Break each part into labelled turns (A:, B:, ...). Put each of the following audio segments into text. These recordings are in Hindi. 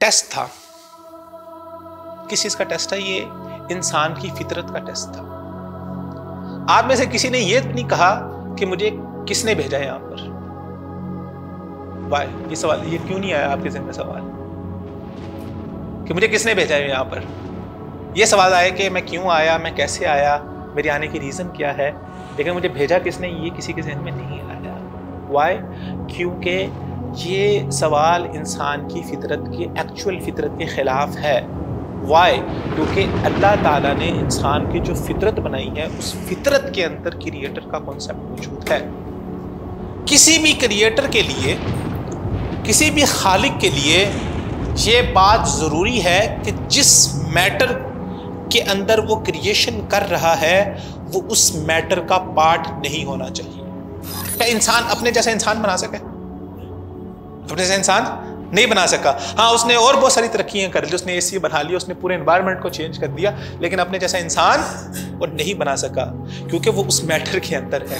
A: टेस्ट था किस चीज का टेस्ट था ये इंसान की फितरत का टेस्ट था आप में से किसी ने ये नहीं कहा कि मुझे किसने भेजा यहां पर भाई ये सवाल ये क्यों नहीं आया आपके जहन में सवाल कि मुझे किसने भेजा है यहां पर ये सवाल आया कि मैं क्यों आया मैं कैसे आया मेरे आने की रीज़न क्या है लेकिन मुझे भेजा किसने ये किसी के जहन में नहीं आया वाई क्योंकि ये सवाल इंसान की फितरत के एक्चुअल फितरत के ख़िलाफ़ है वाई क्योंकि अल्लाह ताला ने इंसान की जो फितरत बनाई है उस फितरत के अंदर क्रिएटर का कॉन्सेप्ट मौजूद है किसी भी क्रिएटर के लिए किसी भी खालिक के लिए ये बात ज़रूरी है कि जिस मैटर के अंदर वो क्रिएशन कर रहा है वो उस मैटर का पार्ट नहीं होना चाहिए क्या इंसान अपने जैसा इंसान बना सके अपने तो से इंसान नहीं बना सका हाँ उसने और बहुत सारी तरक्कियाँ कर ली उसने ए बना लिया उसने पूरे इन्वायरमेंट को चेंज कर दिया लेकिन अपने जैसा इंसान वो नहीं बना सका क्योंकि वो उस मैटर के अंदर है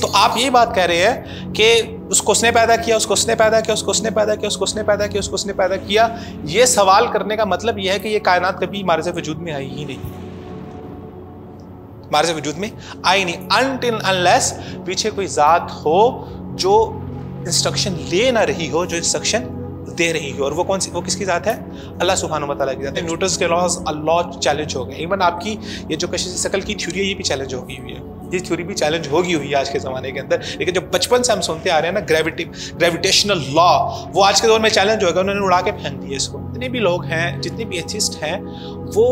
A: तो आप ये बात कह रहे हैं कि उसको उसने पैदा किया उसको उसने पैदा किया उसको उसने पैदा किया उसको उसने पैदा किया उसको उसने पैदा किया ये सवाल करने का मतलब यह है कि ये कायनात कभी हमारे से वजूद में आई ही नहीं हमारे से वजूद में आई नहीं अनटिल अनलेस पीछे कोई ज़ात हो जो इंस्ट्रक्शन ले ना रही हो जो इंस्ट्रक्शन दे रही हो और वो कौन सी वो किसके साथ है अल्लाह सुबहान तला के जात है न्यूटन के लॉज अल्लाह चैलेंज हो गए इवन आपकी ये जो कशिश शकल की थ्योरी है ये भी चैलेंज होगी हुई है ये थ्योरी भी चैलेंज होगी हुई है आज के ज़माने के अंदर लेकिन जो बचपन से हम सुनते आ रहे हैं ना ग्रेविटी ग्रेविटेशनल लॉ वो आज के दौर में चैलेंज होगा उन्होंने उड़ा के फेंक दिया इसको जितने भी लोग हैं जितने भी एथिस्ट हैं वो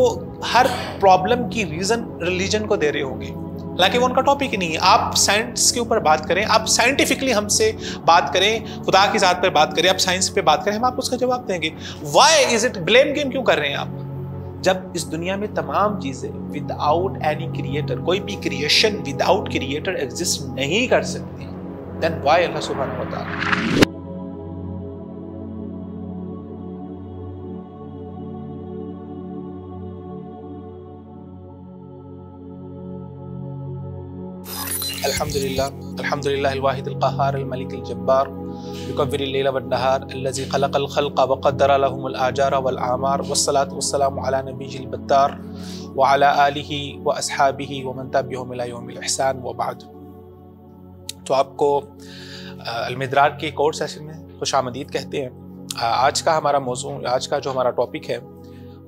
A: हर प्रॉब्लम की रीज़न रिलीजन को दे रहे होंगे हालांकि वो उनका टॉपिक ही नहीं है आप साइंस के ऊपर बात करें आप साइंटिफिकली हमसे बात करें खुदा की ज़ात पर बात करें आप साइंस पे बात करें हम आपको उसका जवाब देंगे why is it blame game क्यों कर रहे हैं आप जब इस दुनिया में तमाम चीज़ें विदाउट एनी क्रिएटर कोई भी क्रिएशन विदाउट क्रिएटर एग्जिस्ट नहीं कर सकती देन वाई अल्लाह सुबह होता अलहमदिल्ला अलहमदिल्लाहिदिलक़ाहारमलिकजब्बार युकबिल्ला वनहार अल्लि खलकलखल वक़दरमआजारा वलआमार वसलात वसलाम नबीजिलबत्तार वाला आलि व असहाबी व मनतबिलहसान वबाद तो आपको अलमदरार के कोर्स सेशन में खुश आमदीद कहते हैं आज का हमारा मौजू आज का जो हमारा टॉपिक है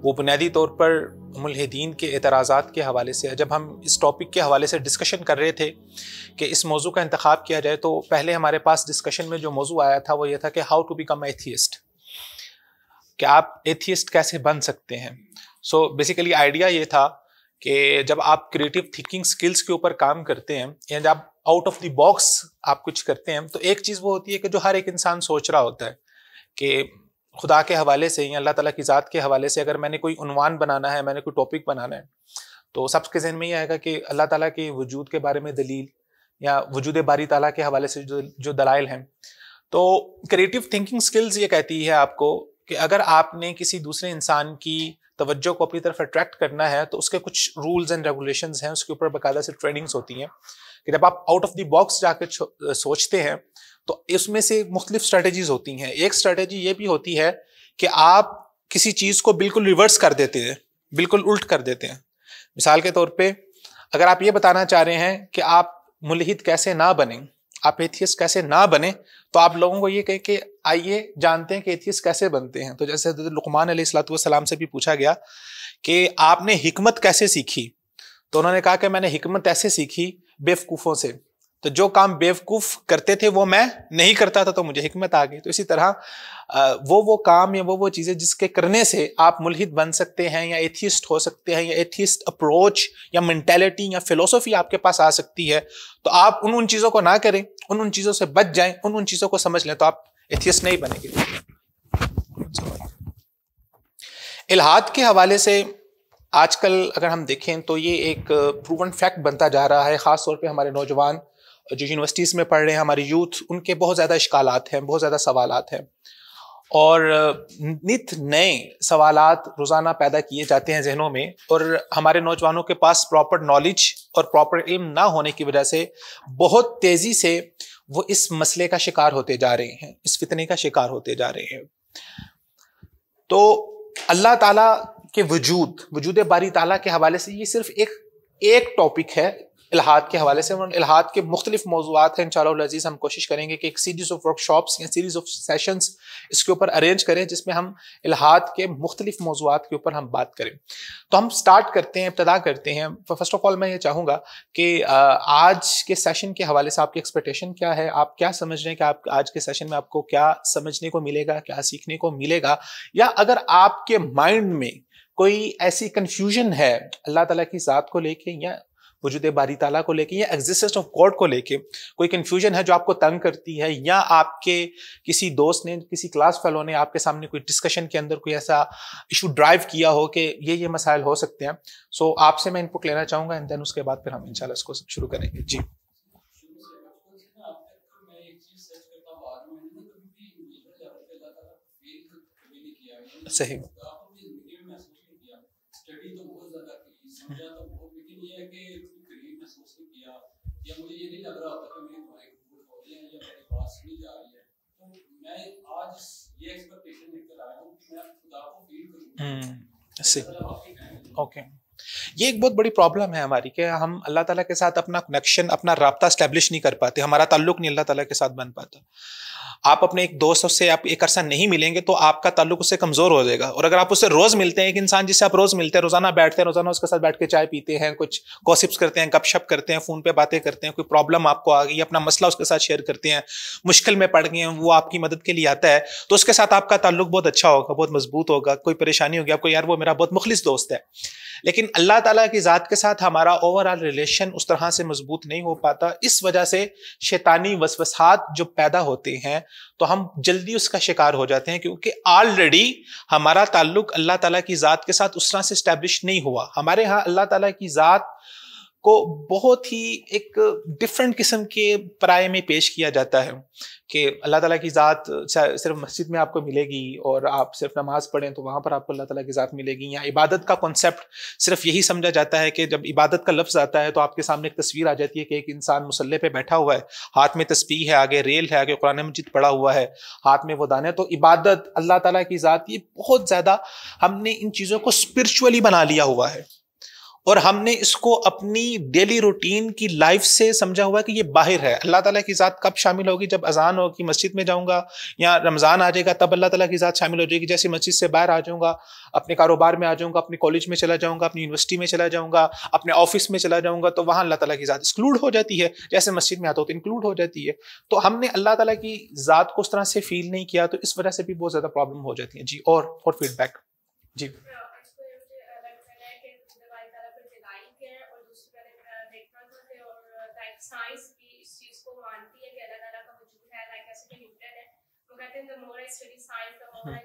A: वो बुनियादी तौर पर मुलहदीन के एतराज़ा के हवाले से जब हम इस टॉपिक के हवाले से डिस्कशन कर रहे थे कि इस मौजू का इंतखब किया जाए तो पहले हमारे पास डिस्कशन में जो मौजू आया था वो ये था कि हाउ टू बिकम एथियस्ट कि आप एथियस्ट कैसे बन सकते हैं सो बेसिकली आइडिया ये था कि जब आप क्रिएटिव थिंकिंग स्किल्स के ऊपर काम करते हैं या जब आउट ऑफ द बॉक्स आप कुछ करते हैं तो एक चीज़ वो होती है कि जो हर एक इंसान सोच रहा होता है कि खुदा के हवाले से या अल्लाह ताला की ज़ात के हवाले से अगर मैंने कोई उनवान बनाना है मैंने कोई टॉपिक बनाना है तो सबके जहन में ये आएगा कि अल्लाह ताला के वजूद के बारे में दलील या वजूद बारी ताला के हवाले से जो जो दलाइल हैं तो क्रिएटिव थिंकिंग स्किल्स ये कहती है आपको कि अगर आपने किसी दूसरे इंसान की तवज्जो को अपनी तरफ अट्रैक्ट करना है तो उसके कुछ रूल्स एंड रेगुलेशन हैं उसके ऊपर बाकायदा से ट्रेनिंग्स होती हैं कि जब आप आउट ऑफ द बॉक्स जाकर सोचते हैं तो इसमें से मुख्तलिफ स्ट्रेटजीज होती हैं एक स्ट्रेटजी ये भी होती है कि आप किसी चीज़ को बिल्कुल रिवर्स कर देते हैं बिल्कुल उल्ट कर देते हैं मिसाल के तौर पे अगर आप ये बताना चाह रहे हैं कि आप मुलहित कैसे ना बने आप एथियस कैसे ना बने तो आप लोगों को ये कहें कि आइए जानते हैं कि एथियस कैसे बनते हैं तो जैसे लुकमान अलीसलाम से भी पूछा गया कि आपने हिकमत कैसे सीखी तो उन्होंने कहा कि मैंने हिकमत ऐसे सीखी बेवकूफ़ों से तो जो काम बेवकूफ करते थे वो मैं नहीं करता था तो मुझे हिकमत आ गई तो इसी तरह वो वो काम या वो वो चीज़ें जिसके करने से आप मुलहिद बन सकते हैं या एथिस्ट हो सकते हैं या एथिस्ट अप्रोच या मैंटेलिटी या फिलोसफी आपके पास आ सकती है तो आप उन उन चीज़ों को ना करें उन उन चीज़ों से बच जाएं उन उन चीज़ों को समझ लें तो आप एथिस्ट नहीं बनेंगे इलाहाद के हवाले से आजकल अगर हम देखें तो ये एक प्रूवन फैक्ट बनता जा रहा है खासतौर पर हमारे नौजवान जो यूनिवर्सिटीज़ में पढ़ रहे हैं हमारे यूथ उनके बहुत ज़्यादा इश्काल हैं बहुत ज़्यादा सवाल हैं और नित नए सवाल रोज़ाना पैदा किए जाते हैं जहनों में और हमारे नौजवानों के पास प्रॉपर नॉलेज और प्रॉपर इल्म ना होने की वजह से बहुत तेज़ी से वो इस मसले का शिकार होते जा रहे हैं इस फितने का शिकार होते जा रहे हैं तो अल्लाह ताला के वजूद वजूद बारी ताला के हवाले से ये सिर्फ एक एक टॉपिक है इलाहाद के हवाले से इलाहाद के मुख्तलिफ मौजूद हैं इन अजीज़ हम कोशिश करेंगे कि एक सीरीज़ ऑफ वर्कशॉप्स या सीरीज़ ऑफ सेशंस इसके ऊपर अरेंज करें जिसमें हम इलाहाद के मुख्तलिफ मौजूद के ऊपर हम बात करें तो हम स्टार्ट करते हैं इब्तदा करते हैं फर्स्ट ऑफ ऑल मैं ये चाहूँगा कि आज के सेशन के हवाले से आपकी एक्सपेक्टेशन क्या है आप क्या समझ रहे हैं कि आप आज के सेशन में आपको क्या समझने को मिलेगा क्या सीखने को मिलेगा या अगर आपके माइंड में कोई ऐसी कन्फ्यूजन है अल्लाह ताला की ज़ात को लेके या वजूद बारी ताला को लेके या एग्जिस्टेंस ऑफ गॉड को लेके कोई कन्फ्यूजन है जो आपको तंग करती है या आपके किसी दोस्त ने किसी क्लास फेलो ने आपके सामने कोई डिस्कशन के अंदर कोई ऐसा इशू ड्राइव किया हो कि ये ये मसाइल हो सकते हैं सो so, आपसे मैं इनपुट लेना चाहूँगा एंड देन उसके बाद फिर हम इनशाला इसको शुरू करेंगे जी सही
B: जब तो मुझे ये नहीं लग रहा होता कि मेरी हो रही है या मेरी बात सुनी जा रही है तो मैं आज ये एक्सपेक्टेशन लेकर आया हूँ कि मैं खुदा को
A: फील करूँ ओके हम्म, ये एक बहुत बड़ी प्रॉब्लम है हमारी कि हम अल्लाह ताला के साथ अपना कनेक्शन अपना रबता स्टैब्लिश नहीं कर पाते हमारा ताल्लुक नहीं अल्लाह ताला के साथ बन पाता आप अपने एक दोस्त से आप एक अरसा नहीं मिलेंगे तो आपका ताल्लुक उससे कमज़ोर हो जाएगा और अगर आप उससे रोज़ मिलते हैं एक इंसान जिससे आप रोज़ मिलते हैं रोज़ाना बैठते हैं रोज़ाना उसके साथ बैठ के चाय पीते हैं कुछ कॉसिप्स करते हैं गपशप करते हैं फ़ोन पे बातें करते हैं कोई प्रॉब्लम आपको आ गई अपना मसला उसके साथ शेयर करते हैं मुश्किल में पड़ गए हैं वो आपकी मदद के लिए आता है तो उसके साथ आपका ताल्लुक बहुत अच्छा होगा बहुत मजबूत होगा कोई परेशानी होगी आपको यार वो मेरा बहुत मुखलिस दोस्त है लेकिन अल्लाह ताला की ज़ात के साथ हमारा ओवरऑल रिलेशन उस तरह से मजबूत नहीं हो पाता इस वजह से शैतानी वसवसात जो पैदा होते हैं तो हम जल्दी उसका शिकार हो जाते हैं क्योंकि ऑलरेडी हमारा ताल्लुक अल्लाह ताला की ज़ात के साथ उस तरह से इस्टेब्लिश नहीं हुआ हमारे यहाँ अल्लाह ताला की ज़ात को बहुत ही एक डिफरेंट किस्म के पराये में पेश किया जाता है कि अल्लाह ताला की ज़ात सिर्फ मस्जिद में आपको मिलेगी और आप सिर्फ नमाज़ पढ़ें तो वहाँ पर आपको अल्लाह ताला की ज़ात मिलेगी या इबादत का कॉन्सेप्ट सिर्फ यही समझा जाता है कि जब इबादत का लफ्ज़ आता है तो आपके सामने एक तस्वीर आ जाती है कि एक इंसान मुसल्ले पे बैठा हुआ है हाथ में तस्वीर है आगे रेल है आगे कुरान मस्जिद पड़ा हुआ है हाथ में वो दाने तो इबादत अल्लाह ताला की ज़ात ये बहुत ज़्यादा हमने इन चीज़ों को स्परिचुअली बना लिया हुआ है और हमने इसको अपनी डेली रूटीन की लाइफ से समझा हुआ है कि ये बाहर है अल्लाह ताला की ज़ात कब शामिल होगी जब अजान होगी मस्जिद में जाऊंगा या रमज़ान आ जाएगा तब अल्लाह ताला की ज़ात शामिल हो जाएगी जैसे मस्जिद से बाहर आ जाऊंगा अपने कारोबार में आ जाऊंगा अपने कॉलेज में चला जाऊंगा अपनी यूनिवर्सिटी में चला जाऊंगा अपने ऑफिस में चला जाऊंगा तो वहाँ अल्लाह ताला की ज़ात एक्सक्लूड हो जाती है जैसे मस्जिद में आता हो तो इंक्लूड हो जाती है तो हमने अल्लाह ताला की ज़ात को उस तरह से फील नहीं किया तो इस वजह से भी बहुत ज़्यादा प्रॉब्लम हो जाती है जी और फीडबैक जी
B: ओके तो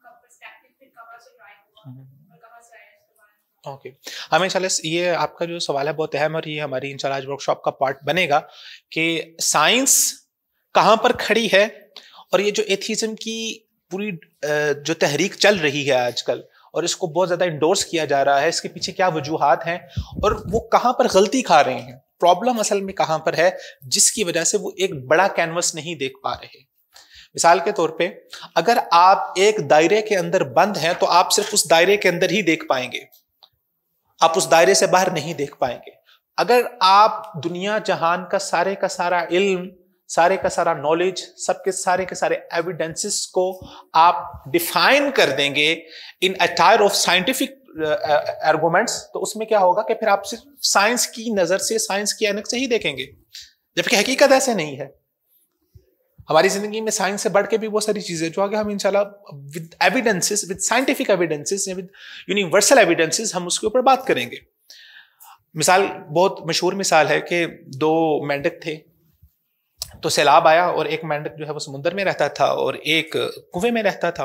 B: तो हम्म।
A: हम्म। okay. हमें इंशाल्लाह ये आपका जो सवाल है बहुत अहम और ये हमारी इंशाल्लाह आज वर्कशॉप का पार्ट बनेगा कि साइंस कहाँ पर खड़ी है और ये जो एथिज्म की पूरी जो तहरीक चल रही है आजकल और इसको बहुत ज़्यादा इंडोर्स किया जा रहा है इसके पीछे क्या वजूहत हैं और वो कहाँ पर गलती खा रहे हैं प्रॉब्लम असल में कहां पर है जिसकी वजह से वो एक बड़ा कैनवस नहीं देख पा रहे मिसाल के तौर पे अगर आप एक दायरे के अंदर बंद हैं तो आप सिर्फ उस दायरे के अंदर ही देख पाएंगे आप उस दायरे से बाहर नहीं देख पाएंगे अगर आप दुनिया जहान का सारे का सारा इल्म सारे का सारा नॉलेज सबके सारे के सारे एविडेंसेस को आप डिफाइन कर देंगे in entire of scientific arguments तो उसमें क्या होगा कि फिर आप सिर्फ साइंस की नज़र से साइंस की एनक से ही देखेंगे जबकि हकीकत ऐसे नहीं है हमारी जिंदगी में साइंस से बढ़ के भी वो सारी चीज़ें जो आगे हम इनशाला with evidences with scientific evidences with universal evidences हम उसके ऊपर बात करेंगे मिसाल बहुत मशहूर मिसाल है कि दो मेंढक थे तो सैलाब आया और एक मेंढक जो है वो समुंदर में रहता था और एक कुएं में रहता था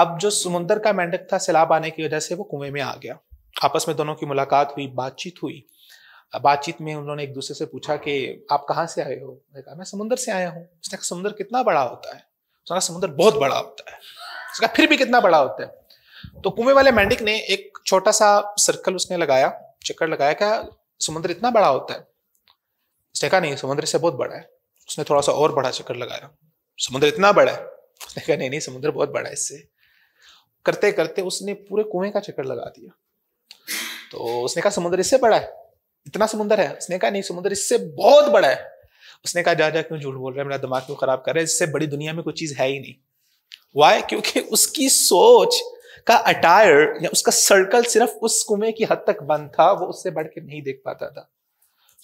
A: अब जो समुंदर का मेंढक था सैलाब आने की वजह से वो कुएं में आ गया आपस में दोनों की मुलाकात हुई बातचीत हुई बातचीत में उन्होंने एक दूसरे से पूछा कि आप कहाँ से आए हो मैंने कहा मैं समुंदर से आया हूँ उसने कहा समुंदर कितना बड़ा होता है तो उसने कहा समुंदर बहुत बड़ा होता है कहा फिर भी कितना बड़ा होता है तो कुएं वाले मेंढक ने एक छोटा सा सर्कल उसने लगाया चक्कर लगाया क्या समुद्र इतना बड़ा होता है उसने कहा नहीं समुद्र से बहुत बड़ा है उसने थोड़ा सा और बड़ा चक्कर लगाया समुद्र इतना बड़ा है उसने कहा नहीं नहीं समुद्र बहुत बड़ा है इससे करते करते उसने पूरे कुएं का चक्कर लगा दिया तो उसने कहा समुद्र इससे बड़ा है इतना समुद्र है उसने कहा नहीं समुद्र इससे बहुत बड़ा है उसने कहा जा जा क्यों झूठ बोल रहा है मेरा दिमाग क्यों खराब कर रहा है इससे बड़ी दुनिया में कोई चीज है ही नहीं वाय क्योंकि उसकी सोच का अटायर या उसका सर्कल सिर्फ उस कुएं की हद तक बंद था वो उससे बढ़ के नहीं देख पाता था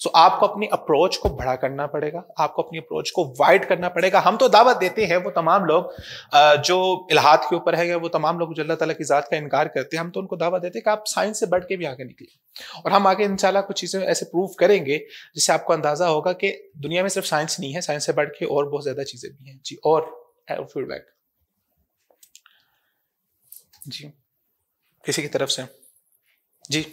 A: सो so, आपको अपनी अप्रोच को बड़ा करना पड़ेगा आपको अपनी अप्रोच को वाइड करना पड़ेगा हम तो दावत देते हैं वो तमाम लोग जो इलाहात के ऊपर है या वो तमाम लोग जो अल्लाह तला की ज़ात का इनकार करते हैं हम तो उनको दावा देते हैं कि आप साइंस से बढ़ के भी आगे निकले और हम आगे इनशाला कुछ चीज़ें ऐसे प्रूव करेंगे जिससे आपको अंदाज़ा होगा कि दुनिया में सिर्फ साइंस नहीं है साइंस से बढ़ के और बहुत ज़्यादा चीज़ें भी हैं जी और फीडबैक जी किसी की तरफ से जी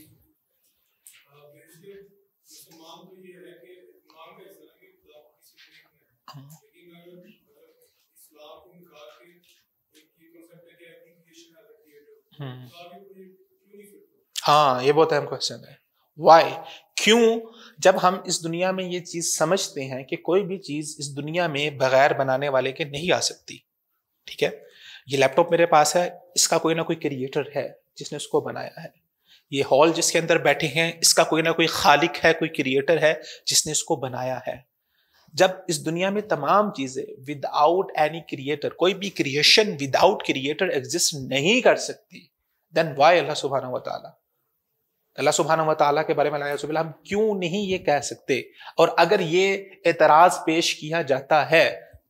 A: हाँ ये बहुत अहम क्वेश्चन है वाई क्यों जब हम इस दुनिया में ये चीज समझते हैं कि कोई भी चीज इस दुनिया में बगैर बनाने वाले के नहीं आ सकती ठीक है ये लैपटॉप मेरे पास है इसका कोई ना कोई क्रिएटर है जिसने उसको बनाया है ये हॉल जिसके अंदर बैठे हैं इसका कोई ना कोई खालिक है कोई क्रिएटर है जिसने इसको बनाया है जब इस दुनिया में तमाम चीजें विदाउट एनी क्रिएटर कोई भी क्रिएशन विदाउट क्रिएटर एग्जिस्ट नहीं कर सकती देन वाई अल्लाह सुबहाना वाली अल्लाह सुबहाना वाली के बारे में अल्लाह हम क्यों नहीं ये कह सकते और अगर ये एतराज पेश किया जाता है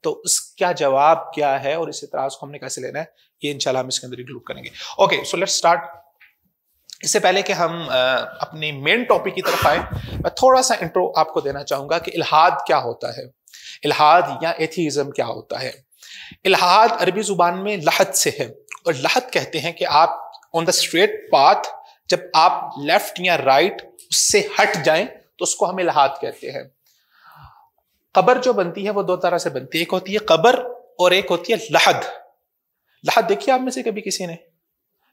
A: तो उसका जवाब क्या है और इस एतराज को हमने कैसे लेना है ये इंशाल्लाह हम इसके अंदर इंक्लूड करेंगे ओके सो लेट्स स्टार्ट इससे पहले कि हम अपने मेन टॉपिक की तरफ आए मैं थोड़ा सा इंट्रो आपको देना चाहूँगा कि इलाहाद क्या होता है इलाहाद या एथीज़म क्या होता है इलाहाद अरबी ज़ुबान में लहत से है और लहत कहते हैं कि आप ऑन द स्ट्रेट पाथ जब आप लेफ़्ट या राइट उससे हट जाएं तो उसको हम इलाहाद कहते हैं कबर जो बनती है वो दो तरह से बनती है एक होती है कबर और एक होती है लहद लहद देखिए आप में से कभी किसी ने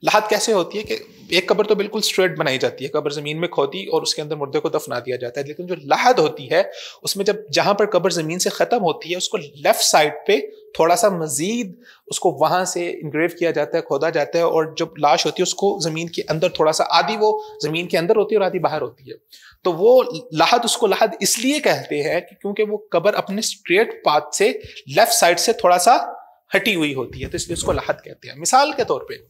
A: लाहत कैसे होती है कि एक कब्र तो बिल्कुल स्ट्रेट बनाई जाती है कब्र ज़मीन में खोदी और उसके अंदर मुर्दे को दफना दिया जाता है लेकिन जो लाहत होती है उसमें जब जहाँ पर कब्र ज़मीन से ख़त्म होती है उसको लेफ़्ट साइड पे थोड़ा सा मज़ीद उसको वहां से इंग्रेव किया जाता है खोदा जाता है और जब लाश होती है उसको ज़मीन के अंदर थोड़ा सा आधी वो ज़मीन के अंदर होती है और आधी बाहर होती है तो वो लाहत उसको लाहत इसलिए कहते हैं कि क्योंकि वो कब्र अपने स्ट्रेट पाथ से लेफ़्ट साइड से थोड़ा सा हटी हुई होती है तो इसलिए उसको लाहत कहते हैं मिसाल के तौर पर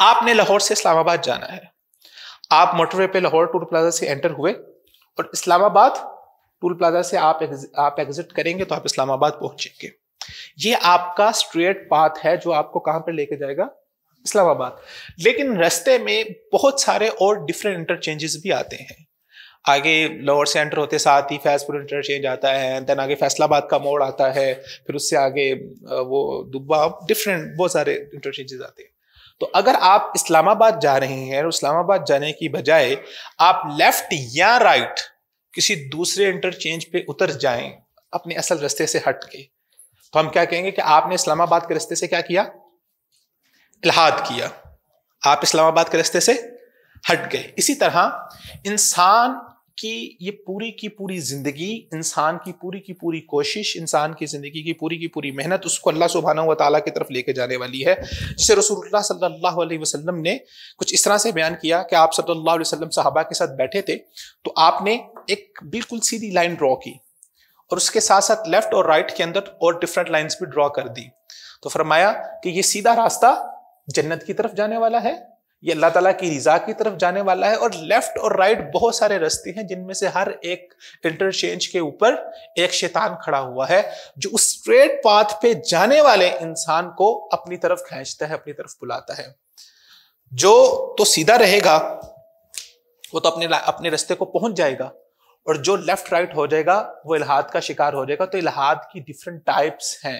A: आपने लाहौर से इस्लामाबाद जाना है आप मोटरवे पे लाहौर टूल प्लाजा से एंटर हुए और इस्लामाबाद टूल प्लाजा से आप एग, आप एग्जिट करेंगे तो आप इस्लामाबाद पहुंचेंगे ये आपका स्ट्रेट पाथ है जो आपको कहाँ पर लेके जाएगा इस्लामाबाद लेकिन रास्ते में बहुत सारे और डिफरेंट इंटरचेंजेस भी आते हैं आगे लाहौर से एंटर होते साथ ही फैजपुर इंटरचेंज आता है देन आगे फैसलाबाद का मोड़ आता है फिर उससे आगे वो दुब्बा डिफरेंट बहुत सारे इंटरचेंजेस आते हैं तो अगर आप इस्लामाबाद जा रहे हैं और इस्लामाबाद जाने की बजाय आप लेफ्ट या राइट किसी दूसरे इंटरचेंज पे उतर जाएं अपने असल रास्ते से हट के तो हम क्या कहेंगे कि आपने इस्लामाबाद के रास्ते से क्या किया इलाहाद किया आप इस्लामाबाद के रास्ते से हट गए इसी तरह इंसान कि ये पूरी की पूरी जिंदगी इंसान की पूरी की पूरी कोशिश इंसान की जिंदगी की पूरी की पूरी मेहनत उसको अल्लाह सुबहाना व की तरफ लेके जाने वाली है जिसे रसूलुल्लाह सल्लल्लाहु अलैहि वसल्लम ने कुछ इस तरह से बयान किया कि आप सल्लल्लाहु अलैहि वसल्लम साहबा के साथ बैठे थे तो आपने एक बिल्कुल सीधी लाइन ड्रॉ की और उसके साथ साथ लेफ्ट और राइट के अंदर और डिफरेंट लाइन्स भी ड्रॉ कर दी तो फरमाया कि ये सीधा रास्ता जन्नत की तरफ जाने वाला है ये अल्लाह ताला की रिजा की तरफ जाने वाला है और लेफ्ट और राइट बहुत सारे रस्ते हैं जिनमें से हर एक इंटरचेंज के ऊपर एक शैतान खड़ा हुआ है जो उस स्ट्रेट पाथ पे जाने वाले इंसान को अपनी तरफ खींचता है अपनी तरफ बुलाता है जो तो सीधा रहेगा वो तो अपने अपने रस्ते को पहुंच जाएगा और जो लेफ्ट राइट हो जाएगा वो इलाहाद का शिकार हो जाएगा तो इलाहाद की डिफरेंट टाइप्स हैं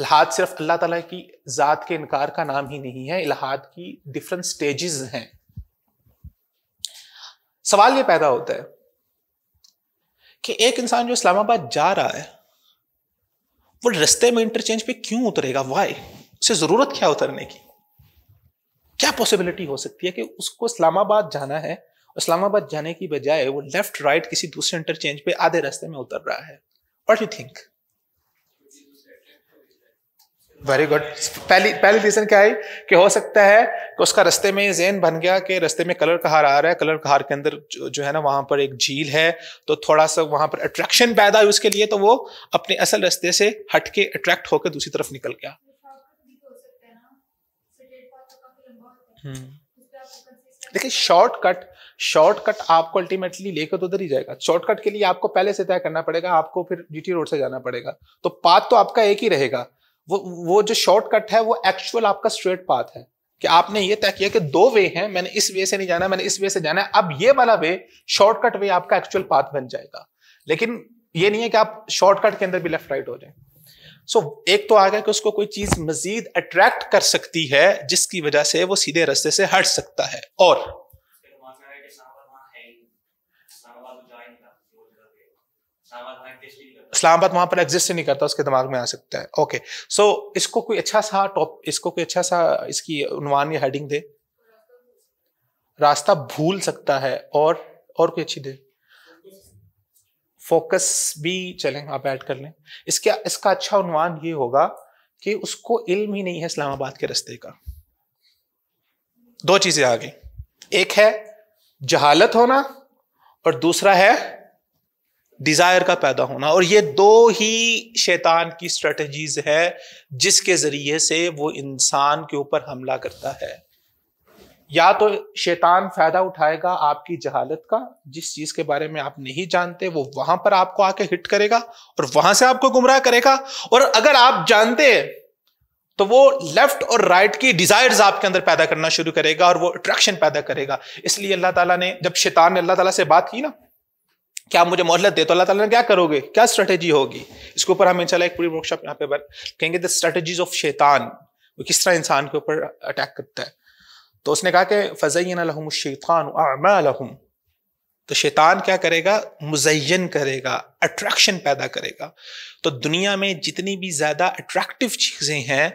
A: इलाहाद सिर्फ अल्लाह ताला की ज़ात के इनकार का नाम ही नहीं है इलाहाद की डिफरेंट स्टेजेस हैं सवाल ये पैदा होता है कि एक इंसान जो इस्लामाबाद जा रहा है वो रस्ते में इंटरचेंज पे क्यों उतरेगा वाई उसे ज़रूरत क्या उतरने की क्या पॉसिबिलिटी हो सकती है कि उसको इस्लामाबाद जाना है इस्लामाबाद जाने की बजाय वो लेफ्ट राइट किसी दूसरे इंटरचेंज पे आधे रास्ते में उतर रहा है what you think very good पहली पहली रीजन क्या है कि हो सकता है कि उसका रस्ते में जेन बन गया कि रस्ते में कलर कहार आ रहा है कलर कहार के अंदर जो, जो है ना वहां पर एक झील है तो थोड़ा सा वहां पर अट्रैक्शन पैदा हुई उसके लिए तो वो अपने असल रस्ते से हट के अट्रैक्ट होकर दूसरी तरफ निकल गया हम्म। देखिए शॉर्टकट शॉर्टकट आपको अल्टीमेटली लेकर तो उधर ही जाएगा शॉर्टकट के लिए आपको पहले से तय करना पड़ेगा आपको फिर जीटी रोड से जाना पड़ेगा तो पाथ तो आपका एक ही रहेगा वो वो जो शॉर्टकट है वो एक्चुअल आपका स्ट्रेट पाथ है कि आपने ये तय किया कि दो वे हैं मैंने इस वे से नहीं जाना मैंने इस वे से जाना है अब ये वाला वे शॉर्टकट वे आपका एक्चुअल पाथ बन जाएगा लेकिन ये नहीं है कि आप शॉर्टकट के अंदर भी लेफ्ट राइट हो जाए सो so, एक तो आ गया कि उसको कोई चीज मजीद अट्रैक्ट कर सकती है जिसकी वजह से वो सीधे रस्ते से हट सकता है और इस्लामाबाद वहां पर एग्जिस्ट नहीं करता उसके दिमाग में आ सकता है ओके सो so, इसको कोई अच्छा सा टॉप इसको कोई अच्छा सा इसकी उनवान या हेडिंग दे रास्ता भूल सकता है और और कोई अच्छी दे फोकस भी चलें आप ऐड कर लें इसका इसका अच्छा उन्वान ये होगा कि उसको इल्म ही नहीं है इस्लामाबाद के रास्ते का दो चीजें आ गई एक है जहालत होना और दूसरा है डिजायर का पैदा होना और ये दो ही शैतान की स्ट्रेटजीज है जिसके जरिए से वो इंसान के ऊपर हमला करता है या तो शैतान फायदा उठाएगा आपकी जहालत का जिस चीज के बारे में आप नहीं जानते वो वहां पर आपको आके हिट करेगा और वहां से आपको गुमराह करेगा और अगर आप जानते तो वो लेफ्ट और राइट की डिजायर्स आपके अंदर पैदा करना शुरू करेगा और वो अट्रैक्शन पैदा करेगा इसलिए अल्लाह ताला ने जब शैतान ने अल्लाह ताला से बात की ना क्या आप मुझे मोहलत दे तो अल्लाह ताला ने क्या करोगे क्या स्ट्रेटेजी होगी इसके ऊपर हम इंशाल्लाह एक पूरी वर्कशॉप यहाँ पे कहेंगे द स्ट्रेटजीज ऑफ शैतान वो किस तरह इंसान के ऊपर अटैक करता है तो उसने कहा कि फजैन शैतान तो शैतान क्या करेगा मुजैन करेगा अट्रैक्शन पैदा करेगा तो दुनिया में जितनी भी ज़्यादा अट्रैक्टिव चीज़ें हैं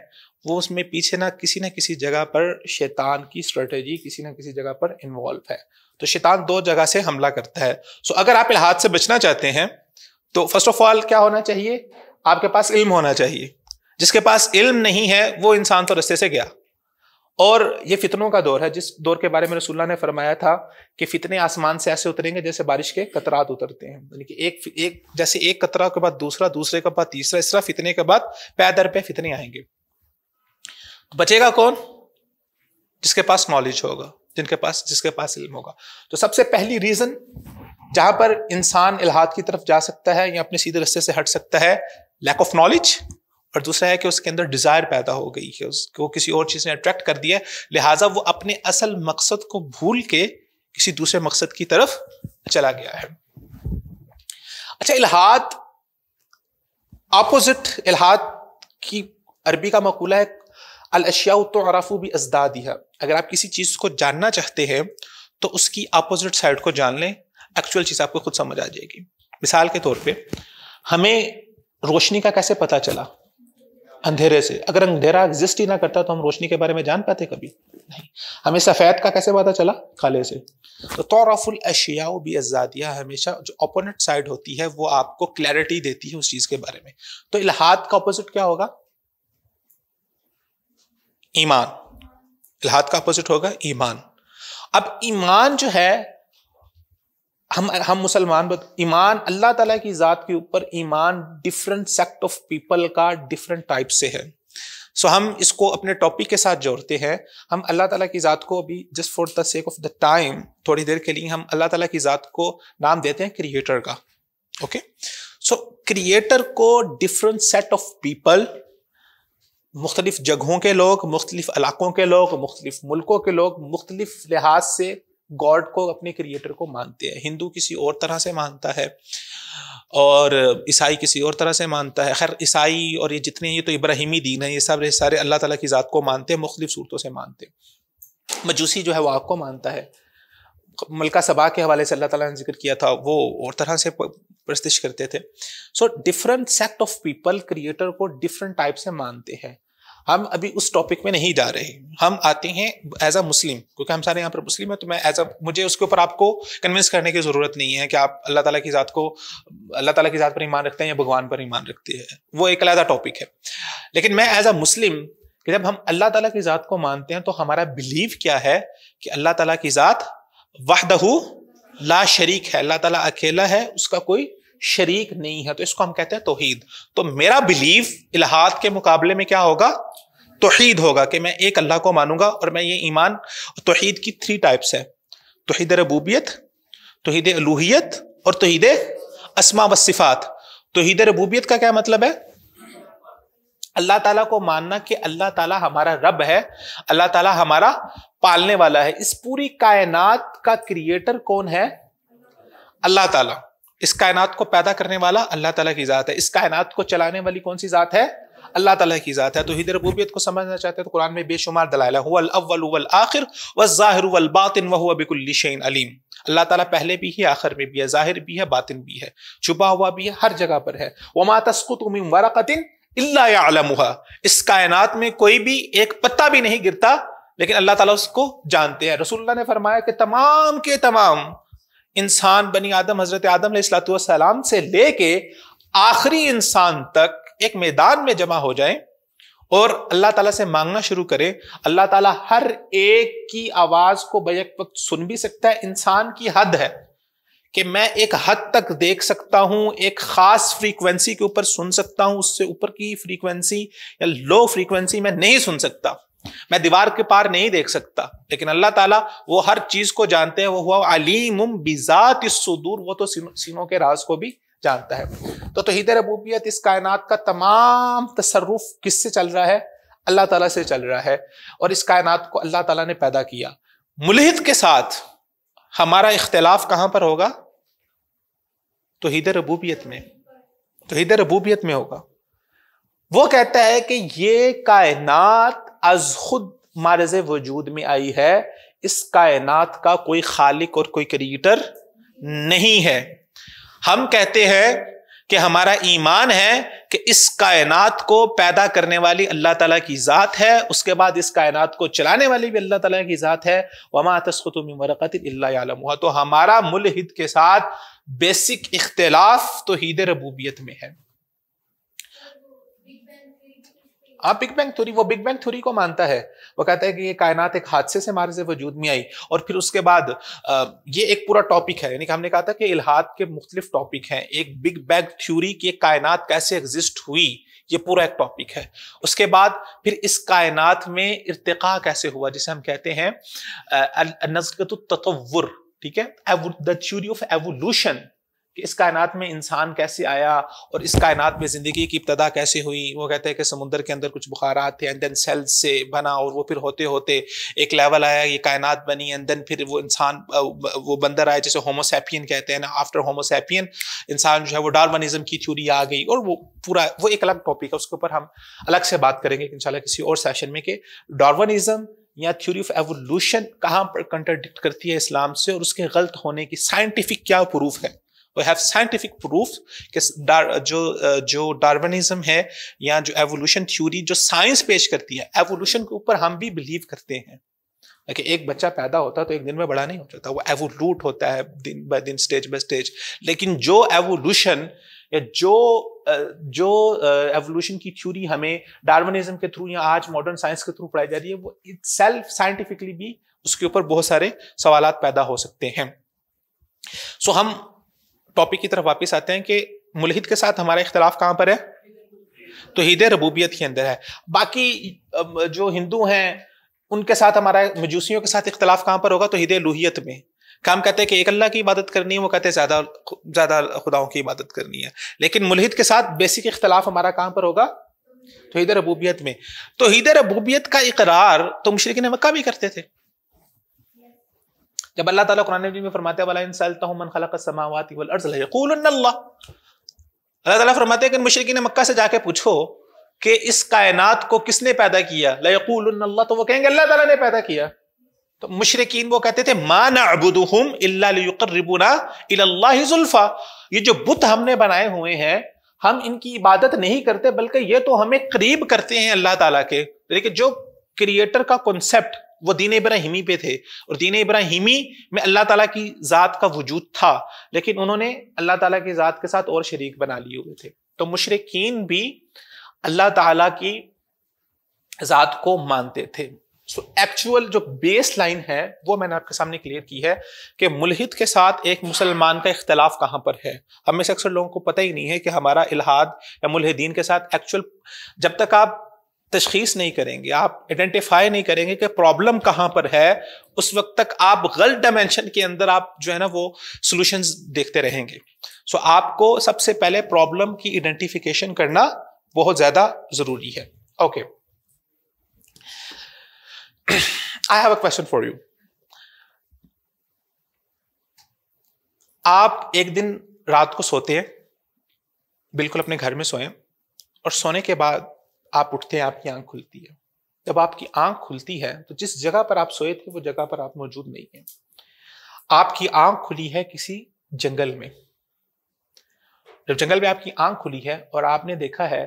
A: वो उसमें पीछे ना किसी ना किसी जगह पर शैतान की स्ट्रेटजी किसी ना किसी जगह पर इन्वॉल्व है तो शैतान दो जगह से हमला करता है सो अगर आप इलाहाद से बचना चाहते हैं तो फर्स्ट ऑफ ऑल क्या होना चाहिए आपके पास इल्म होना चाहिए जिसके पास इल्म नहीं है वो इंसान तो रस्ते से गया और ये फितनों का दौर है जिस दौर के बारे में रसुल्ला ने फरमाया था कि फितने आसमान से ऐसे उतरेंगे जैसे बारिश के कतरात उतरते हैं यानी कि एक एक जैसे एक कतरा के बाद दूसरा दूसरे के बाद तीसरा तरह फितने के बाद पैदर पे फितने आएंगे बचेगा कौन जिसके पास नॉलेज होगा जिनके पास जिसके पास इल्म होगा तो सबसे पहली रीजन जहां पर इंसान इलाहाद की तरफ जा सकता है या अपने सीधे रस्ते से हट सकता है लैक ऑफ नॉलेज और दूसरा है कि उसके अंदर डिज़ायर पैदा हो गई है उसको किसी और चीज़ ने अट्रैक्ट कर दिया लिहाजा वो अपने असल मकसद को भूल के किसी दूसरे मकसद की तरफ चला गया है अच्छा इलाहाद अपोजिट इलाहाद की अरबी का मकूला है अलशिया तोरफ़ भी अजदादिया अगर आप किसी चीज़ को जानना चाहते हैं तो उसकी अपोजिट साइड को जान लें एक्चुअल चीज़ आपको खुद समझ आ जाएगी मिसाल के तौर पे हमें रोशनी का कैसे पता चला अंधेरे से अगर अंधेरा एग्जिस्ट ही ना करता तो हम रोशनी के बारे में जान पाते कभी नहीं हमें सफ़ेद का कैसे पता चला काले से तो तौरफुल अशिया भी आजादियाँ हमेशा जो अपोनेट साइड होती है वो आपको क्लैरिटी देती है उस चीज़ के बारे में तो इलाहाद का अपोजिट क्या होगा ईमान इलाहाद का अपोजिट होगा ईमान अब ईमान जो है हम हम मुसलमान ईमान अल्लाह ताला की ज़ात के ऊपर ईमान डिफरेंट सेक्ट ऑफ पीपल का डिफरेंट टाइप से है सो हम इसको अपने टॉपिक के साथ जोड़ते हैं हम अल्लाह ताला की ज़ात को अभी just for the sake of the time थोड़ी देर के लिए हम अल्लाह ताला की ज़ात को नाम देते हैं क्रिएटर का ओके सो क्रिएटर को डिफरेंट सेट ऑफ पीपल मुख्तलिफ जगहों के लोग मुख्तलिफ इलाकों के लोग मुख्तलिफ मुल्कों के लोग मुख्तलिफ लिहाज से गॉड को अपने क्रिएटर को मानते हैं हिंदू किसी और तरह से मानता है और ईसाई किसी और तरह से मानता है खैर ईसाई और ये जितने ये तो इब्राहिमी दीन है ये सब सारे अल्लाह ताला की ज़ात को मानते हैं मुख्तलिफ सूरतों से मानते हैं मजूसी जो है वो आपको मानता है मलका सबा के हवाले से अल्लाह ताला ने जिक्र किया था वो और तरह से प्रस्तिश करते थे so different set of people creator को डिफरेंट टाइप से मानते हैं हम अभी उस टॉपिक में नहीं जा रहे हम आते हैं एज अ मुस्लिम क्योंकि हम सारे यहाँ पर मुस्लिम है तो मैं एज अ मुझे उसके ऊपर आपको कन्विंस करने की ज़रूरत नहीं है कि आप अल्लाह ताला की ज़ात को अल्लाह ताला की ज़ात पर ईमान रखते हैं या भगवान पर ईमान रखते हैं वो एक अलहदा टॉपिक है लेकिन मैं एज अ मुस्लिम कि जब हम अल्लाह ताला की ज़ात को मानते हैं तो हमारा बिलीव क्या है कि अल्लाह ताला की ज़ात वाहदहू ला शरीक है अल्लाह ताला अकेला है उसका कोई शरीक नहीं है तो इसको हम कहते हैं तोहीद तो मेरा बिलीव इलाहात के मुकाबले में क्या होगा तोहीद होगा कि मैं एक अल्लाह को मानूंगा और मैं ये ईमान तोहीद की थ्री टाइप्स है तोहद रबूबियत तोहद अलूहियत और तोहद असमा वसिफ़ात तोहद रबूबियत का क्या मतलब है अल्लाह ताला को मानना कि अल्लाह ताला हमारा रब है अल्लाह ताला हमारा पालने वाला है इस पूरी कायनात का क्रिएटर कौन है अल्लाह ताला इस कायनात को पैदा करने वाला अल्लाह ताला की ज़ात है इस कायनात को चलाने वाली कौन सी ज़ात है अल्लाह ताला की ज़ात है तो हिदर रबूबियत को समझना चाहते हैं तो कुरान में बेशुमार दलाला हुल अव्वल वल आखिर व ज़ाहिर वल बातिन व हुआ बिकुल शैन अलीम अल्लाह ताला पहले भी है आखिर में भी है जाहिर भी है बातिन भी है छुपा हुआ भी है हर जगह पर है वमा तस्कुत उमिन वरक़तिन इलामुहा इस कायनात में कोई भी एक पत्ता भी नहीं गिरता लेकिन अल्लाह ताला उसको जानते हैं रसूलुल्लाह ने फरमाया कि तमाम के तमाम इंसान बनी आदम हजरत आदम सलाम से लेके आखिरी इंसान तक एक मैदान में जमा हो जाए और अल्लाह ताला से मांगना शुरू करें अल्लाह ताला हर एक की आवाज को बैक वक्त सुन भी सकता है इंसान की हद है कि मैं एक हद तक देख सकता हूं एक खास फ्रीक्वेंसी के ऊपर सुन सकता हूं उससे ऊपर की फ्रीक्वेंसी या लो फ्रीक्वेंसी मैं नहीं सुन सकता मैं दीवार के पार नहीं देख सकता लेकिन अल्लाह ताला वो हर चीज को जानते हैं वो हुआ अलीम बिजात सुदूर वो तो सीनों के राज को भी जानता है तो तोहद रबूबियत इस कायनात का तमाम तसरुफ किससे चल रहा है अल्लाह ताला से चल रहा है और इस कायनात को अल्लाह ताला ने पैदा किया मुलहिद के साथ हमारा इख्तलाफ कहां पर होगा तो हिदर रबूबियत में तो हिदर रबूबियत में होगा वो कहता है कि ये कायनात अज खुद मारज वजूद में आई है इस कायनात का कोई खालिक और कोई क्रिएटर नहीं है हम कहते हैं कि हमारा ईमान है कि इस कायनात को पैदा करने वाली अल्लाह ताला की ज़ात है उसके बाद इस कायनात को चलाने वाली भी अल्लाह ताला की ज़ात है वमा तस्कुतमरक़तम हुआ तो हमारा मुलहिद के साथ बेसिक इख्तलाफ तो हीद रबूबियत में है आप बिग बैंग थ्योरी वो बिग बैंग थ्योरी को मानता है वो कहता है कि ये कायनात एक हादसे से हमारे से वजूद में आई और फिर उसके बाद ये एक पूरा टॉपिक है यानी कि हमने कहा था कि इलाहाद के मुख्तलिफ टॉपिक हैं एक बिग बैग थ्योरी की कायनात कैसे एग्जिस्ट हुई ये पूरा एक टॉपिक है उसके बाद फिर इस कायनात में इरतका कैसे हुआ जिसे हम कहते हैं नजकत तत्वर ठीक है द थ्योरी ऑफ एवोल्यूशन कि इस कायनात में इंसान कैसे आया और इस कायनात में ज़िंदगी की इब्तदा कैसे हुई वो कहते हैं कि समुंदर के अंदर कुछ बुखारात थे एंड देन सेल्स से बना और वो फिर होते होते एक लेवल आया ये कायनात बनी एंड देन फिर वो इंसान वो बंदर आया जैसे होमोसैपियन कहते हैं ना आफ्टर होमोसैपियन इंसान जो है वो डारवनिज़म की थ्योरी आ गई और वो पूरा वो एक अलग टॉपिक है उसके ऊपर हम अलग से बात करेंगे इंशाल्लाह किसी और सेशन में कि डारवनिज़म या थ्योरी ऑफ एवोल्यूशन कहाँ पर कंट्रडिक्ट करती है इस्लाम से और उसके गलत होने की साइंटिफिक क्या प्रूफ है वी हैव साइंटिफिक प्रूफ कि डार, जो uh, जो डार्वनिज्म है या जो एवोल्यूशन थ्योरी जो साइंस पेश करती है एवोल्यूशन के ऊपर हम भी बिलीव करते हैं कि एक बच्चा पैदा होता तो एक दिन में बड़ा नहीं हो जाता वो एवोलूट होता है दिन बाय दिन स्टेज बाय स्टेज लेकिन जो एवोल्यूशन या जो uh, जो एवोल्यूशन uh, की थ्योरी हमें डार्विनिज्म के थ्रू या आज मॉडर्न साइंस के थ्रू पढ़ाई जा रही है वो इट सेल्फ साइंटिफिकली भी उसके ऊपर बहुत सारे सवाल पैदा हो सकते हैं सो so, हम टॉपिक की तरफ वापस आते हैं कि मुलहिद के साथ हमारा इख्तलाफ कहाँ पर है तो हिद रबूबियत के अंदर है बाकी जो हिंदू हैं उनके साथ हमारा मजूसियों के साथ इख्तलाफ कहाँ पर होगा तो हिद लूहियत में काम कहते हैं कि एक अल्लाह की इबादत करनी है वो कहते हैं ज्यादा ज्यादा खुदाओं की इबादत करनी है लेकिन मुलहिद के साथ बेसिक इख्तलाफ हमारा कहाँ पर होगा तो हिद रबूबियत में तो हिद रबूबियत का इकरार तो ने मक्का भी करते थे जब अल्लाह ताला कुरान मजीद में फरमाते वाला इंसान मन खलक समावाती वल अर्ज यकूल अल्लाह ताला फरमाते हैं कि मुशरकी ने मक्का से जाके पूछो कि इस कायनात को किसने पैदा किया लयकूल अल्लाह तो वो कहेंगे अल्लाह ताला ने पैदा किया तो मुशरकिन वो कहते थे मा नबुदुम इलाबुना इल्लाजुल्फ़ा ये जो बुत हमने बनाए हुए हैं हम इनकी इबादत नहीं करते बल्कि ये तो हमें करीब करते हैं अल्लाह ताला के लेकिन जो क्रिएटर का कॉन्सेप्ट वो दीन इब्राहिमी पे थे और दीन इब्राहिमी में अल्लाह ताला की ज़ात का वजूद था लेकिन उन्होंने अल्लाह ताला की ज़ात के साथ और शरीक बना लिए हुए थे तो मुशरकिन भी अल्लाह ताला की ज़ात को मानते थे सो एक्चुअल जो बेस लाइन है वो मैंने आपके सामने क्लियर की है कि मुलहिद के साथ एक मुसलमान का इख्तलाफ कहाँ पर है हमें से अक्सर लोगों को पता ही नहीं है कि हमारा इलाहाद या मुलहदीन के साथ एक्चुअल जब तक आप तशखीस नहीं करेंगे आप आइडेंटिफाई नहीं करेंगे कि प्रॉब्लम कहां पर है उस वक्त तक आप गलत डायमेंशन के अंदर आप जो है ना वो सॉल्यूशंस देखते रहेंगे सो so, आपको सबसे पहले प्रॉब्लम की आइडेंटिफिकेशन करना बहुत ज्यादा जरूरी है okay I have a question for you आप एक दिन रात को सोते हैं बिल्कुल अपने घर में सोए और सोने के बाद आप उठते हैं आपकी आंख खुलती है जब आपकी आंख खुलती है तो जिस जगह पर आप सोए थे वो जगह पर आप मौजूद नहीं है आपकी आंख खुली है किसी जंगल में जब जंगल में आपकी आंख खुली है और आपने देखा है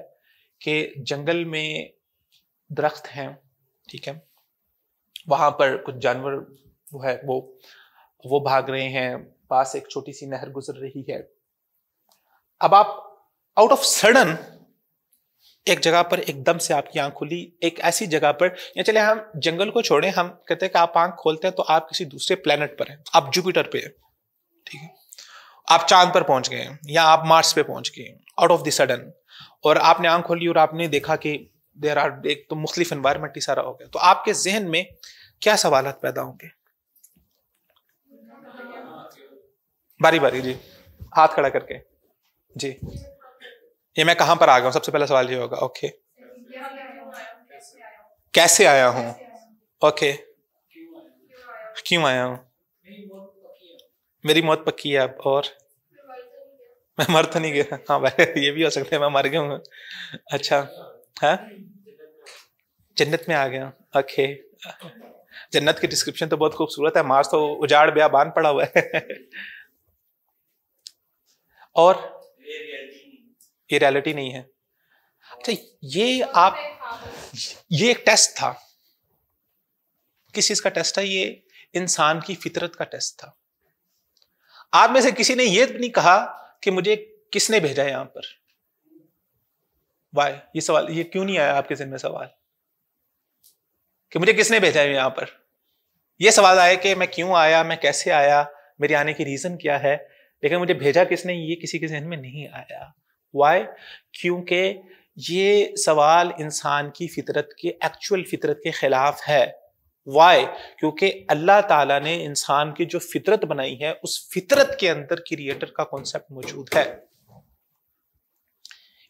A: कि जंगल में दरख्त हैं ठीक है वहां पर कुछ जानवर वो है वो वो भाग रहे हैं पास एक छोटी सी नहर गुजर रही है अब आप आउट ऑफ सडन एक जगह पर एकदम से आपकी आंख खुली एक ऐसी जगह पर या चले हम जंगल को छोड़े हम कहते हैं कि आप आंख खोलते हैं तो आप किसी दूसरे प्लेनेट पर हैं आप जुपिटर पे हैं ठीक है आप चांद पर पहुंच गए या आप मार्स पे पहुंच गए आउट ऑफ द सडन और आपने आंख खोली और आपने देखा कि देर आर एक तो मुख्तलिफ इन्वायरमेंट ही सारा हो गया तो आपके जहन में क्या सवाल पैदा होंगे बारी बारी जी हाथ खड़ा करके जी ये मैं कहां पर आ गया हूँ सबसे पहला सवाल ये होगा ओके कैसे आया हूं ओके क्यों आया हूं मेरी मौत पक्की है अब और मैं मर तो नहीं गया हाँ भाई ये भी हो सकता है मैं मर गया हूँ अच्छा है हाँ? जन्नत में आ गया ओके जन्नत की डिस्क्रिप्शन तो बहुत खूबसूरत है मार्स तो उजाड़ बांध पड़ा हुआ है और ये रियलिटी नहीं है अच्छा ये आप ये एक टेस्ट था किस चीज का टेस्ट था ये इंसान की फितरत का टेस्ट था आप में से किसी ने यह नहीं कहा कि मुझे किसने भेजा यहां पर वाई ये सवाल ये क्यों नहीं आया आपके जिन में सवाल कि मुझे किसने भेजा है यहां पर यह सवाल आया कि मैं क्यों आया मैं कैसे आया मेरे आने की रीजन क्या है लेकिन मुझे भेजा किसने ये किसी के जहन में नहीं आया वाई क्योंकि ये सवाल इंसान की फितरत के एक्चुअल फितरत के ख़िलाफ़ है वाई क्योंकि अल्लाह ताला ने इंसान की जो फितरत बनाई है उस फितरत के अंदर क्रिएटर का कॉन्सेप्ट मौजूद है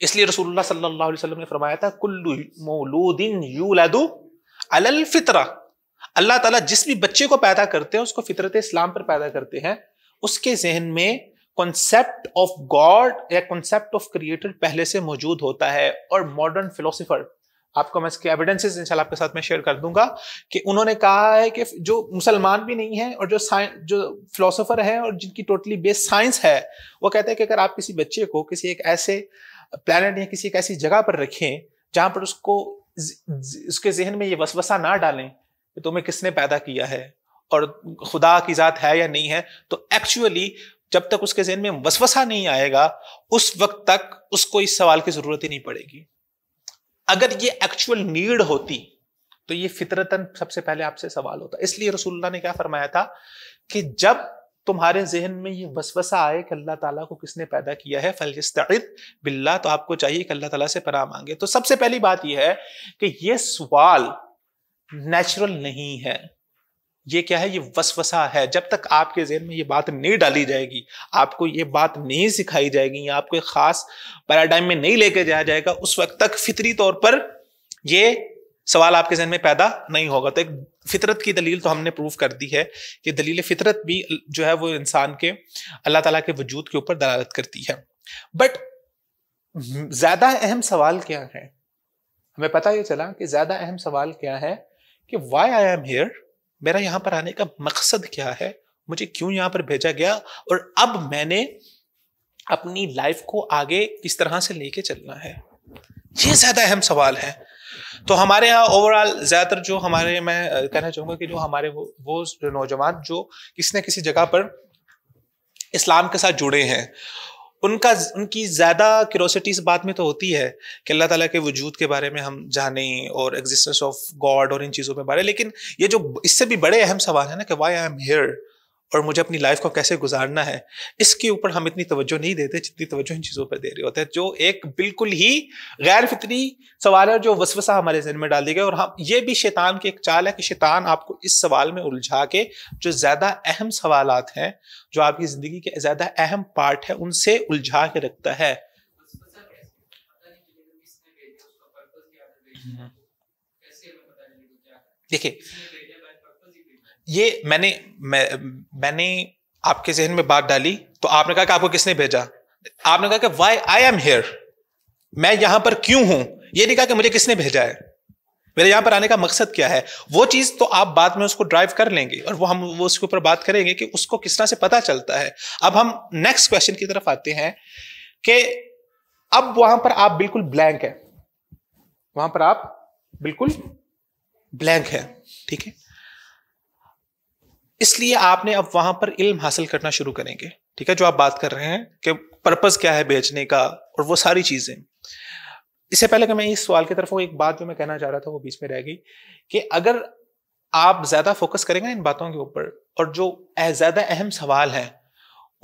A: इसलिए रसूलुल्लाह सल्लल्लाहु अलैहि वसल्लम ने फरमाया था कुल्लू मौलूदिन यूलदु अलल फितरा अल्लाह ताला जिस भी बच्चे को पैदा करते हैं उसको फितरत इस्लाम पर पैदा करते हैं उसके जहन में कॉन्सेप्ट ऑफ गॉड या कॉन्सेप्ट ऑफ क्रिएटर पहले से मौजूद होता है और मॉडर्न फिलोसफर आपको मैं इसके एविडेंसेस इन आपके साथ में शेयर कर दूंगा कि उन्होंने कहा है कि जो मुसलमान भी नहीं है और जो जो फिलोसोफर है और जिनकी टोटली बेस साइंस है वो कहते हैं कि अगर आप किसी बच्चे को किसी एक ऐसे प्लानट या किसी एक ऐसी जगह पर रखें जहां पर उसको उसके जहन में ये वसवसा ना डालें कि तुम्हें किसने पैदा किया है और खुदा की ज़ात है या नहीं है तो एक्चुअली जब तक उसके जहन में वसवसा नहीं आएगा उस वक्त तक उसको इस सवाल की जरूरत ही नहीं पड़ेगी अगर ये एक्चुअल नीड होती तो ये फितरतन सबसे पहले आपसे सवाल होता इसलिए रसूलुल्लाह ने क्या फरमाया था कि जब तुम्हारे जहन में ये वसवसा आए कि अल्लाह ताला को किसने पैदा किया है फलिस्तित बिल्ला तो आपको चाहिए कि अल्लाह ताला से पनाह मांगे तो सबसे पहली बात यह है कि ये सवाल नेचुरल नहीं है ये क्या है ये वसवसा है जब तक आपके जहन में ये बात नहीं डाली जाएगी आपको ये बात नहीं सिखाई जाएगी या आपको खास पैराडाइम में नहीं लेके जाया जाएगा उस वक्त तक फितरी तौर पर ये सवाल आपके जहन में पैदा नहीं होगा तो एक फितरत की दलील तो हमने प्रूव कर दी है कि दलील फितरत भी जो है वो इंसान के अल्लाह तला के वजूद के ऊपर दलालत करती है बट ज्यादा अहम सवाल क्या है हमें पता ये चला कि ज्यादा अहम सवाल क्या है कि वाई आई एम हेयर मेरा यहाँ पर आने का मकसद क्या है मुझे क्यों यहाँ पर भेजा गया और अब मैंने अपनी लाइफ को आगे किस तरह से लेके चलना है ये ज्यादा अहम सवाल है तो हमारे यहाँ ओवरऑल ज्यादातर जो हमारे मैं कहना चाहूंगा कि जो हमारे वो वो नौजवान जो किसी न किसी जगह पर इस्लाम के साथ जुड़े हैं उनका उनकी ज़्यादा क्यूरोसिटी इस बात में तो होती है कि अल्लाह ताला के वजूद के बारे में हम जाने और एग्जिस्टेंस ऑफ गॉड और इन चीज़ों के बारे लेकिन ये जो इससे भी बड़े अहम सवाल है ना कि वाई आई एम हेयर और मुझे अपनी लाइफ को कैसे गुजारना है इसके ऊपर हम इतनी तवज्जो नहीं देते जितनी तवज्जो इन चीज़ों पर दे रहे होते हैं जो एक बिल्कुल ही गैर फितरी सवाल है जो वसवसा हमारे जहन में डाल दी गई और हम ये भी शैतान की एक चाल है कि शैतान आपको इस सवाल में उलझा के जो ज़्यादा अहम सवाल हैं जो आपकी ज़िंदगी के ज़्यादा अहम पार्ट है उनसे उलझा के रखता है देखिये ये मैंने मैं, मैंने आपके जहन में बात डाली तो आपने कहा कि आपको किसने भेजा आपने कहा कि वाई आई एम हेयर मैं यहां पर क्यों हूं ये नहीं कहा कि मुझे किसने भेजा है मेरे यहां पर आने का मकसद क्या है वो चीज तो आप बाद में उसको ड्राइव कर लेंगे और वो हम वो उसके ऊपर बात करेंगे कि उसको किस तरह से पता चलता है अब हम नेक्स्ट क्वेश्चन की तरफ आते हैं कि अब वहां पर आप बिल्कुल ब्लैंक है वहां पर आप बिल्कुल ब्लैंक है ठीक है इसलिए आपने अब वहां पर इल्म हासिल करना शुरू करेंगे ठीक है जो आप बात कर रहे हैं कि पर्पज क्या है बेचने का और वो सारी चीजें इससे पहले कि मैं इस सवाल की तरफ एक बात जो मैं कहना चाह रहा था वो बीच में रह गई कि अगर आप ज्यादा फोकस करेंगे इन बातों के ऊपर और जो ज्यादा अहम सवाल है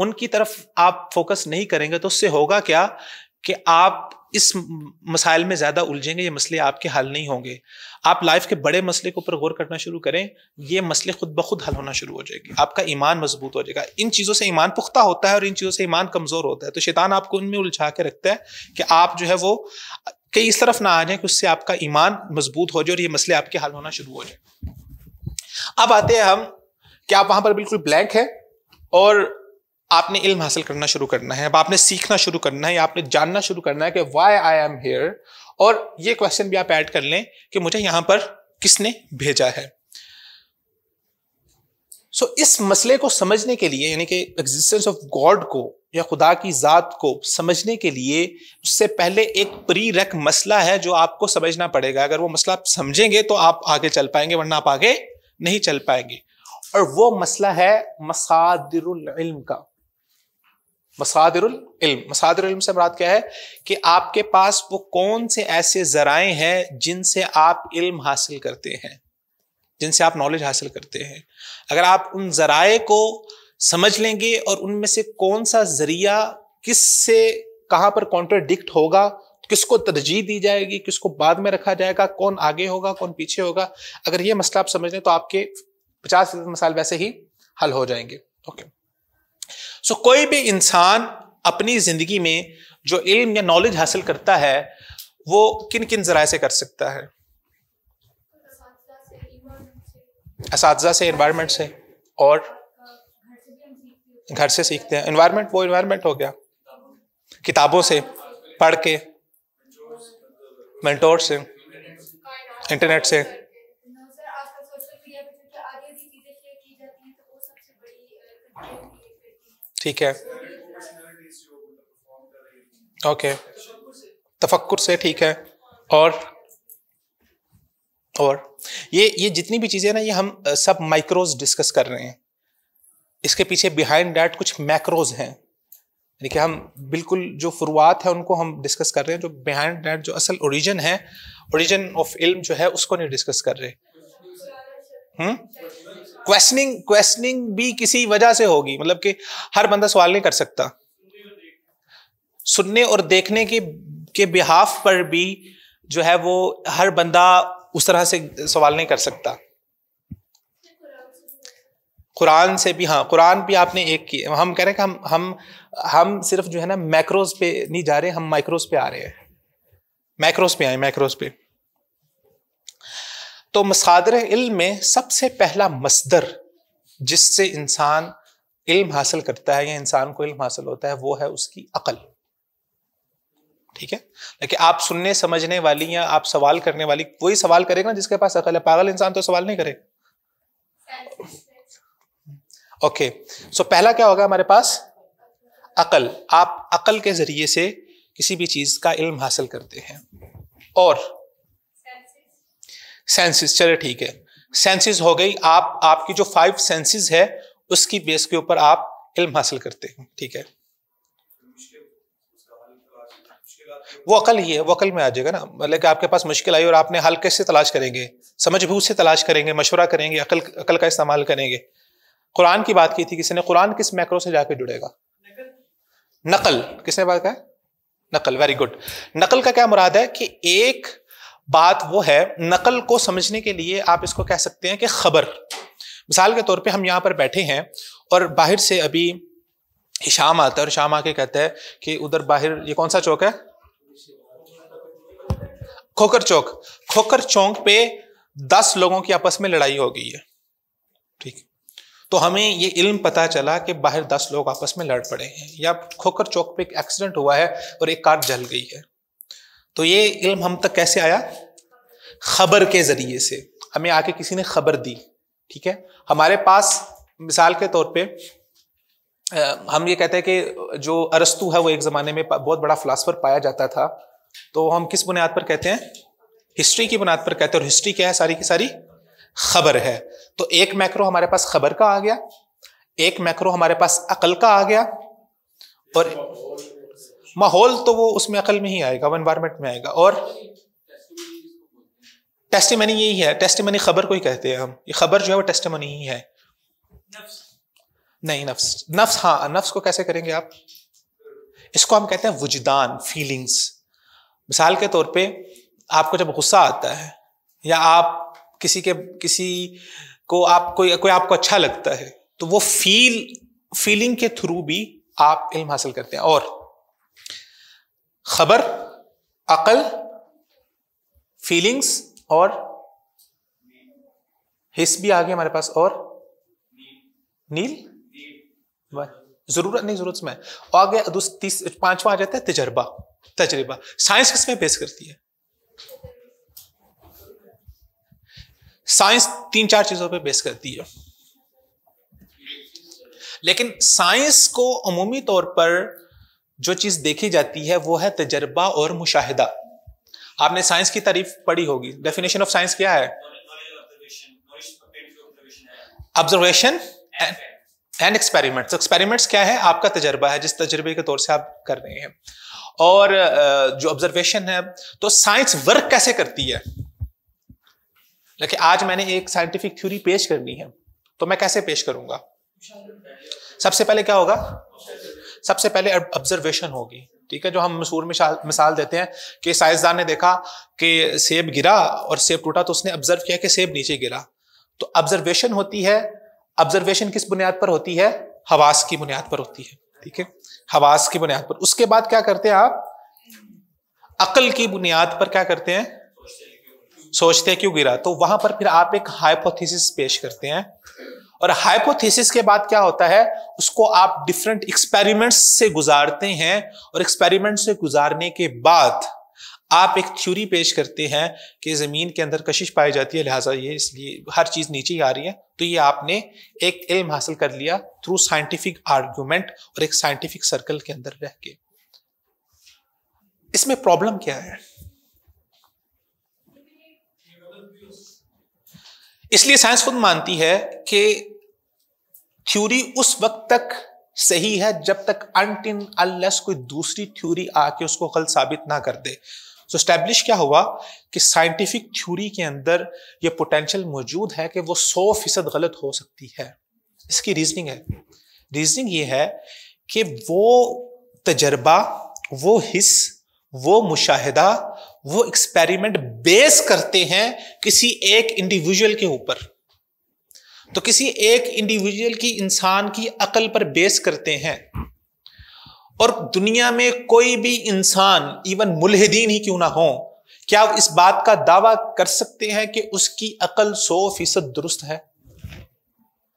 A: उनकी तरफ आप फोकस नहीं करेंगे तो उससे होगा क्या कि आप इस मसाइल में ज़्यादा उलझेंगे ये मसले आपके हल नहीं होंगे आप लाइफ के बड़े मसले के ऊपर गौर करना शुरू करें ये मसले खुद ब खुद हल होना शुरू हो जाएगी आपका ईमान मजबूत हो जाएगा इन चीज़ों से ईमान पुख्ता होता है और इन चीज़ों से ईमान कमज़ोर होता है तो शैतान आपको उनमें उलझा के रखता है कि आप जो है वो कई इस तरफ ना आ जाए कि उससे आपका ईमान मजबूत हो जाए और ये मसले आपके हल होना शुरू हो जाए अब आते हैं हम कि आप वहां पर बिल्कुल ब्लैंक है और आपने इल्म हासिल करना शुरू करना है अब आपने सीखना शुरू करना है या आपने जानना शुरू करना है कि वाई आई एम हेयर और ये क्वेश्चन भी आप ऐड कर लें कि मुझे यहां पर किसने भेजा है सो so, इस मसले को समझने के लिए यानी कि एग्जिस्टेंस ऑफ गॉड को या खुदा की ज़ात को समझने के लिए उससे पहले एक प्री रक मसला है जो आपको समझना पड़ेगा अगर वो मसला आप समझेंगे तो आप आगे चल पाएंगे वरना आप आगे नहीं चल पाएंगे और वो मसला है मसादिर का मसादर इल्म से मराद क्या है कि आपके पास वो कौन से ऐसे ज़राए हैं जिनसे आप इल्म हासिल करते हैं जिनसे आप नॉलेज हासिल करते हैं अगर आप उन ज़राए को समझ लेंगे और उनमें से कौन सा ज़रिया किस से कहाँ पर कॉन्ट्रोडिक्ट होगा किसको तरजीह दी जाएगी किसको बाद में रखा जाएगा कौन आगे होगा कौन पीछे होगा अगर ये मसला आप समझ लें तो आपके पचास फीसद वैसे ही हल हो जाएंगे ओके okay. सो so, कोई भी इंसान अपनी ज़िंदगी में जो इल्म या नॉलेज हासिल करता है वो किन किन जराये से कर सकता है इस से इन्वायरमेंट से और घर से सीखते हैं इन्वायरमेंट वो इन्वायरमेंट हो गया किताबों से पढ़ के मेंटोर से इंटरनेट से ठीक है ओके तफक्कुर से ठीक है और और ये ये जितनी भी चीज़ें ना ये हम सब माइक्रोज डिस्कस कर रहे हैं इसके पीछे बिहाइंड डैट कुछ मैक्रोज हैं यानी कि हम बिल्कुल जो शुरुआत है उनको हम डिस्कस कर रहे हैं जो बिहाइंड डैट जो असल ओरिजिन है ओरिजिन ऑफ इल्म जो है उसको नहीं डिस्कस कर रहे हम्म क्वेश्चनिंग क्वेश्चनिंग भी किसी वजह से होगी मतलब कि हर बंदा सवाल नहीं कर सकता सुनने और देखने के के बिहाफ पर भी जो है वो हर बंदा उस तरह से सवाल नहीं कर सकता कुरान से भी हाँ कुरान भी आपने एक की हम कह रहे हैं कि हम हम हम सिर्फ जो है ना मैक्रोज पे नहीं जा रहे हम माइक्रोज पे आ रहे हैं मैक्रोज पे आए मैक्रोज पे तो मसादर इल्म में सबसे पहला मसदर जिससे इंसान इल्म हासिल करता है या इंसान को इल्म हासिल होता है वो है उसकी अकल ठीक है लेकिन आप सुनने समझने वाली या आप सवाल करने वाली वही सवाल करेगा ना जिसके पास अकल है पागल इंसान तो सवाल नहीं करेगा ओके सो पहला क्या होगा हमारे पास अकल आप अकल के ज़रिए से किसी भी चीज़ का इल्म हासिल करते हैं और सेंसेस चले ठीक है सेंसेस हो गई आप आपकी जो फाइव सेंसेस है उसकी बेस के ऊपर आप इल्म हासिल करते हैं ठीक है वो अकल ही है वो अकल में आ जाएगा ना मतलब कि आपके पास मुश्किल आई और आपने हल कैसे तलाश करेंगे समझ भी उससे तलाश करेंगे मशवरा करेंगे अकल अकल का इस्तेमाल करेंगे कुरान की बात की थी किसी ने कुरान किस मैक्रो से जाके जुड़ेगा नकल किसने बात कहा नकल वेरी गुड नकल का क्या मुराद है कि एक बात वो है नकल को समझने के लिए आप इसको कह सकते हैं कि खबर मिसाल के तौर पे हम यहाँ पर बैठे हैं और बाहर से अभी शाम आता है और शाम आके कहता है कि उधर बाहर ये कौन सा चौक है खोकर चौक खोकर चौक पे दस लोगों की आपस में लड़ाई हो गई है ठीक तो हमें ये इल्म पता चला कि बाहर दस लोग आपस में लड़ पड़े हैं या खोकर चौक पे एक एक्सीडेंट हुआ है और एक कार जल गई है तो ये इल्म हम तक कैसे आया खबर के ज़रिए से हमें आके किसी ने खबर दी ठीक है हमारे पास मिसाल के तौर पे हम ये कहते हैं कि जो अरस्तु है वो एक ज़माने में बहुत बड़ा फ़िलासफ़र पाया जाता था तो हम किस बुनियाद पर कहते हैं हिस्ट्री की बुनियाद पर कहते हैं और हिस्ट्री क्या है सारी की सारी खबर है तो एक मैक्रो हमारे पास खबर का आ गया एक मैक्रो हमारे पास अकल का आ गया और माहौल तो वो उसमें अकल में ही आएगा वो इन्वायरमेंट में आएगा और मनी यही है मनी खबर को ही कहते हैं हम ये खबर जो है वो मनी ही है नहीं नफ्स नफ्स हाँ नफ्स को कैसे करेंगे आप इसको हम कहते हैं वजदान फीलिंग्स मिसाल के तौर पे आपको जब गुस्सा आता है या आप किसी के किसी को आप कोई कोई आपको अच्छा लगता है तो वो फील फीलिंग के थ्रू भी आप इल्म हासिल करते हैं और खबर अकल फीलिंग्स और हिस भी आ गया हमारे पास और नील जरूरत नहीं जरूरत में और आ गया पांचवा आ जाता है तजर्बा तजर्बा साइंस किस में बेस करती है साइंस तीन चार चीजों पे बेस करती है लेकिन साइंस को अमूमी तौर पर जो चीज देखी जाती है वो है तजर्बा और मुशाहिदा आपने साइंस की तारीफ पढ़ी होगी डेफिनेशन ऑफ साइंस क्या है ऑब्जर्वेशन एंड एक्सपेरिमेंट्स एक्सपेरिमेंट्स क्या है आपका तजर्बा है जिस तजर्बे के तौर से आप कर रहे हैं और जो ऑब्जर्वेशन है तो साइंस वर्क कैसे करती है लेकिन आज मैंने एक साइंटिफिक थ्योरी पेश करनी है तो मैं कैसे पेश करूंगा सबसे पहले क्या होगा सबसे पहले ऑब्जर्वेशन होगी ठीक है जो हम मसूर मिसाल मिसाल देते हैं कि साइंसदान ने देखा कि सेब गिरा और सेब टूटा तो उसने ऑब्जर्व किया कि सेब नीचे गिरा तो ऑब्जर्वेशन होती है ऑब्जर्वेशन किस बुनियाद पर होती है हवास की बुनियाद पर होती है ठीक है हवास की बुनियाद पर उसके बाद क्या करते हैं आप अकल की बुनियाद पर क्या करते हैं सोचते हैं क्यों गिरा तो वहां पर फिर आप एक हाइपोथेसिस पेश करते हैं और हाइपोथेसिस के बाद क्या होता है उसको आप डिफरेंट एक्सपेरिमेंट्स से गुजारते हैं और एक्सपेरिमेंट से गुजारने के बाद आप एक थ्योरी पेश करते हैं कि ज़मीन के अंदर कशिश पाई जाती है लिहाजा ये इसलिए हर चीज़ नीचे ही आ रही है तो ये आपने एक इल्म हासिल कर लिया थ्रू साइंटिफिक आर्ग्यूमेंट और एक साइंटिफिक सर्कल के अंदर रह के इसमें प्रॉब्लम क्या है इसलिए साइंस खुद मानती है कि थ्योरी उस वक्त तक सही है जब तक अनटिन अनलेस कोई दूसरी थ्योरी आके उसको गलत साबित ना कर दे सो so, स्टैब्लिश क्या हुआ कि साइंटिफिक थ्योरी के अंदर ये पोटेंशियल मौजूद है कि वो सौ फीसद गलत हो सकती है इसकी रीजनिंग है रीजनिंग ये है कि वो तजर्बा वो हिस्स वो मुशाहिदा वो एक्सपेरिमेंट बेस करते हैं किसी एक इंडिविजुअल के ऊपर तो किसी एक इंडिविजुअल की इंसान की अकल पर बेस करते हैं और दुनिया में कोई भी इंसान इवन मुलहदीन ही क्यों ना हो क्या इस बात का दावा कर सकते हैं कि उसकी अकल सौ फीसद दुरुस्त है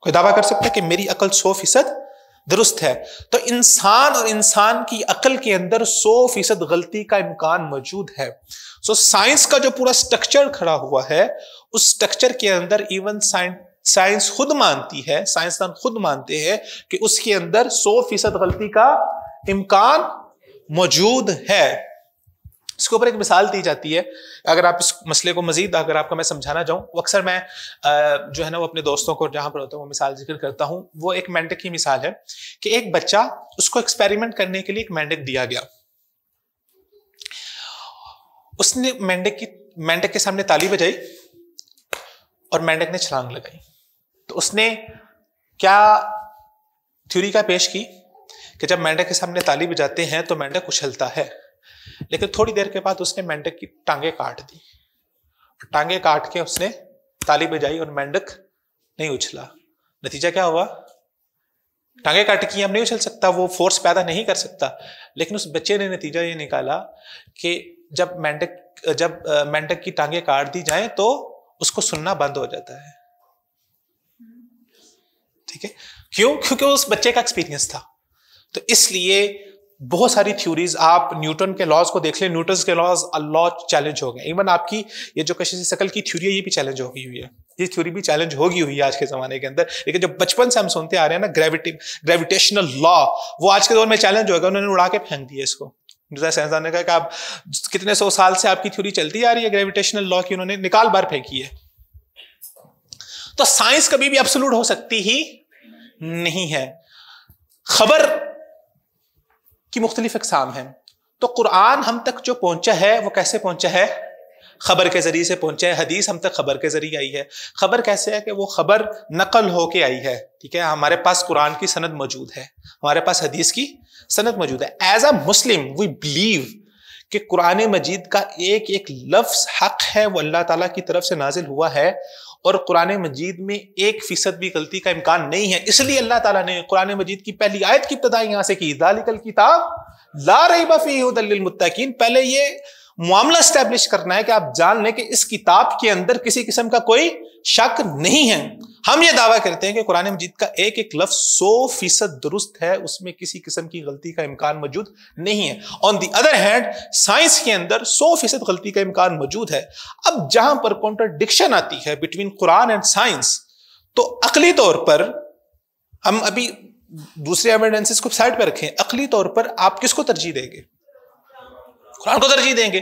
A: कोई दावा कर सकता है कि मेरी अकल सौ फीसद दुरुस्त है तो इंसान और इंसान की अकल के अंदर 100 फीसद गलती का इम्कान मौजूद है सो so, साइंस का जो पूरा स्ट्रक्चर खड़ा हुआ है उस स्ट्रक्चर के अंदर इवन साइंस साइंस खुद मानती है साइंसदान खुद मानते हैं कि उसके अंदर 100 फीसद गलती का इम्कान मौजूद है इसके ऊपर एक मिसाल दी जाती है अगर आप इस मसले को मजीद अगर आपको मैं समझाना चाहूँ वो अक्सर मैं जो है ना वो अपने दोस्तों को जहाँ पर होता हूँ वो मिसाल जिक्र करता हूँ वो एक मेंढक की मिसाल है कि एक बच्चा उसको एक्सपेरिमेंट करने के लिए एक मेंढक दिया गया उसने मेंढक की मेंढक के सामने ताली बजाई और मेंढक ने छलांग लगाई तो उसने क्या थ्योरी का पेश की कि जब मेंढक के सामने ताली बजाते हैं तो मेंढक उछलता है लेकिन थोड़ी देर के बाद उसने मेंढक की टांगे काट दी टांगे काट के उसने ताली बजाई और मेंढक नहीं उछला नतीजा क्या हुआ टांगे काट की हम नहीं उछल सकता वो फोर्स पैदा नहीं कर सकता लेकिन उस बच्चे ने नतीजा ये निकाला कि जब मेंढक जब मेंढक की टांगे काट दी जाए तो उसको सुनना बंद हो जाता है ठीक है क्यों क्योंकि उस बच्चे का एक्सपीरियंस था तो इसलिए बहुत सारी थ्योरीज आप न्यूटन के लॉज को देख लें न्यूटन के लॉज लॉ चैलेंज हो गए इवन आपकी ये जो कशिश शकल की थ्योरी है ये भी चैलेंज हो गई हुई है ये थ्योरी भी चैलेंज होगी हुई है आज के जमाने के अंदर लेकिन जब बचपन से हम सुनते आ रहे हैं ना ग्रेविटी ग्रेविटेशनल लॉ वो आज के दौर में चैलेंज होगा उन्होंने उड़ा के फेंक दिया इसको साइंसदान ने कहा कि आप कितने सौ साल से आपकी थ्योरी चलती आ रही है ग्रेविटेशनल लॉ की उन्होंने निकाल बार फेंकी है तो साइंस कभी भी एब्सोल्यूट हो सकती ही नहीं है खबर की मुख्तलिफ अकसाम हैं तो कुरान हम तक जो पहुंचा है वो कैसे पहुंचा है खबर के ज़रिए से पहुंचा है हदीस हम तक खबर के ज़रिए आई है खबर कैसे है कि वो खबर नकल होके आई है ठीक है हमारे पास कुरान की सनद मौजूद है हमारे पास हदीस की सनद मौजूद है as a Muslim we believe कि कुरान मजीद का एक एक लफ्ज हक है वो अल्लाह ताला की तरफ से नाजिल हुआ है और कुरान मजीद में एक फीसद भी गलती का इम्कान नहीं है इसलिए अल्लाह ताला ने कुरान मजीद की पहली आयत की इब्तदा यहाँ से की दालिकल किताब ला रही बफी मुत्तकीन पहले ये मामला स्टैब्लिश करना है कि आप जान लें कि इस किताब के अंदर किसी किस्म का कोई शक नहीं है हम ये दावा करते हैं कि कुरान मजीद का एक एक लफ्ज सौ फीसद दुरुस्त है उसमें किसी किस्म की गलती का इम्कान मौजूद नहीं है on the other hand science के अंदर सौ फीसद गलती का इम्कान मौजूद है अब जहां पर कॉन्ट्रडिक्शन आती है बिटवीन कुरान एंड साइंस तो अकली तौर पर हम अभी दूसरे एविडेंसेस को साइड पर रखें अकली तौर पर आप किसको तरजीह देंगे कुरान को तरजीह देंगे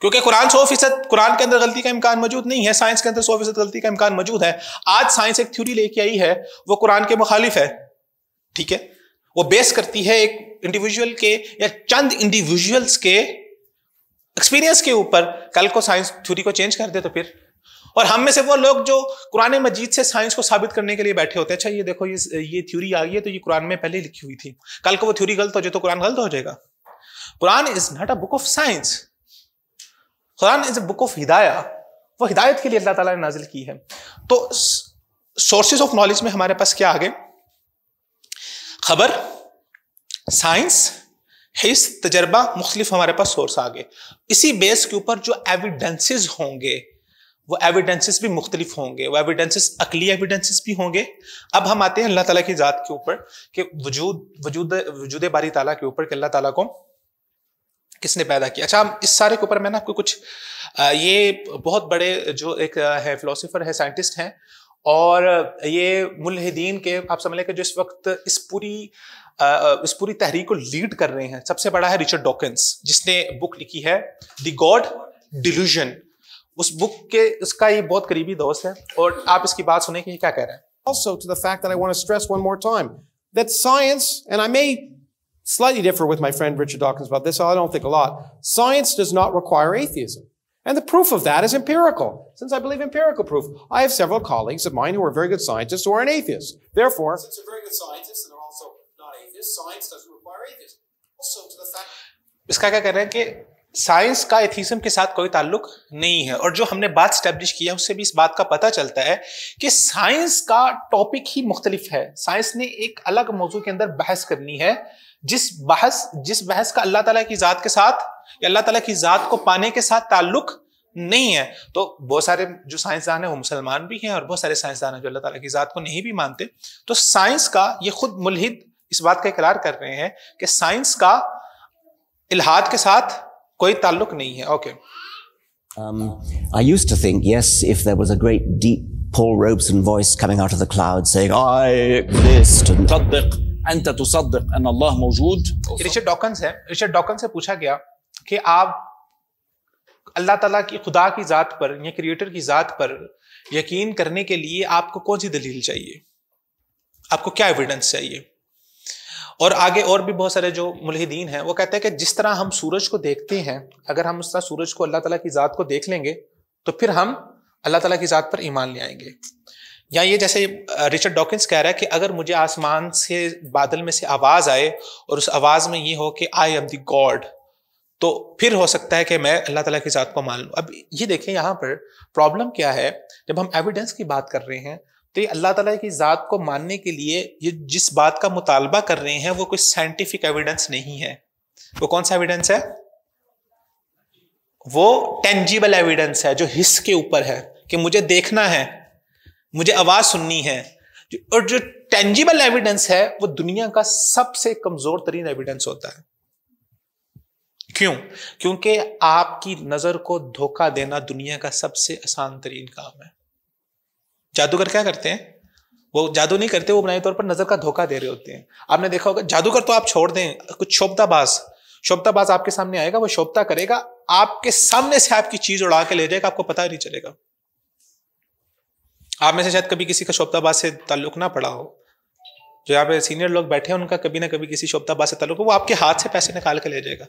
A: क्योंकि कुरान सौ फीसद कुरान के अंदर गलती का इम्कान मौजूद नहीं है साइंस के अंदर सौ फीसद गलती का इम्कान मौजूद है आज साइंस एक थ्योरी लेके आई है वो कुरान के मुखालिफ है ठीक है वो बेस करती है एक इंडिविजुअल के या चंद इंडिविजुअल्स के एक्सपीरियंस के ऊपर कल को साइंस थ्योरी को चेंज कर दे तो फिर और हम में से वो लोग जो कुरान मजीद से साइंस को साबित करने के लिए बैठे होते हैं अच्छा ये देखो ये ये थ्योरी आ गई है तो ये कुरान में पहले लिखी हुई थी कल को वो थ्योरी गलत हो जाए तो कुरान गलत हो जाएगा Quran is not a book of science Quran is a book of हिदाया वो हिदायत के लिए अल्लाह ताला ने नाजिल की है तो सोर्सेज ऑफ नॉलेज में हमारे पास क्या आ गए खबर साइंस हिस तजर्बा मुख्तलिफ हमारे पास सोर्स आ गए इसी बेस के ऊपर जो एविडेंसेस होंगे वो एविडेंसेस भी मुख्तलिफ होंगे वो एविडेंसेस अकली एविडेंसेस भी होंगे अब हम आते हैं अल्लाह ताला की ज़ात के ऊपर कि वजूद वजूद वजूद बारी ताला के ऊपर कि अल्लाह ताला को किसने पैदा किया अच्छा इस सारे के ऊपर मैंने आपको कुछ ये बहुत बड़े जो एक है फिलोसोफर है साइंटिस्ट हैं और ये मुलहिदीन के आप समझ लें कि जो इस वक्त इस पूरी इस पूरी तहरीक को लीड कर रहे हैं सबसे बड़ा है रिचर्ड डॉकिंस जिसने बुक लिखी है द गॉड डिल्यूजन उस बुक के उसका ये बहुत करीबी दोस्त है और आप इसकी बात सुने कि क्या कह रहे हैं Also to the fact that I want to stress one more time that science and I may slightly differ with my friend Richard Dawkins about this. I don't think a lot. Science does not require atheism. And the proof of that is empirical. Since I believe empirical proof, I have several colleagues of mine who are very good scientists who are an atheist. Therefore, since they're very good scientists and they're also not atheists, science doesn't require atheism. Also to the fact इसका क्या कह रहे हैं कि साइंस का एथिज्म के साथ कोई ताल्लुक नहीं है और जो हमने बात स्टैब्लिश किया उससे भी इस बात का पता चलता है कि साइंस का टॉपिक ही मुख्तलिफ है साइंस ने एक अलग मौजू के अंदर बहस करनी है जिस बहस जिस बहस का अल्लाह ताला की ज़ात के साथ या अल्लाह ताला की ज़ात को पाने के साथ ताल्लुक नहीं है तो बहुत सारे जो साइंसदान हैं वो मुसलमान भी हैं और बहुत सारे साइंसदान हैं जो अल्लाह ताला की ज़ात को नहीं भी मानते तो साइंस का ये खुद मुलहिद इस बात का इकरार कर रहे हैं कि साइंस का इलाहाद के साथ कोई ताल्लुक नहीं है okay
B: I used to think yes if there was a great deep Paul Robeson voice
A: coming out of the cloud saying, I exist and Tadbiq अंत तुसद्दिक अन अल्लाह मौजूद रिचर्ड डॉकन्स है रिचर्ड डॉकन्स से पूछा गया कि आप अल्लाह ताला की खुदा की ज़ात पर या क्रिएटर की ज़ात पर यकीन करने के लिए आपको कौन सी दलील चाहिए आपको क्या एविडेंस चाहिए और आगे और भी बहुत सारे जो मुलहदीन हैं वो कहते हैं कि जिस तरह हम सूरज को देखते हैं अगर हम उस तरह सूरज को अल्लाह ताला की ज़ात को देख लेंगे तो फिर हम अल्लाह ताला की ज़ात पर ईमान ले आएंगे या ये जैसे रिचर्ड डॉकिंस कह रहा है कि अगर मुझे आसमान से बादल में से आवाज़ आए और उस आवाज़ में ये हो कि आई एम दी गॉड तो फिर हो सकता है कि मैं अल्लाह ताला की ज़ात को मान लूँ अब ये देखें यहाँ पर प्रॉब्लम क्या है जब हम एविडेंस की बात कर रहे हैं तो ये अल्लाह ताला की ज़ात को मानने के लिए ये जिस बात का मुतालबा कर रहे हैं वो कोई साइंटिफिक एविडेंस नहीं है वो कौन सा एविडेंस है वो टेंजिबल एविडेंस है जो हिस्स के ऊपर है कि मुझे देखना है मुझे आवाज सुननी है और जो टेंजिबल एविडेंस है वो दुनिया का सबसे कमजोर तरीन एविडेंस होता है क्यों क्योंकि आपकी नजर को धोखा देना दुनिया का सबसे आसान तरीन काम है जादूगर क्या करते हैं वो जादू नहीं करते वो बनाए तौर पर नजर का धोखा दे रहे होते हैं आपने देखा होगा जादूगर तो आप छोड़ दें कुछ शोभताबाज शोभताबाज आपके सामने आएगा वो शोभता करेगा आपके सामने से आपकी चीज उड़ा के ले जाएगा आपको पता नहीं चलेगा आप में से शायद कभी किसी का शोबताबाद से ताल्लुक ना पड़ा हो जो यहाँ पे सीनियर लोग बैठे हैं उनका कभी ना कभी किसी शोबताबाद से ताल्लुक हो वो आपके हाथ से पैसे निकाल के ले जाएगा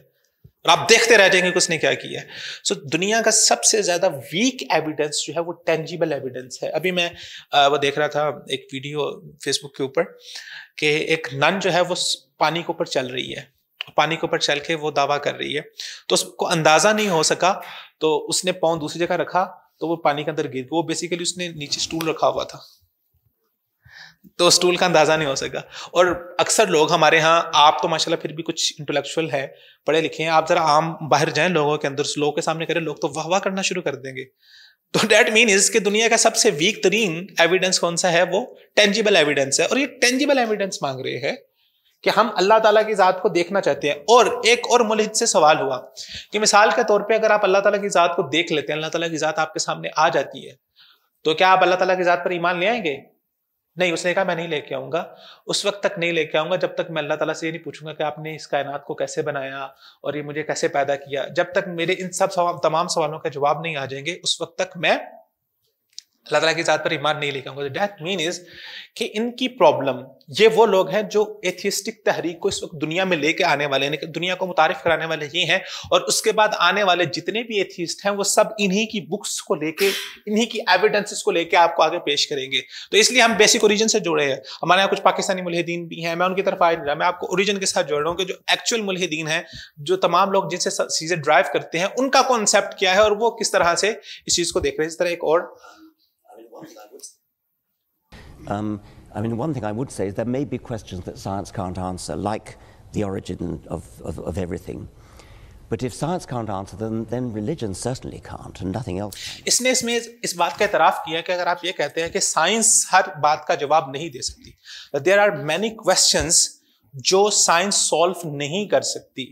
A: और आप देखते रह जाएंगे कि उसने क्या किया है सो so, दुनिया का सबसे ज्यादा वीक एविडेंस जो है वो टेंजिबल एविडेंस है अभी मैं वो देख रहा था एक वीडियो फेसबुक के ऊपर कि एक नन जो है वो पानी के ऊपर चल रही है पानी के ऊपर चल के वो दावा कर रही है तो उसको अंदाजा नहीं हो सका तो उसने पाँव दूसरी जगह रखा तो वो पानी के अंदर गिर गया वो बेसिकली उसने नीचे स्टूल रखा हुआ था तो स्टूल का अंदाजा नहीं हो सका और अक्सर लोग हमारे यहाँ आप तो माशाल्लाह फिर भी कुछ इंटेलेक्चुअल है पढ़े लिखे हैं आप जरा आम बाहर जाएं लोगों के अंदर लोगों के सामने करें लोग तो वाह वाह करना शुरू कर देंगे तो डेट मीन इज कि दुनिया का सबसे वीक तरीन एविडेंस कौन सा है वो टेंजिबल एविडेंस है और ये टेंजिबल एविडेंस मांग रहे हैं कि हम अल्लाह ताला की ज़ात को देखना चाहते हैं और एक और मुलहिद से सवाल हुआ कि मिसाल के तौर पे अगर आप अल्लाह ताला की ज़ात को देख लेते हैं अल्लाह ताला की ज़ात आपके सामने आ जाती है तो क्या आप अल्लाह ताला की ज़ात पर ईमान ले आएंगे नहीं उसने कहा मैं नहीं लेके आऊँगा उस वक्त तक नहीं लेके आऊँगा जब तक मैं अल्लाह ताला से ये नहीं पूछूंगा कि आपने इस कायनात को कैसे बनाया और ये मुझे कैसे पैदा किया जब तक मेरे इन सब तमाम सवालों का जवाब नहीं आ जाएंगे उस वक्त तक मैं अल्लाह तला की ज़ात पर ईमान नहीं लेकर डैट मीन इज कि इनकी प्रॉब्लम ये वो लोग हैं जो एथियस्टिक तहरीक को इस वक्त दुनिया में लेके आने वाले हैं दुनिया को मुतारफ कराने वाले ये हैं और उसके बाद आने वाले जितने भी एथियस्ट हैं वो सब इन्हीं की बुक्स को लेके इन्हीं की एविडेंसेस को लेके आपको आगे पेश करेंगे तो इसलिए हम बेसिक ओरिजन से जुड़े हैं हमारे यहाँ कुछ पाकिस्तानी मुलहदीन भी हैं मैं उनकी तरफ आया नहीं मैं आपको ओरिजन के साथ जोड़ रहा हूँ कि जो एक्चुअल मुलहदीन है जो तमाम लोग जिनसे चीज़ें ड्राइव करते हैं उनका कॉन्सेप्ट क्या है और वो किस तरह से इस चीज़ को देख रहे हैं इस तरह एक और I
B: Um, I mean, one thing I would say is there may be questions that science can't answer, like the origin of, of, of everything. But if science can't answer them, then religion certainly can't, and nothing else.
A: इसने इसमें इस बात का इतराफ किया कि अगर आप ये कहते हैं कि साइंस हर बात का जवाब नहीं दे सकती there are many questions जो साइंस सॉल्व नहीं कर सकती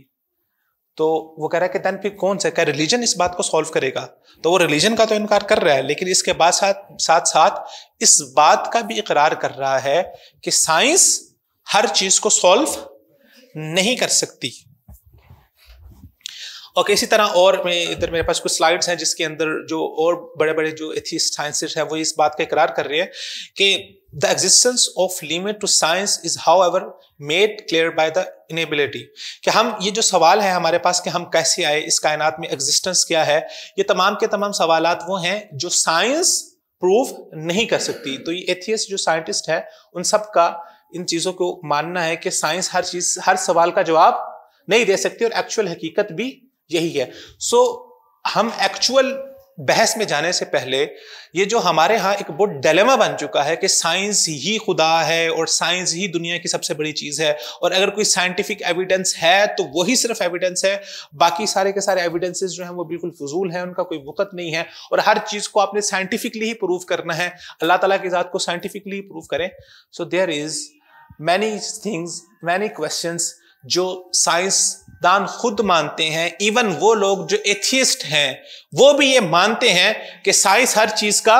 A: तो वो कह रहा है कि देन फिर कौन सा क्या रिलीजन इस बात को सॉल्व करेगा तो वो रिलीजन का तो इनकार कर रहा है लेकिन इसके बाद साथ साथ साथ इस बात का भी इकरार कर रहा है कि साइंस हर चीज को सॉल्व नहीं कर सकती और इसी तरह और मैं इधर मेरे पास कुछ स्लाइड्स हैं जिसके अंदर जो और बड़े बड़े जो एथिस्ट साइंसिस्ट हैं वो इस बात का इकरार कर रहे हैं कि The existence of limit to science is however made clear by the inability कि हम ये जो सवाल है हमारे पास कि हम कैसे आए इस कायनात में एग्जिस्टेंस क्या है ये तमाम के तमाम सवाल वो हैं जो साइंस प्रूव नहीं कर सकती तो ये एथियस जो साइंटिस्ट है उन सब का इन चीज़ों को मानना है कि साइंस हर चीज़ हर सवाल का जवाब नहीं दे सकती और एक्चुअल हकीकत भी यही है सो so, हम एक्चुअल बहस में जाने से पहले ये जो हमारे यहाँ एक बहुत डेलेमा बन चुका है कि साइंस ही खुदा है और साइंस ही दुनिया की सबसे बड़ी चीज़ है और अगर कोई साइंटिफिक एविडेंस है तो वही सिर्फ एविडेंस है बाकी सारे के सारे एविडेंसेस जो हैं वो बिल्कुल फजूल हैं उनका कोई वक़्त नहीं है और हर चीज़ को आपने साइंटिफिकली ही प्रूव करना है अल्लाह तला की ज़ात को साइंटिफिकली प्रूव करें so there is many things many question जो साइंस दान खुद मानते हैं इवन वो लोग जो एथियस्ट हैं वो भी ये मानते हैं कि साइंस हर चीज का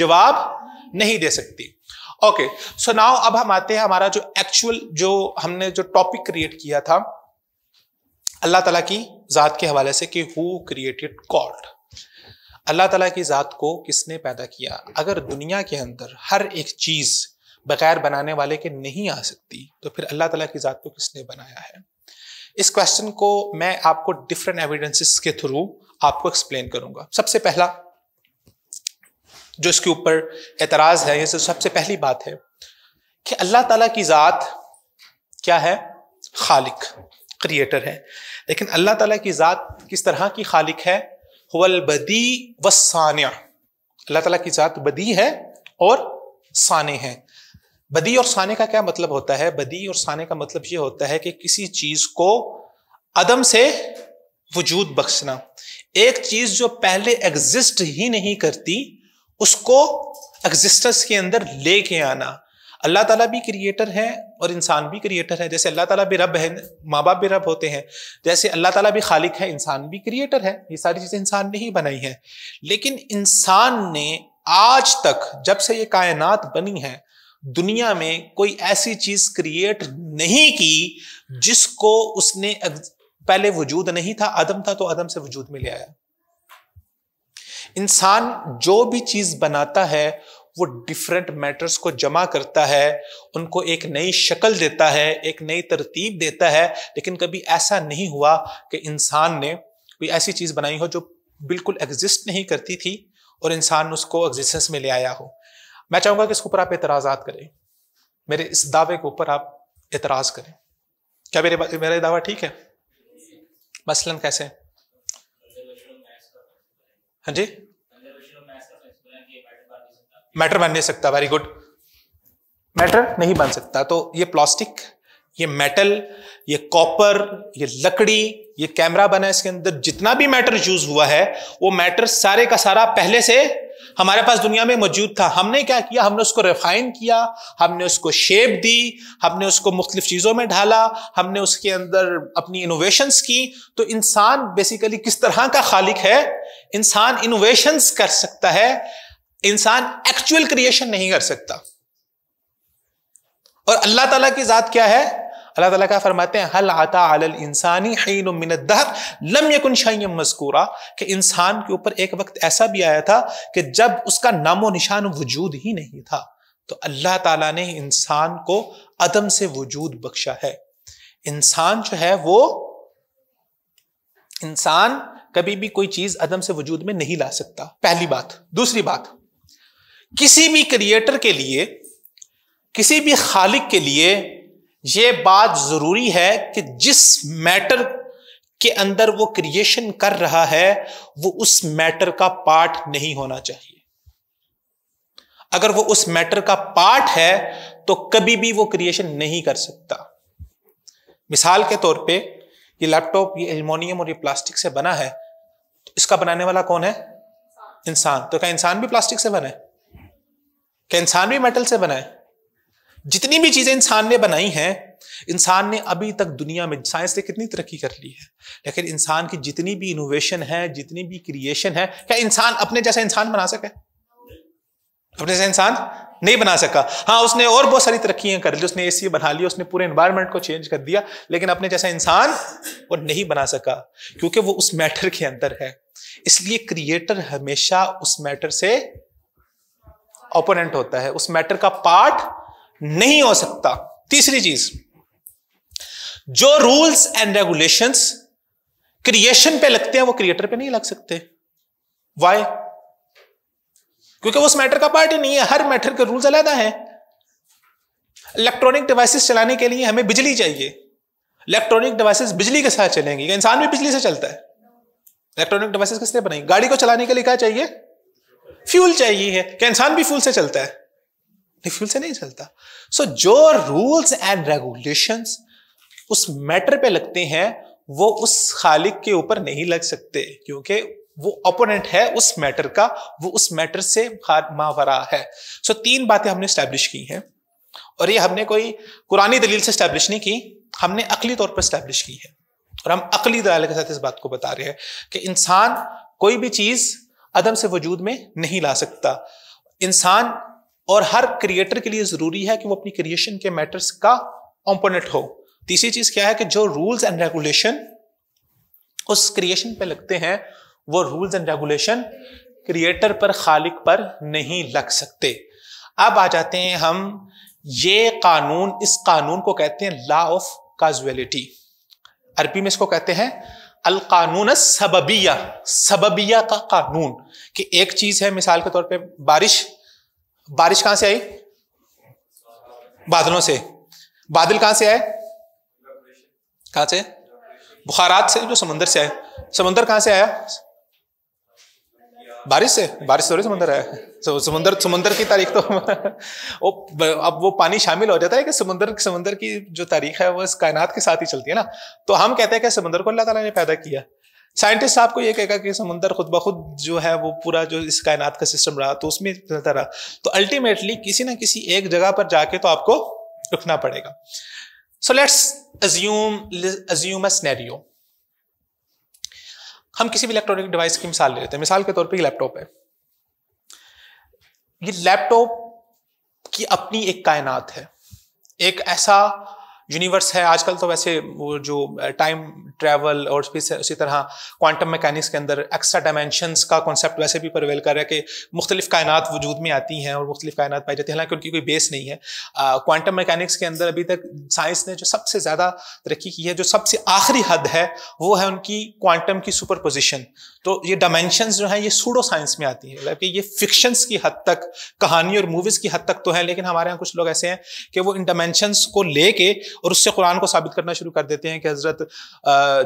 A: जवाब नहीं दे सकती ओके सो नाउ अब हम आते हैं हमारा जो एक्चुअल जो हमने जो टॉपिक क्रिएट किया था अल्लाह तला की ज़ात के हवाले से कि हु क्रिएटेड गॉड अल्लाह तला की ज़ात को किसने पैदा किया अगर दुनिया के अंदर हर एक चीज़ बगैर बनाने वाले के नहीं आ सकती तो फिर अल्लाह तला की ज़ात को किसने बनाया है इस क्वेश्चन को मैं आपको डिफरेंट एविडेंसेस के थ्रू आपको एक्सप्लेन करूंगा सबसे पहला जो इसके ऊपर एतराज है ये सबसे पहली बात है कि अल्लाह ताला की ज़ात क्या है खालिक क्रिएटर है लेकिन अल्लाह ताला की ज़ात किस तरह की खालिक है हुलबदी व अल्लाह ताला की ज़ात बदी है और साने हैं बदी और साने का क्या मतलब होता है बदी और साने का मतलब ये होता है कि किसी चीज को अदम से वजूद बख्शना एक चीज जो पहले एग्जिस्ट ही नहीं करती उसको एग्जिस्टेंस के अंदर लेके आना अल्लाह ताला भी क्रिएटर है और इंसान भी क्रिएटर है जैसे अल्लाह ताला भी रब है माँ बाप भी रब होते हैं जैसे अल्लाह ताला भी खालिक है इंसान भी क्रिएटर है ये सारी चीज़ें इंसान ने ही बनाई हैं लेकिन इंसान ने आज तक जब से ये कायनात बनी है दुनिया में कोई ऐसी चीज क्रिएट नहीं की हम्म। जिसको उसने पहले वजूद नहीं था आदम था तो आदम से वजूद में ले आया इंसान जो भी चीज बनाता है वो डिफरेंट मैटर्स को जमा करता है उनको एक नई शक्ल देता है एक नई तरतीब देता है लेकिन कभी ऐसा नहीं हुआ कि इंसान ने कोई ऐसी चीज़ बनाई हो जो बिल्कुल एग्जिस्ट नहीं करती थी और इंसान उसको एग्जिस्टेंस में ले आया हो मैं चाहूंगा कि इसके ऊपर आप एतराज़ात करें मेरे इस दावे के ऊपर आप एतराज़ करें क्या मेरे मेरा ये दावा ठीक है मसलन कैसे हाँ जी मैटर बन नहीं सकता वेरी गुड मैटर नहीं बन सकता तो ये प्लास्टिक ये मेटल ये कॉपर ये लकड़ी ये कैमरा बना इसके अंदर जितना भी मैटर यूज हुआ है वो मैटर सारे का सारा पहले से हमारे पास दुनिया में मौजूद था हमने क्या किया हमने उसको रिफाइन किया हमने उसको शेप दी हमने उसको मुख्तलिफ चीज़ों में ढाला हमने उसके अंदर अपनी इनोवेशंस की तो इंसान बेसिकली किस तरह का खालिक है इंसान इनोवेशंस कर सकता है इंसान एक्चुअल क्रिएशन नहीं कर सकता और अल्लाह ताला की ज़ात क्या है अल्लाह ताला का फरमाते हैं हल आता अल इंसानी मिन दहर लम यकुन शयम मजकूरा कि इंसान के ऊपर एक वक्त ऐसा भी आया था कि जब उसका नामो निशान वजूद ही नहीं था तो अल्लाह ताला ने इंसान को अदम से वजूद बख्शा है इंसान जो है वो इंसान कभी भी कोई चीज अदम से वजूद में नहीं ला सकता पहली बात दूसरी बात किसी भी क्रिएटर के लिए किसी भी खालिक के लिए ये बात जरूरी है कि जिस मैटर के अंदर वो क्रिएशन कर रहा है वो उस मैटर का पार्ट नहीं होना चाहिए अगर वो उस मैटर का पार्ट है तो कभी भी वो क्रिएशन नहीं कर सकता मिसाल के तौर पे ये लैपटॉप ये एल्युमिनियम और ये प्लास्टिक से बना है तो इसका बनाने वाला कौन है इंसान तो क्या इंसान भी प्लास्टिक से बना है क्या इंसान भी मेटल से बना है जितनी भी चीजें इंसान ने बनाई हैं इंसान ने अभी तक दुनिया में साइंस ने कितनी तरक्की कर ली है लेकिन इंसान की जितनी भी इनोवेशन है जितनी भी क्रिएशन है क्या इंसान अपने जैसा इंसान बना सके अपने जैसा इंसान नहीं बना सका हाँ उसने और बहुत सारी तरक्कियां कर ली उसने एसी बना लिया उसने पूरे इन्वायरमेंट को चेंज कर दिया लेकिन अपने जैसा इंसान वो नहीं बना सका क्योंकि वो उस मैटर के अंदर है इसलिए क्रिएटर हमेशा उस मैटर से ओपोनेंट होता है उस मैटर का पार्ट नहीं हो सकता तीसरी चीज जो रूल्स एंड रेगुलेशंस क्रिएशन पे लगते हैं वो क्रिएटर पे नहीं लग सकते वाई क्योंकि उस मैटर का पार्ट ही नहीं है हर मैटर के रूल्स अलग है इलेक्ट्रॉनिक डिवाइसेस चलाने के लिए हमें बिजली चाहिए इलेक्ट्रॉनिक डिवाइसेस बिजली के साथ चलेंगे इंसान भी बिजली से चलता है इलेक्ट्रॉनिक डिवाइसेस किसने बनाई गाड़ी को चलाने के लिए क्या चाहिए फ्यूल चाहिए है क्या इंसान भी फ्यूल से चलता है रिफ्यूल से नहीं चलता सो so, जो रूल्स एंड रेगुलेशन उस मैटर पे लगते हैं वो उस खालिक के ऊपर नहीं लग सकते क्योंकि वो ओपोनेंट है उस मैटर का वो उस मैटर से मावरा है सो so, तीन बातें हमने स्टैब्लिश की हैं और ये हमने कोई कुरानी दलील से स्टैब्लिश नहीं की हमने अकली तौर पर स्टैब्लिश की है और हम अकली दलाल के साथ इस बात को बता रहे हैं कि इंसान कोई भी चीज़ अदम से वजूद में नहीं ला सकता इंसान और हर क्रिएटर के लिए जरूरी है कि वो अपनी क्रिएशन के मैटर्स का कॉम्पोनेंट हो तीसरी चीज क्या है कि जो रूल्स एंड रेगुलेशन उस क्रिएशन पे लगते हैं वो रूल्स एंड रेगुलेशन क्रिएटर पर खालिक पर नहीं लग सकते अब आ जाते हैं हम ये कानून इस कानून को कहते हैं लॉ ऑफ काजुअलिटी अरबी में इसको कहते हैं अल कानून सबबिया सबबिया का कानून कि एक चीज है मिसाल के तौर पे बारिश बारिश कहां से आई बादलों से बादल कहां से आए कहां से बुखारात से जो समंदर से आए समंदर कहां से आया बारिश से बारिश से समंदर आया तो समंदर समंदर की तारीख तो वो अब वो पानी शामिल हो जाता है कि समंदर समंदर की जो तारीख है वो इस कायनात के साथ ही चलती है ना तो हम कहते हैं कि समंदर को अल्लाह ताला ने पैदा किया साइंटिस्ट साहब को ये कहेगा कि समुंदर खुद ब खुद जो है वो पूरा जो इस कायनात का सिस्टम रहा तो उसमें चलता रहा तो अल्टीमेटली किसी ना किसी एक जगह पर जाके तो आपको रुकना पड़ेगा so let's assume assume a हम किसी भी इलेक्ट्रॉनिक डिवाइस की मिसाल ले लेते हैं मिसाल के तौर पर लैपटॉप है ये लैपटॉप की अपनी एक कायनात है एक ऐसा यूनिवर्स है आजकल तो वैसे वो जो टाइम ट्रैवल और उसी तरह क्वांटम मैकेनिक्स के अंदर एक्स्ट्रा डायमेंशंस का कॉन्सेप्ट वैसे भी प्रवेल कर रहा है कि मुख्तलिफ कायनात वजूद में आती हैं और मुख्तलिफ कायनात पाई जाती हैं हालांकि उनकी कोई बेस नहीं है क्वांटम मैकेनिक्स के अंदर अभी तक साइंस ने जो सबसे ज़्यादा तरक्की की है जो सबसे आखिरी हद है वो है उनकी क्वांटम की सुपर पोजिशन तो ये डायमेंशन जो है ये सूडो साइंस में आती है कि ये फिक्शंस की हद तक कहानी और मूवीज़ की हद तक तो है लेकिन हमारे यहाँ कुछ लोग ऐसे हैं कि वो इन डायमेंशनस को लेके और उससे कुरान को साबित करना शुरू कर देते हैं कि हज़रत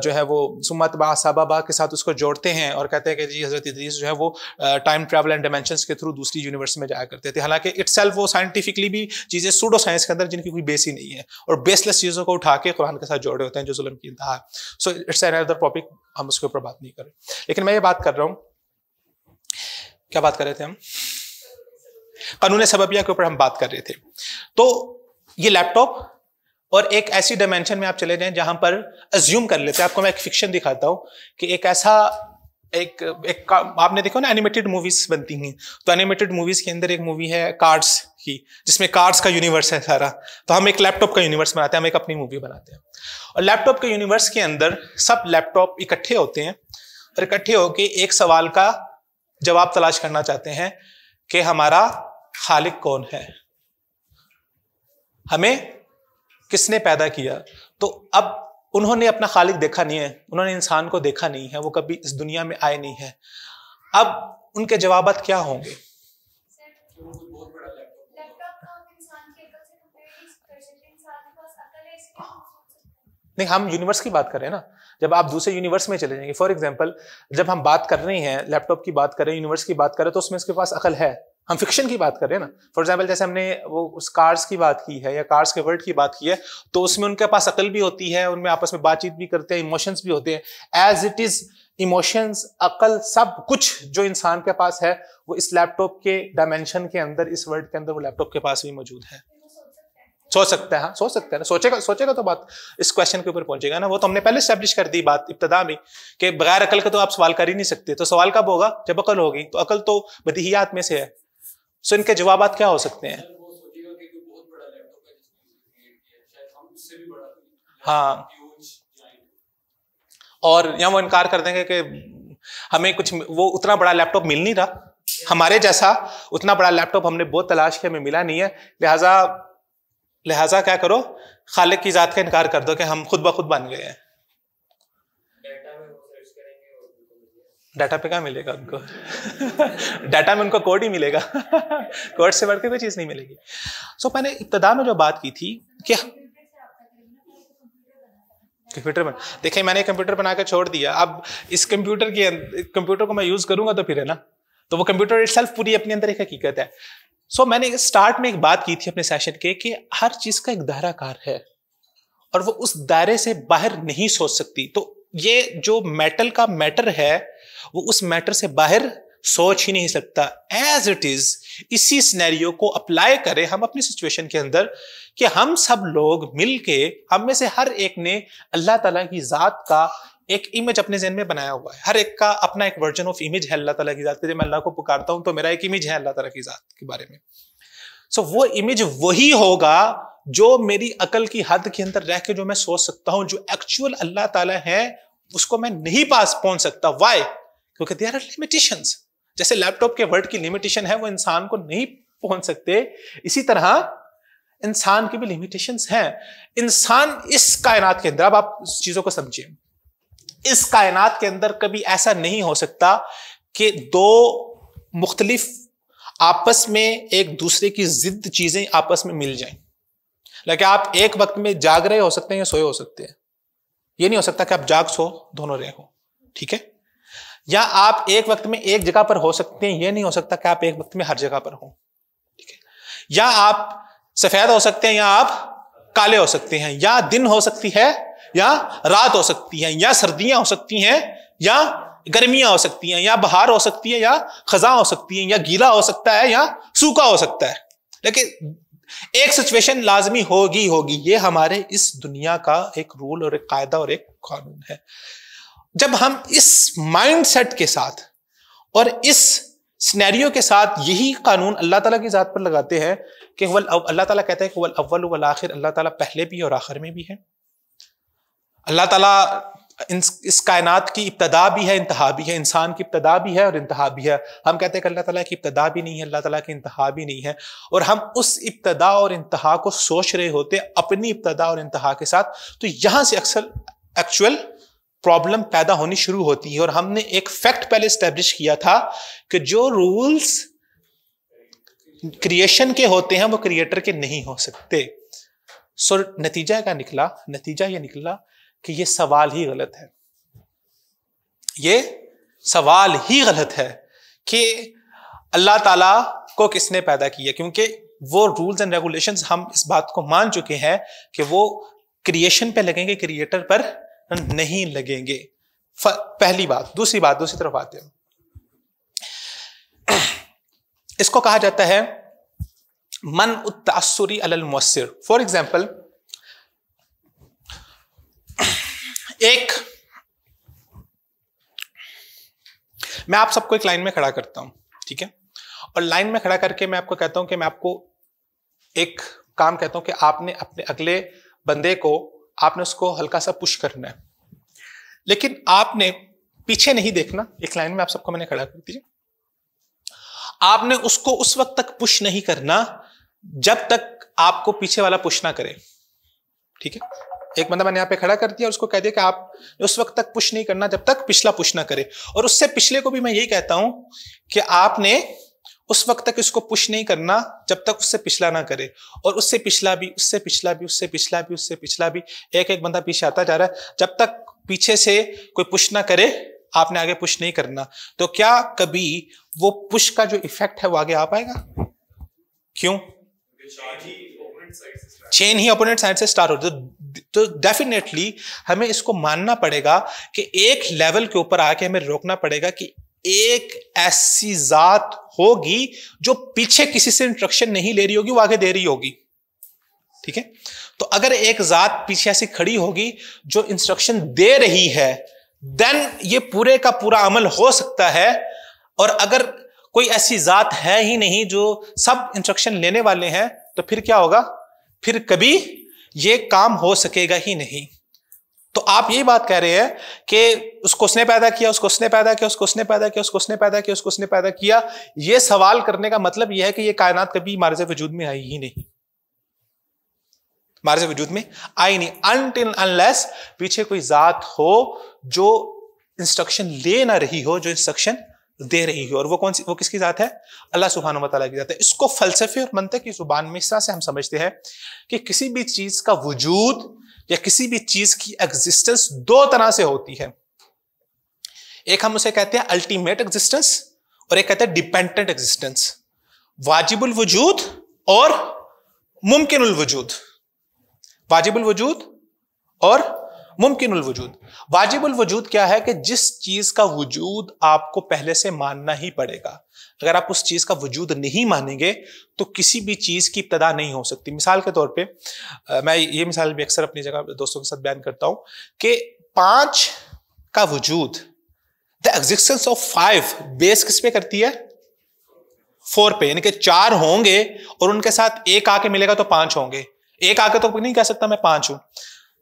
A: जो है वो सुमत बा सबाबा के साथ उसको जोड़ते हैं और कहते हैं कि जी हज़रत इदरीस जो है वो टाइम ट्रैवल एंड डायमेंशन के थ्रू दूसरी यूनिवर्स में जाया करते थे हालांकि इट वो साइंटिफिकली भी चीज़ें सूडो साइंस के अंदर जिनकी कोई बेस ही नहीं है और बेसलेस चीज़ों को उठा के कुरान के साथ जोड़े होते हैं जो जुलम की इंतहा so it's another topic हम उसके ऊपर बात नहीं करें लेकिन मैं ये बात कर रहा हूँ क्या बात कर रहे थे हम कानून सबबिया के ऊपर हम बात कर रहे थे तो ये लैपटॉप और एक ऐसी डायमेंशन में आप चले जाएं जहां पर अज्यूम कर लेते हैं आपको मैं एक फिक्शन दिखाता हूं कि एक ऐसा एक एक आपने देखो ना एनिमेटेड मूवीज बनती हैं तो एनिमेटेड मूवीज के अंदर एक मूवी है कार्ड्स की जिसमें कार्ड्स का यूनिवर्स है सारा तो हम एक लैपटॉप का यूनिवर्स बनाते हैं हम एक अपनी मूवी बनाते हैं और लैपटॉप के यूनिवर्स के अंदर सब लैपटॉप इकट्ठे होते हैं और इकट्ठे होकर एक सवाल का जवाब तलाश करना चाहते हैं कि हमारा खालिक कौन है हमें किसने पैदा किया तो अब उन्होंने अपना खालिक देखा नहीं है उन्होंने इंसान को देखा नहीं है वो कभी इस दुनिया में आए नहीं है अब उनके जवाब क्या होंगे नहीं हम यूनिवर्स की बात कर रहे हैं ना जब आप दूसरे यूनिवर्स में चले जाएंगे फॉर एग्जाम्पल जब हम बात कर रहे हैं लैपटॉप की बात कर रहे हैं यूनिवर्स की बात कर रहे हैं तो उसमें इसके पास अकल है हम फिक्शन की बात कर रहे हैं ना फॉर एग्जाम्पल जैसे हमने वो उस कार्स की बात की है या कार्स के वर्ड की बात की है तो उसमें उनके पास अकल भी होती है उनमें आपस में बातचीत भी करते हैं इमोशंस भी होते हैं एज इट इज इमोशंस अकल सब कुछ जो इंसान के पास है वो इस लैपटॉप के डायमेंशन के अंदर इस वर्ड के अंदर वो लैपटॉप के पास भी मौजूद है सोच सकते हैं हाँ सोच सकते हैं ना सोचेगा सोचेगा तो बात इस क्वेश्चन के ऊपर पहुंचेगा ना वो तो हमने पहले स्टैब्लिश कर दी बात इब्तदा में कि बगैर अकल का तो आप सवाल कर ही नहीं सकते तो सवाल कब होगा जब अकल होगी तो अकल तो बदहियात में से है सो इनके जवाब क्या हो सकते हैं हाँ और या वो इनकार कर देंगे कि हमें कुछ वो उतना बड़ा लैपटॉप मिल नहीं रहा हमारे जैसा उतना बड़ा लैपटॉप हमने बहुत तलाश किया हमें मिला नहीं है लिहाजा लिहाजा क्या करो खालिक की ज़ात का इनकार कर दो कि हम खुद ब खुद बन गए हैं डाटा पे क्या मिलेगा उनको डाटा में उनको कोड ही मिलेगा कोड से बढ़ कोई चीज़ नहीं मिलेगी सो so, मैंने इब्तदा में जो बात की थी क्या कंप्यूटर में देखिए मैंने कंप्यूटर बना के छोड़ दिया अब इस कंप्यूटर के अं, कंप्यूटर को मैं यूज़ करूंगा तो फिर है ना तो वो कंप्यूटर इट पूरी अपने अंदर एक हकीकत है सो so, मैंने स्टार्ट में एक बात की थी अपने सेशन के कि हर चीज़ का एक दायराकार है और वो उस दायरे से बाहर नहीं सोच सकती तो ये जो मेटल का मैटर है वो उस मैटर से बाहर सोच ही नहीं सकता एज इट इज इसी स्नैरियो को अप्लाई करें हम अपनी सिचुएशन के अंदर कि हम सब लोग मिलके हम में से हर एक ने अल्लाह ताला की ज़ात का एक इमेज अपने जहन में बनाया हुआ है हर एक का अपना एक वर्जन ऑफ इमेज है अल्लाह ताला की ज़ात जब मैं अल्लाह को पुकारता हूं तो मेरा एक इमेज है अल्लाह ताला की ज़ात के बारे में सो so, वो इमेज वही होगा जो मेरी अकल की हद के अंदर रह के जो मैं सोच सकता हूँ जो एक्चुअल अल्लाह ताला है उसको मैं नहीं पास पहुंच सकता वाई क्योंकि देर आर लिमिटेशन जैसे लैपटॉप के वर्ड की लिमिटेशन है वो इंसान को नहीं पहुंच सकते इसी तरह इंसान की भी लिमिटेशन हैं इंसान इस कायनात के अंदर अब आप चीजों को समझिए इस कायनात के अंदर कभी ऐसा नहीं हो सकता कि दो मुख्तलिफ आपस में एक दूसरे की जिद चीजें आपस में मिल जाएं लेकिन आप एक वक्त में जाग रहे हो सकते हैं या सोए हो सकते हैं ये नहीं हो सकता कि आप जाग सो दोनों रहे हो ठीक है या आप एक वक्त में एक जगह पर हो सकते हैं यह नहीं हो सकता कि आप एक वक्त में हर जगह पर हो ठीक है या आप सफेद हो सकते हैं या आप काले हो सकते हैं या दिन हो सकती है या रात हो सकती है या सर्दियां हो सकती हैं या गर्मियां हो सकती हैं या बहार हो सकती है या खजा हो सकती है या गीला हो सकता है या सूखा हो सकता है लेकिन एक सिचुएशन लाजमी होगी होगी ये हमारे इस दुनिया का एक रूल और एक कायदा और एक कानून है जब हम इस माइंडसेट के साथ और इस स्नैरियो के साथ यही कानून अल्लाह ताला की ज़ात पर लगाते हैं कि वल अल्लाह ताला कहता है कि वल अव्वल वल आखिर अल्लाह ताला पहले भी और आखिर में भी है अल्लाह ताला इस, कायनात की इब्तदा भी है इंतहा भी है इंसान की इब्तदा भी है और इंतहा भी है हम कहते हैं कि अल्लाह ताला की इब्तदा भी नहीं है अल्लाह ताला की इंतहा भी नहीं है और हम उस इब्तदा और इंतहा को सोच रहे होते अपनी इब्तदा और इंतहा के साथ तो यहाँ से अक्सर एक्चुअल प्रॉब्लम पैदा होनी शुरू होती है और हमने एक फैक्ट पहले स्टैब्लिश किया था कि जो रूल्स क्रिएशन के होते हैं वो क्रिएटर के नहीं हो सकते सो so, नतीजा क्या निकला नतीजा ये निकला कि ये सवाल ही गलत है ये सवाल ही गलत है कि अल्लाह ताला को किसने पैदा किया क्योंकि वो रूल्स एंड रेगुलेशंस हम इस बात को मान चुके हैं कि वो क्रिएशन पे लगेंगे क्रिएटर पर नहीं लगेंगे पहली बात दूसरी बात दूसरी तरफ आते हैं इसको कहा जाता है मन उतासुरी अल मुसर फॉर एग्जाम्पल एक मैं आप सबको एक लाइन में खड़ा करता हूं ठीक है और लाइन में खड़ा करके मैं आपको कहता हूं कि मैं आपको एक काम कहता हूं कि आपने अपने अगले बंदे को आपने उसको हल्का सा पुश करना है लेकिन आपने पीछे नहीं देखना एक लाइन में आप सबको मैंने खड़ा कर दीजिए आपने उसको उस वक्त तक पुश नहीं करना जब तक आपको पीछे वाला पुश ना करे ठीक है एक बंदा मैंने यहां पे खड़ा कर दिया और उसको कह दिया कि आप उस वक्त तक पुश नहीं करना जब तक पिछला पुश ना करे और उससे पिछले को भी मैं यही कहता हूं कि आपने उस वक्त तक इसको पुश नहीं करना जब तक उससे पिछला ना करे और उससे पिछला भी उससे पिछला भी उससे पिछला भी उससे पिछला भी एक एक बंदा पीछे आता जा रहा है जब तक पीछे से कोई पुश ना करे आपने आगे पुश नहीं करना तो क्या कभी वो पुश का जो इफेक्ट है वो आगे आ पाएगा क्यों चेन ही अपोनेंट साइड से स्टार्ट होती है तो डेफिनेटली तो हमें इसको मानना पड़ेगा कि एक लेवल के ऊपर आके हमें रोकना पड़ेगा कि एक ऐसी जात होगी जो पीछे किसी से इंस्ट्रक्शन नहीं ले रही होगी वो आगे दे रही होगी ठीक है तो अगर एक जात पीछे ऐसी खड़ी होगी जो इंस्ट्रक्शन दे रही है देन ये पूरे का पूरा अमल हो सकता है और अगर कोई ऐसी जात है ही नहीं जो सब इंस्ट्रक्शन लेने वाले हैं तो फिर क्या होगा फिर कभी ये काम हो सकेगा ही नहीं तो आप यही बात कह रहे हैं कि उसको उसने पैदा किया उसको उसने पैदा किया उसको उसने पैदा किया उसको उसने पैदा किया उसको उसने पैदा किया ये सवाल करने का मतलब यह है कि ये कायनात कभी मार्ज वजूद में आई ही नहीं मार्ज वजूद में आई नहीं अनटिल अनलेस पीछे कोई जात हो जो इंस्ट्रक्शन ले ना रही हो जो इंस्ट्रक्शन दे रही हो और वो कौन सी वो किसकी जात है अल्लाह सुबहान वाली की जात है इसको फलसफे और मनते की जुबान में इस तरह से हम समझते हैं कि किसी भी चीज का वजूद या किसी भी चीज की एग्जिस्टेंस दो तरह से होती है एक हम उसे कहते हैं अल्टीमेट एग्जिस्टेंस और एक कहते हैं डिपेंडेंट एग्जिस्टेंस वाजिबुल वजूद और मुमकिन वजूद वाजिबुल वजूद और मुमकिन वजूद वाजिब वजूद क्या है कि जिस चीज का वजूद आपको पहले से मानना ही पड़ेगा अगर आप उस चीज का वजूद नहीं मानेंगे तो किसी भी चीज की इब्तदा नहीं हो सकती मिसाल के तौर पे मैं ये मिसाल भी अक्सर अपनी जगह दोस्तों के साथ बयान करता हूं कि पांच का वजूद the existence of five base किस पे करती है फोर पे यानी कि चार होंगे और उनके साथ एक आके मिलेगा तो पांच होंगे एक आके तो नहीं कह सकता मैं पांच हूं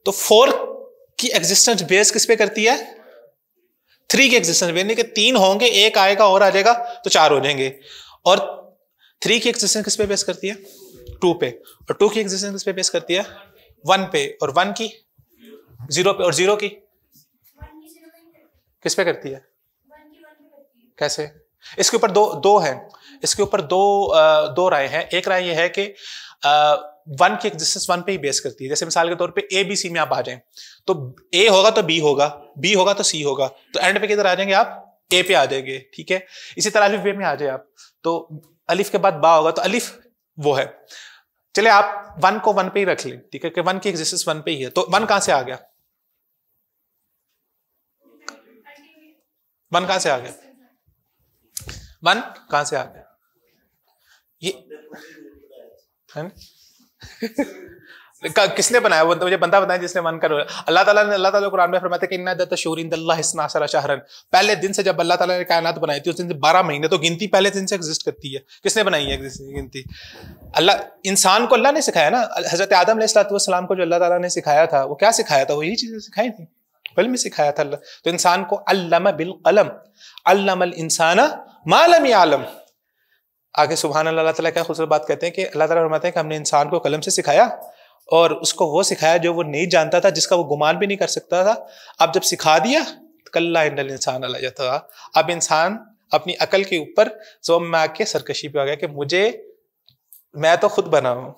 A: तो फोर की एग्जिस्टेंस बेस किस पे करती है थ्री की एग्जिस्टेंस यानी कि तीन होंगे एक आएगा और आ जाएगा तो चार हो जाएंगे और थ्री की एग्जिस्टेंस किस पे बेस करती है टू पे और टू की एग्जिस्टेंस किस पे बेस करती है वन पे और वन की जीरो पे और जीरो की किस पे करती है कैसे इसके ऊपर दो दो हैं इसके ऊपर दो आ, दो राय है एक राय यह है कि आ, वन की एग्जिस्टेंस वन पे ही बेस करती है जैसे मिसाल के तौर पे ए बी सी में आप आ जाएं तो ए होगा तो बी होगा बी होगा तो सी होगा तो एंड पे किधर आ जाएंगे आप ए पे आ जाएंगे ठीक है इसी तरह अलिफ बे में आ जाए आप तो अलिफ के बाद बा होगा तो अलिफ वो है चले आप वन को वन पे ही रख लें ठीक है कि वन की एग्जिस्टेंस वन पे ही है तो वन कहां से आ गया वन कहां से आ गया वन कहां से आ गया ये है ना किसने बनाया वो तो मुझे बंदा बताया जिसने मन कर अल्लाह ताला ने अल्लाह ताला कुरान में फरमाते कि इन्ना दत शूर इंदल्ला हसना असरा शहरन पहले दिन से जब अल्लाह ताला ने कायनात बनाई थी उस दिन से बारह महीने तो गिनती पहले दिन से एग्जिस्ट करती है किसने बनाई है गिनती अल्लाह इंसान को अल्लाह ने सिखाया ना हज़रत आदम सलाम को जो अल्लाह ताला ने सिखाया था वो क्या सिखाया था वो यही चीज़ें सिखाई थी कल में सिखाया था अल्लाह तो इंसान को अल्लाम बिल कलम अल्लाम इंसाना मालम आलम आगे सुबहान अल्लाह तला क्या खूबसूरत बात कहते हैं कि अल्लाह ताला फरमाते हैं कि हमने इंसान को कलम से सिखाया और उसको वो सिखाया जो वो नहीं जानता था जिसका वो गुमान भी नहीं कर सकता था अब जब सिखा दिया तो कल्ला इंडल इंसान था अब इंसान अपनी अकल के ऊपर जो मैं आके सरकशी पे आ गया कि मुझे मैं तो खुद बना हूँ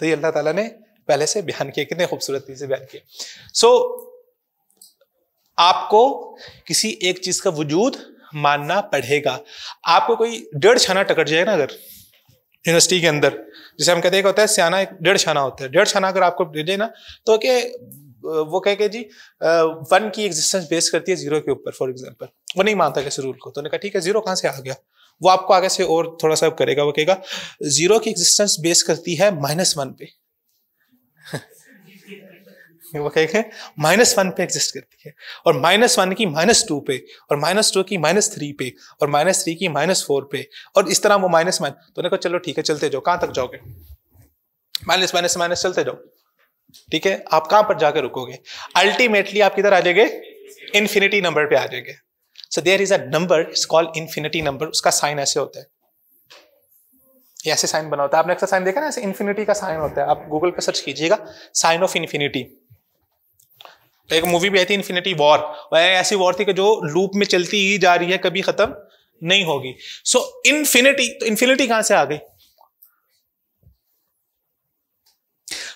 A: तो ये अल्लाह ताला ने पहले से बयान किया कितने खूबसूरती से बयान किया सो आपको किसी एक चीज़ का वजूद मानना पड़ेगा आपको कोई डेढ़ छाना टकट जाएगा ना अगर यूनिवर्सिटी के अंदर जैसे हम कहते हैं होता है सियाना एक डेढ़ छाना होता है डेढ़ छाना अगर आपको दे देना तो के वो कह के जी वन की एग्जिस्टेंस बेस करती है जीरो के ऊपर फॉर एग्जाम्पल वो नहीं मानता किसी रूल को तो उन्होंने कहा ठीक है जीरो कहाँ से आ गया वो आपको आगे से और थोड़ा सा करेगा वो कहेगा जीरो की एग्जिस्टेंस बेस करती है माइनस वन पे वो क्या है माइनस वन पे एग्जिस्ट करती है और माइनस वन की माइनस टू पे और माइनस टू की माइनस थ्री पे और माइनस थ्री की माइनस फोर पे और इस तरह वो माइनस माइनस तो कहा चलो ठीक है चलते जाओ कहाँ तक जाओगे माइनस माइनस माइनस चलते जाओ ठीक है आप कहाँ पर जाकर रुकोगे अल्टीमेटली आप किधर आ जाएंगे इन्फिनिटी नंबर पे आ जाएंगे so there is a number is called infinity number उसका साइन ऐसे होता है ऐसे साइन बना होता है आपने अक्सर साइन देखा ना ऐसे इन्फिनिटी का साइन होता है आप गूगल पे सर्च कीजिएगा साइन ऑफ इन्फिनिटी तो एक मूवी भी आई थी इन्फिनिटी वॉर वह ऐसी वॉर थी कि जो लूप में चलती ही जा रही है कभी खत्म नहीं होगी सो so, इन्फिनिटी तो इन्फिनिटी कहां से आ गई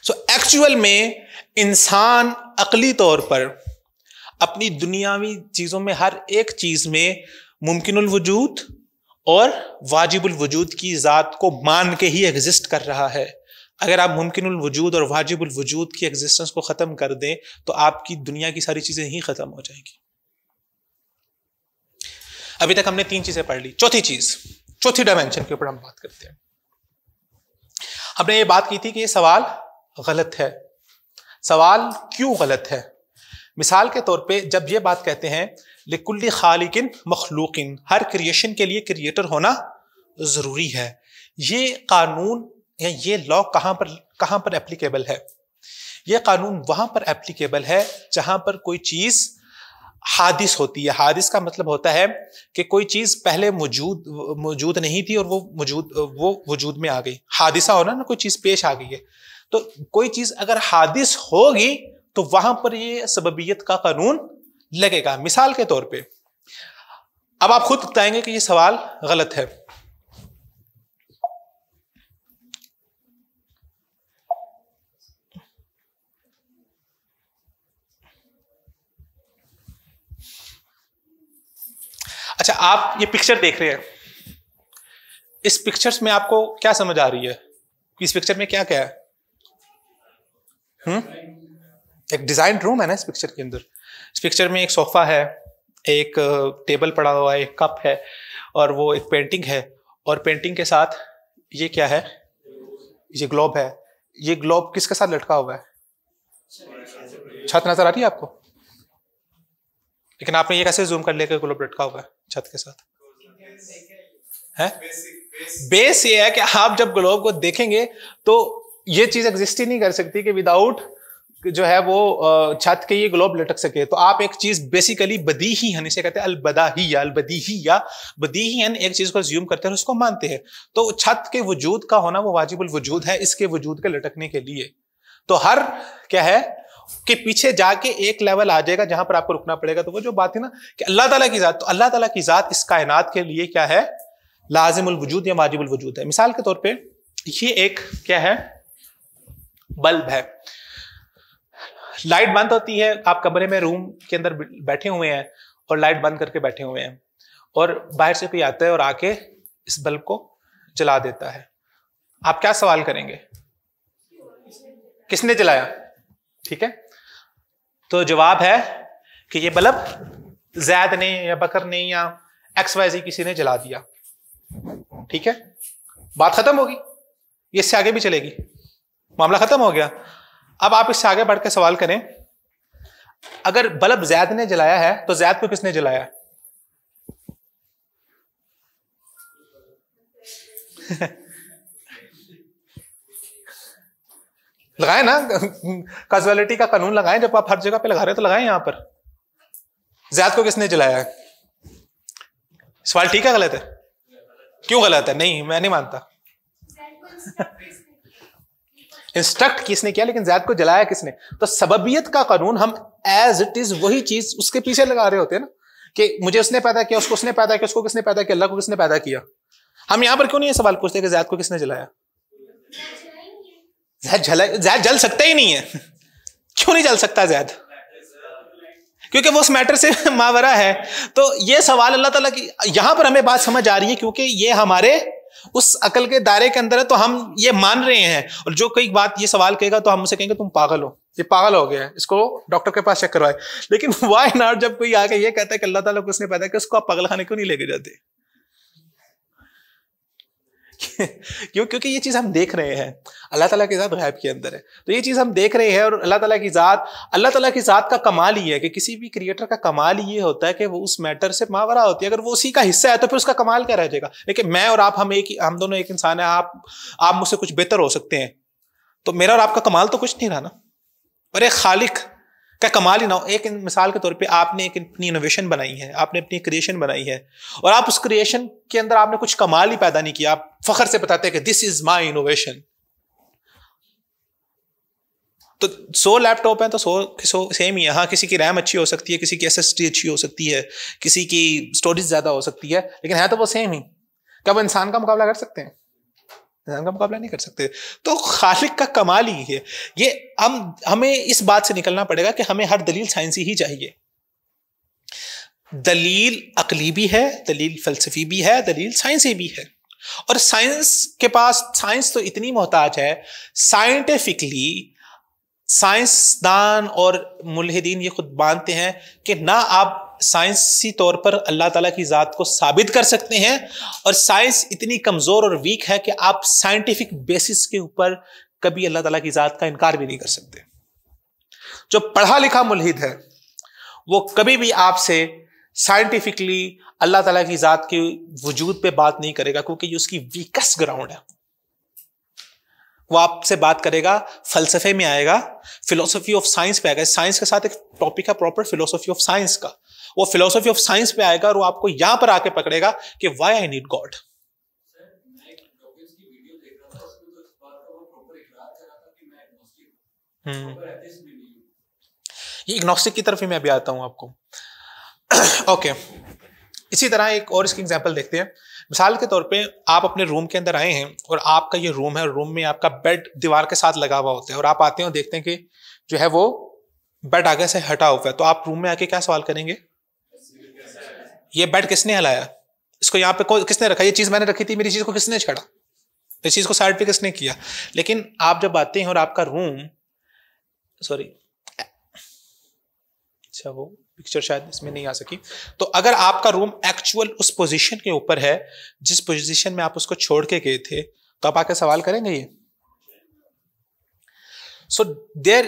A: सो so, एक्चुअल में इंसान अकली तौर पर अपनी दुनियावी चीजों में हर एक चीज में मुमकिन वजूद और वाजिबुल वजूद की ज़ात को मान के ही एग्जिस्ट कर रहा है अगर आप मुमकिन वजूद और वाजिब वजूद की एग्जिस्टेंस को ख़त्म कर दें तो आपकी दुनिया की सारी चीज़ें ही ख़त्म हो जाएंगी अभी तक हमने तीन चीज़ें पढ़ ली चौथी चीज़ चौथी डायमेंशन के ऊपर हम बात करते हैं हमने ये बात की थी कि ये सवाल गलत है सवाल क्यों गलत है मिसाल के तौर पे जब ये बात कहते हैं लिकुल्ली खालिकिन मखलूकिन हर क्रिएशन के लिए क्रिएटर होना ज़रूरी है ये कानून या ये लॉ कहाँ पर कहाँ पर एप्लीकेबल है ये कानून वहां पर एप्लीकेबल है जहां पर कोई चीज हादिस होती है हादिस का मतलब होता है कि कोई चीज पहले मौजूद मौजूद नहीं थी और वो मौजूद वो वजूद में आ गई हादिसा होना ना कोई चीज पेश आ गई है तो कोई चीज अगर हादिस होगी तो वहां पर ये सबबियत का कानून लगेगा मिसाल के तौर पर अब आप खुद बताएंगे कि ये सवाल गलत है अच्छा आप ये पिक्चर देख रहे हैं इस पिक्चर्स में आपको क्या समझ आ रही है इस पिक्चर में क्या क्या है हम्म एक डिजाइन रूम है ना इस पिक्चर के अंदर इस पिक्चर में एक सोफा है एक टेबल पड़ा हुआ है एक कप है और वो एक पेंटिंग है और पेंटिंग के साथ ये क्या है ये ग्लोब है ये ग्लोब किसके साथ लटका हुआ है छत नजर आ रही है आपको लेकिन आपने ये कैसे जूम कर लेकर ग्लोब लटका हुआ है छत के साथ है बेस ये है कि आप जब ग्लोब को देखेंगे तो ये चीज एग्जिस्ट ही नहीं कर सकती कि विदाउट जो है वो छत के ये ग्लोब लटक सके तो आप एक चीज बेसिकली बदी ही हन इसे कहते हैं अलबदा ही या अलबदी ही या बदी ही हन एक चीज को ज्यूम करते हैं उसको मानते हैं तो छत के वजूद का होना वो वाजिबुल वजूद है इसके वजूद के लटकने के लिए तो हर क्या है के पीछे जाके एक लेवल आ जाएगा जहां पर आपको रुकना पड़ेगा तो वो जो बात है ना कि अल्लाह ताला की ज़ात तो अल्लाह ताला की ज़ात इस कायनात के लिए क्या है लाजिमुल वजूद या वाजिबुल वजूद है मिसाल के तौर पे ये एक क्या है बल्ब है लाइट बंद होती है आप कमरे में रूम के अंदर बैठे हुए हैं और लाइट बंद करके बैठे हुए हैं और बाहर से कोई आता है और आके इस बल्ब को जला देता है आप क्या सवाल करेंगे किसने जलाया ठीक है तो जवाब है कि ये बल्ब जैद ने या बकर ने या एक्स वाई जी किसी ने जला दिया ठीक है बात खत्म होगी ये इससे आगे भी चलेगी मामला खत्म हो गया अब आप इससे आगे बढ़कर सवाल करें अगर बल्ब जैद ने जलाया है तो जैद को किसने जलाया है लगाए ना कॉजुअलिटी का कानून लगाए जब आप हर जगह पे लगा रहे हो तो लगाए यहां पर ज्याद को किसने जलाया है सवाल ठीक है गलत है क्यों गलत है नहीं मैं नहीं मानता इंस्ट्रक्ट किसने किया लेकिन जैद को जलाया किसने तो सबबियत का कानून हम एज इट इज वही चीज उसके पीछे लगा रहे होते हैं ना कि मुझे उसने पैदा किया उसको उसने पैदा किया उसको किसने पैदा किया अल्लाह को किसने पैदा किया हम यहां पर क्यों नहीं ये सवाल पूछते कि जैद को किसने जलाया जहर जला जहर जल सकता ही नहीं है क्यों नहीं जल सकता जैद क्योंकि वो उस मैटर से मावरा है तो ये सवाल अल्लाह ताला की यहां पर हमें बात समझ आ रही है क्योंकि ये हमारे उस अकल के दायरे के अंदर है तो हम ये मान रहे हैं और जो कोई बात ये सवाल कहेगा तो हम उसे कहेंगे तुम पागल हो ये पागल हो गया है इसको डॉक्टर के पास चेक करवाए लेकिन वाई नॉट जब कोई आके ये कहता है कि अल्लाह ताला को उसने पैदा किया उसको आप पागल खाने क्यों नहीं लेके जाते क्यों क्योंकि ये चीज़ हम देख रहे हैं अल्लाह ताला की ज़ात गैब के अंदर है तो ये चीज़ हम देख रहे हैं और अल्लाह ताला की ज़ात अल्लाह ताला की ज़ात का कमाल ये है कि किसी भी क्रिएटर का कमाल ये होता है कि वो उस मैटर से मावरा होती है अगर वो उसी का हिस्सा है तो फिर उसका कमाल क्या रह जाएगा लेकिन मैं और आप हम एक हम दोनों एक इंसान है आप आप मुझसे कुछ बेहतर हो सकते हैं तो मेरा और आपका कमाल तो कुछ नहीं रहा ना और एक खालिक क्या कमाल ही ना हो एक मिसाल के तौर पे आपने एक अपनी इनोवेशन बनाई है आपने अपनी क्रिएशन बनाई है और आप उस क्रिएशन के अंदर आपने कुछ कमाल ही पैदा नहीं किया आप फखर से बताते हैं कि दिस इज माई इनोवेशन तो सो लैपटॉप है तो सो सो सेम ही है हाँ किसी की रैम अच्छी हो सकती है किसी की एस अच्छी हो सकती है किसी की स्टोरेज ज़्यादा हो सकती है लेकिन है तो वो सेम ही क्या वो इंसान का मुकाबला कर सकते हैं इंसान का मुकाबला नहीं कर सकते तो खालिक का कमाल ही है ये हम हमें इस बात से निकलना पड़ेगा कि हमें हर दलील साइंसी ही चाहिए दलील अकली भी है दलील फलसफी भी है दलील साइंसी भी है और साइंस के पास साइंस तो इतनी मोहताज है साइंटिफिकली साइंसदान और मुलहदीन ये खुद मानते हैं कि ना आप साइंसी तौर पर अल्लाह ताला की ज़ात को साबित कर सकते हैं और साइंस इतनी कमज़ोर और वीक है कि आप साइंटिफिक बेसिस के ऊपर कभी अल्लाह ताला की ज़ात का इनकार भी नहीं कर सकते जो पढ़ा लिखा मुलहिद है वो कभी भी आपसे साइंटिफिकली अल्लाह ताला की ज़ात के वजूद पे बात नहीं करेगा क्योंकि ये उसकी वीकेस्ट ग्राउंड है वो आपसे बात करेगा फलसफे में आएगा फिलोसफी ऑफ साइंस पे आएगा साइंस के साथ एक टॉपिक है प्रॉपर फिलोसफी ऑफ साइंस का वो फिलोसफी ऑफ साइंस पे आएगा और वो आपको यहां पर आके पकड़ेगा कि वाई आई नीड गॉड ये इग्नोस्टिक की तरफ ही मैं अभी आता हूं आपको ओके okay. इसी तरह एक और इसकी एग्जांपल देखते हैं मिसाल के तौर पे आप अपने रूम के अंदर आए हैं और आपका ये रूम है और रूम में आपका बेड दीवार के साथ लगा हुआ होता है और आप आते हैं और देखते हैं कि जो है वो बेड आगे से हटा हुआ है तो आप रूम में आके क्या सवाल करेंगे ये बेड किसने हलाया इसको यहाँ पे किसने रखा ये चीज मैंने रखी थी मेरी चीज को किसने छड़ा इस चीज को साइड पे किसने किया लेकिन आप जब आते हैं और आपका रूम सॉरी अच्छा वो पिक्चर शायद इसमें नहीं आ सकी तो अगर आपका रूम एक्चुअल उस पोजीशन के ऊपर है जिस पोजीशन में आप उसको छोड़ के गए थे तो आप आके सवाल करेंगे ये सो देर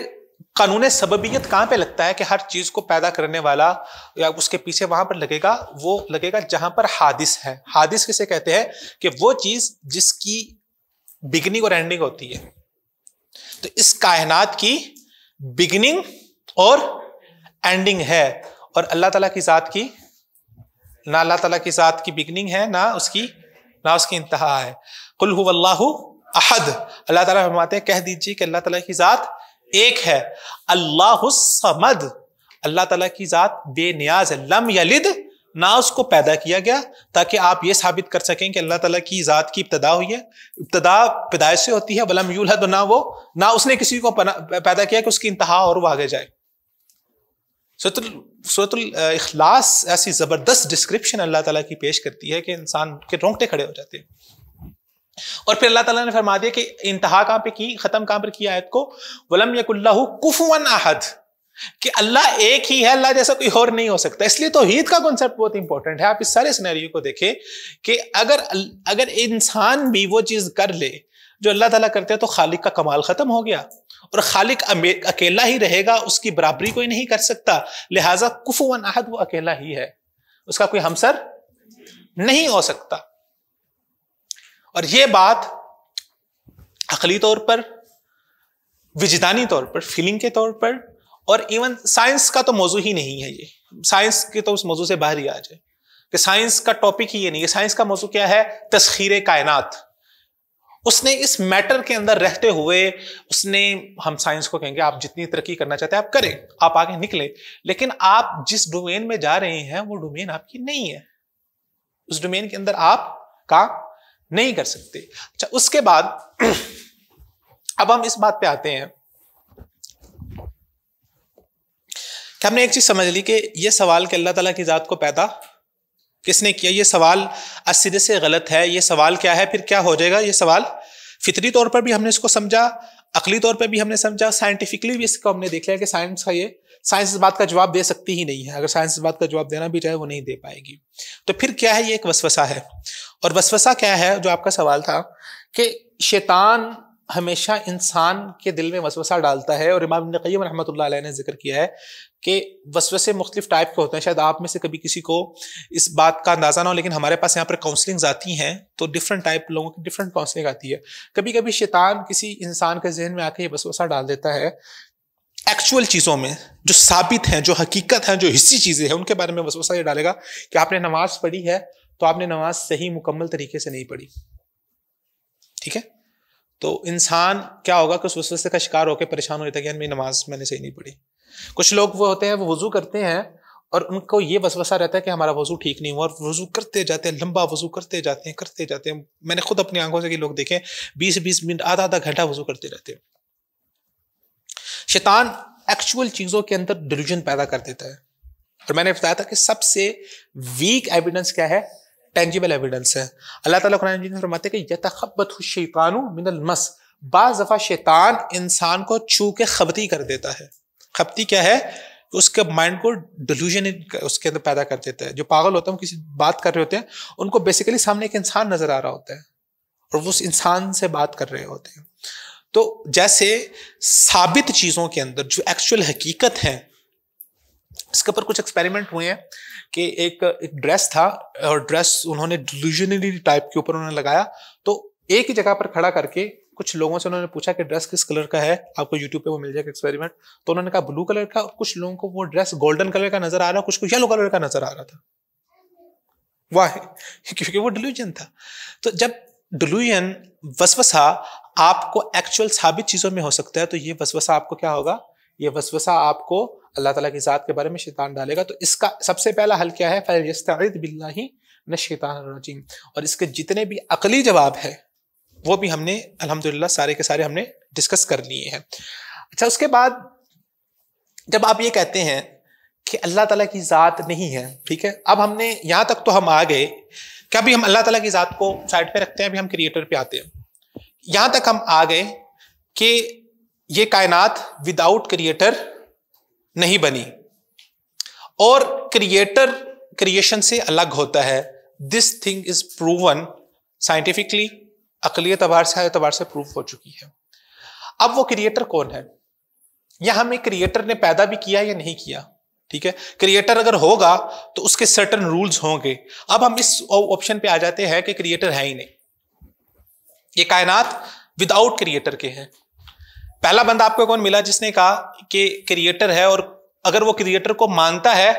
A: कानून सबबियत कहाँ पे लगता है कि हर चीज़ को पैदा करने वाला या उसके पीछे वहाँ पर लगेगा वो लगेगा जहाँ पर हादिस है हादिस किसे कहते हैं कि वो चीज़ जिसकी बिगनिंग और एंडिंग होती है तो इस कायनात की बिगनिंग और एंडिंग है और अल्लाह ताला की ज़ात की ना अल्लाह ताला की ज़ात की बिगनिंग है ना उसकी ना उसकी इंतहा है कुल हु अल्लाह अहद अल्लाह ताला फरमाते हैं कह दीजिए कि अल्लाह ताला की ज़ात एक है अल्लाह समद अल्लाह तला की ज़ात बेनियाज है लम यलिद ना उसको पैदा किया गया ताकि आप ये साबित कर सकें कि अल्लाह ताला की ज़ात की इब्तदा हुई है इब्तदा पैदाइश से होती है वलम तो ना वो ना उसने किसी को पैदा किया कि उसकी इंतहा और वो आगे जाए सूरतुल इखलास ऐसी ज़बरदस्त डिस्क्रिप्शन अल्लाह ताला की पेश करती है कि इंसान के रोंगटे खड़े हो जाते हैं और फिर अल्लाह ताला ने फरमा दिया कि इंतहा कहां पे की खत्म कहां पर की आयत को वलम यकुल्लाहु कुफवन अहद कि अल्लाह एक ही है अल्लाह जैसा कोई और नहीं हो सकता इसलिए तो हीद का कॉन्सेप्ट बहुत इंपॉर्टेंट है आप इस सारे सिनेरियो को देखें कि अगर अगर इंसान भी वो चीज़ कर ले जो अल्लाह ताला करते हैं तो खालिक का कमाल ख़त्म हो गया और खालिक अकेला ही रहेगा उसकी बराबरी कोई नहीं कर सकता लिहाजा कुफवन अहद वो अकेला ही है उसका कोई हमसर नहीं हो सकता और ये बात अकली तौर पर विजदानी तौर पर फीलिंग के तौर पर और इवन साइंस का तो मौजू ही नहीं है ये साइंस के तो उस मौजू से बाहर ही आ जाए कि साइंस का टॉपिक ही ये नहीं है साइंस का मौजू क्या है तस्खीर कायनात उसने इस मैटर के अंदर रहते हुए उसने हम साइंस को कहेंगे आप जितनी तरक्की करना चाहते हैं आप करें आप आगे निकले लेकिन आप जिस डोमेन में जा रहे हैं वो डोमेन आपकी नहीं है उस डोमेन के अंदर आप का नहीं कर सकते अच्छा उसके बाद अब हम इस बात पे आते हैं कि हमने एक चीज समझ ली कि यह सवाल कि अल्लाह ताला की ज़ात को पैदा किसने किया ये सवाल असिरे से गलत है ये सवाल क्या है फिर क्या हो जाएगा ये सवाल फितरी तौर पर भी हमने इसको समझा अकली तौर पर भी हमने समझा साइंटिफिकली भी इसको हमने देख लिया कि साइंस का ये साइंस इस बात का जवाब दे सकती ही नहीं है अगर साइंस इस बात का जवाब देना भी चाहे वो नहीं दे पाएगी तो फिर क्या है ये एक वसवसा है और वसवसा क्या है जो आपका सवाल था कि शैतान हमेशा इंसान के दिल में वसवसा डालता है और इमाम नकीम रहमतुल्लाह ने जिक्र किया है कि वसवसे मुख्तफ टाइप के होते हैं शायद आप में से कभी किसी को इस बात का अंदाज़ा ना हो लेकिन हमारे पास यहाँ पर काउंसलिंग्स आती हैं तो डिफरेंट टाइप लोगों की डिफरेंट काउंसलिंग आती है कभी कभी शैतान किसी इंसान के जहन में आके ये वसवसा डाल देता है एक्चुअल चीज़ों में जो साबित हैं जो हकीकत हैं जो हिस्सी चीज़ें हैं उनके बारे में वसवसा ये डालेगा कि आपने नमाज पढ़ी है तो आपने नमाज सही मुकम्मल तरीके से नहीं पढ़ी ठीक है तो इंसान क्या होगा कि उस वसवसे का शिकार होकर परेशान हो जाता है कि मेरी नमाज मैंने सही नहीं पढ़ी कुछ लोग वो होते हैं वो वजू करते हैं और उनको ये वसवसा रहता है कि हमारा वजू ठीक नहीं हुआ और वजू करते जाते हैं लंबा वजू करते जाते हैं करते जाते हैं मैंने खुद अपनी आंखों से कि लोग देखे बीस बीस मिनट आधा आधा घंटा वजू करते रहते हैं शैतान एक्चुअल चीज़ों के अंदर डिलीजन पैदा कर देता है और मैंने बताया था कि सबसे वीक एविडेंस क्या है टेंजिबल एविडेंस है अल्लाह ताला कुरान जी ने फरमाते कि यतखबत शैतानु मिनल मस बाज़ दफ़ा शैतान इंसान को छू के खबती कर देता है खबती क्या है उसके माइंड को डिल्यूजन उसके अंदर पैदा कर देता है जो पागल होता है किसी बात कर रहे होते हैं उनको बेसिकली सामने एक इंसान नज़र आ रहा होता है और वो उस इंसान से बात कर रहे होते हैं तो जैसे साबित चीज़ों के अंदर जो एक्चुअल हकीकत है इसके ऊपर कुछ एक्सपेरिमेंट हुए हैं कि एक एक ड्रेस था और ड्रेस उन्होंने डिल्यूजनरी टाइप के ऊपर उन्होंने लगाया तो एक ही जगह पर खड़ा करके कुछ लोगों से उन्होंने पूछा कि ड्रेस किस कलर का है आपको यूट्यूब पे वो मिल जाएगा एक्सपेरिमेंट तो उन्होंने कहा ब्लू कलर का और कुछ लोगों को वो ड्रेस गोल्डन कलर का नजर आ रहा कुछ को येलो कलर का नजर आ रहा था वाह क्योंकि वो डिल्यूजन था तो जब डिल्यूजन वसवसा आपको एक्चुअल साबित चीजों में हो सकता है तो ये वसवसा आपको क्या होगा ये वसवसा आपको अल्लाह ताला की ज़ात के बारे में शैतान डालेगा तो इसका सबसे पहला हल क्या है फ़ैलस्तिद बिल्लाही न शैतान और इसके जितने भी अकली जवाब है वो भी हमने अल्हम्दुलिल्लाह सारे के सारे हमने डिस्कस कर लिए हैं अच्छा उसके बाद जब आप ये कहते हैं कि अल्लाह ताला की ज़ात नहीं है ठीक है अब हमने यहाँ तक तो हम आ गए क्या अभी हम अल्लाह ताला की ज़ात को साइड पे रखते हैं अभी हम क्रिएटर पे आते हैं यहाँ तक हम आ गए कि ये कायनात विदाउट क्रिएटर नहीं बनी और क्रिएटर क्रिएशन से अलग होता है this thing is proven scientifically अकली तबार से एतबार से प्रूव हो चुकी है अब वो क्रिएटर कौन है या हमें क्रिएटर ने पैदा भी किया या नहीं किया ठीक है क्रिएटर अगर होगा तो उसके सर्टन रूल्स होंगे अब हम इस ऑप्शन पे आ जाते हैं कि क्रिएटर है ही नहीं ये कायनात विदाउट क्रिएटर के हैं पहला बंदा आपको कौन मिला जिसने कहा कि क्रिएटर है और अगर वो क्रिएटर को मानता है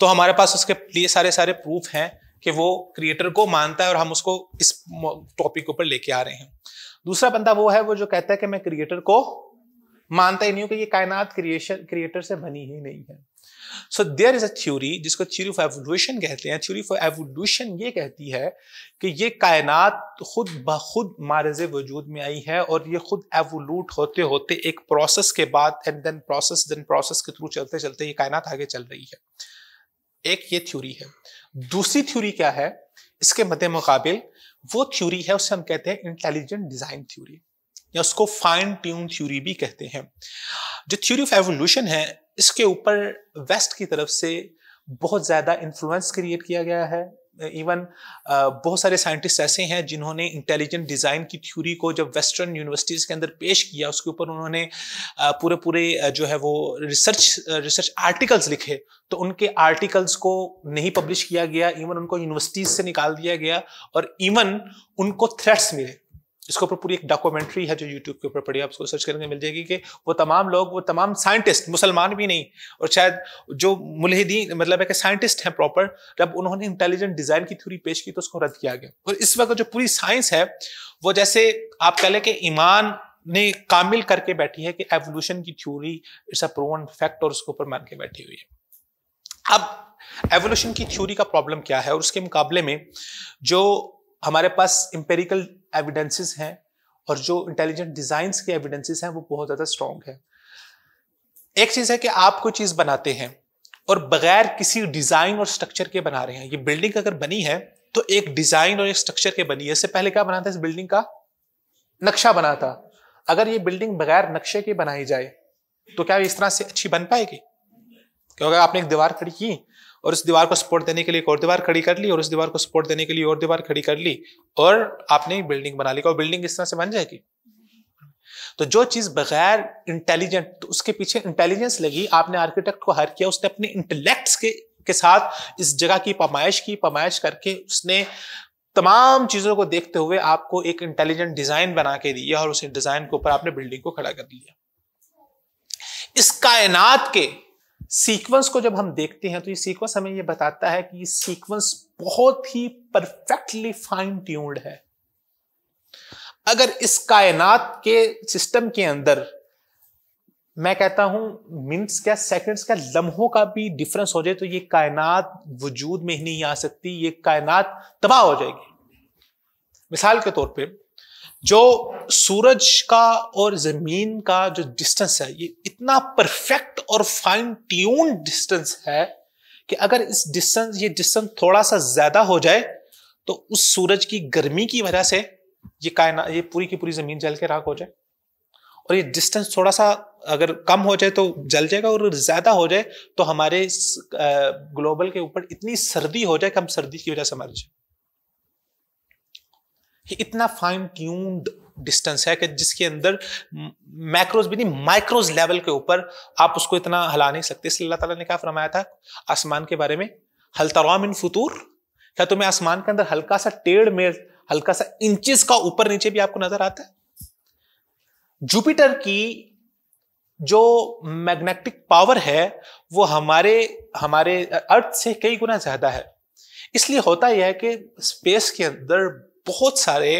A: तो हमारे पास उसके लिए सारे सारे प्रूफ हैं कि वो क्रिएटर को मानता है और हम उसको इस टॉपिक के ऊपर लेके आ रहे हैं दूसरा बंदा वो है वो जो कहता है कि मैं क्रिएटर को मानता ही नहीं हूं कि ये कायनात क्रिएशन क्रिएटर से बनी ही नहीं है so there is a theory जिसको थ्योरी फॉर एवोल्यूशन कहते हैं थ्योरी फॉर एवोल्यूशन ये कहती है कि ये कायनात खुद ब खुद मारज वजूद में आई है और ये खुद एवोलूट होते होते एक प्रोसेस के बाद and then process then process के थ्रू चलते चलते ये कायनात आगे चल रही है एक ये थ्योरी है दूसरी थ्योरी क्या है इसके मद्दे मुकाबिल वो थ्योरी है उसे हम कहते हैं इंटेलिजेंट डिजाइन थ्योरी या उसको फाइन ट्यून थ्योरी भी कहते हैं जो थ्योरी ऑफ एवोल्यूशन है इसके ऊपर वेस्ट की तरफ से बहुत ज़्यादा इन्फ्लुएंस क्रिएट किया गया है इवन बहुत सारे साइंटिस्ट ऐसे हैं जिन्होंने इंटेलिजेंट डिज़ाइन की थ्योरी को जब वेस्टर्न यूनिवर्सिटीज़ के अंदर पेश किया उसके ऊपर उन्होंने पूरे पूरे जो है वो रिसर्च रिसर्च आर्टिकल्स लिखे तो उनके आर्टिकल्स को नहीं पब्लिश किया गया इवन उनको यूनिवर्सिटीज़ से निकाल दिया गया और इवन उनको थ्रेट्स मिले इसके ऊपर पूरी एक डॉक्यूमेंट्री है जो यूट्यूब के ऊपर पड़ी है आपको सर्च करेंगे मिल जाएगी कि वो तमाम लोग वो तमाम साइंटिस्ट मुसलमान भी नहीं और शायद जो मुलहदी मतलब है कि साइंटिस्ट हैं प्रॉपर जब उन्होंने इंटेलिजेंट डिज़ाइन की थ्योरी पेश की तो उसको रद्द किया गया और इस वक्त जो पूरी साइंस है वो जैसे आप कह लें कि ईमान ने कामिल करके बैठी है कि एवोल्यूशन की theory it's a proven fact और उसके ऊपर मान के बैठी हुई है अब एवोल्यूशन की थ्योरी का प्रॉब्लम क्या है और उसके मुकाबले में जो हमारे पास इंपेरिकल एविडेंसेस हैं और जो इंटेलिजेंट डिजाइन के एविडेंसेस हैं वो बहुत ज़्यादा स्ट्रॉन्ग है एक चीज़ है कि आप कोई चीज़ बनाते हैं और बगैर किसी डिज़ाइन और स्ट्रक्चर के बना रहे हैं ये बिल्डिंग अगर बनी है तो एक डिज़ाइन और एक स्ट्रक्चर के बनी है इससे पहले क्या बना था इस बिल्डिंग का नक्शा बना था अगर ये बिल्डिंग बगैर नक्शे के बनाई जाए तो क्या इस तरह से अच्छी बन पाएगी क्योंकि आपने एक दीवार खड़ी की और उस दीवार को सपोर्ट देने के लिए एक और दीवार खड़ी कर ली और उस दीवार को सपोर्ट देने के लिए और दीवार खड़ी कर ली और आपने बिल्डिंग बना ली और बिल्डिंग इस तरह से बन जाएगी तो जो चीज बगैर इंटेलिजेंट तो उसके पीछे इंटेलिजेंस लगी आपने आर्किटेक्ट को हायर किया उसने अपने इंटेलेक्ट्स के के साथ इस जगह की पमाइश की पमाइश करके उसने तमाम चीजों को देखते हुए आपको एक इंटेलिजेंट डिजाइन बना के दिया और उस डिजाइन के ऊपर आपने बिल्डिंग को खड़ा कर दिया इस कायनात के सीक्वेंस को जब हम देखते हैं तो ये सीक्वेंस हमें ये बताता है कि ये सीक्वेंस बहुत ही परफेक्टली फाइन ट्यून्ड है अगर इस कायनात के सिस्टम के अंदर मैं कहता हूं मिनट्स का सेकंड्स का लम्हों का भी डिफरेंस हो जाए तो ये कायनात वजूद में ही नहीं आ सकती ये कायनात तबाह हो जाएगी मिसाल के तौर पे जो सूरज का और ज़मीन का जो डिस्टेंस है ये इतना परफेक्ट और फाइन ट्यून डिस्टेंस है कि अगर इस डिस्टेंस ये डिस्टेंस थोड़ा सा ज़्यादा हो जाए तो उस सूरज की गर्मी की वजह से ये कायना ये पूरी की पूरी ज़मीन जल के राख हो जाए और ये डिस्टेंस थोड़ा सा अगर कम हो जाए तो जल जाएगा और ज़्यादा हो जाए तो हमारे ग्लोबल के ऊपर इतनी सर्दी हो जाए कि हम सर्दी की वजह से मर जाए ये इतना फाइन ट्यून्ड डिस्टेंस है कि जिसके अंदर मैक्रोज भी नहीं माइक्रोज लेवल के ऊपर आप उसको इतना हला नहीं सकते इसलिए अल्लाह ताला ने क्या फरमाया था आसमान के बारे में हलतराम इन फतूर क्या तुम्हें आसमान के अंदर हल्का सा टेढ़ मेढ़ हल्का सा इंचेस का ऊपर नीचे भी आपको नजर आता है जुपिटर की जो मैग्नेटिक पावर है वो हमारे हमारे अर्थ से कई गुना ज्यादा है इसलिए होता यह है कि स्पेस के अंदर बहुत सारे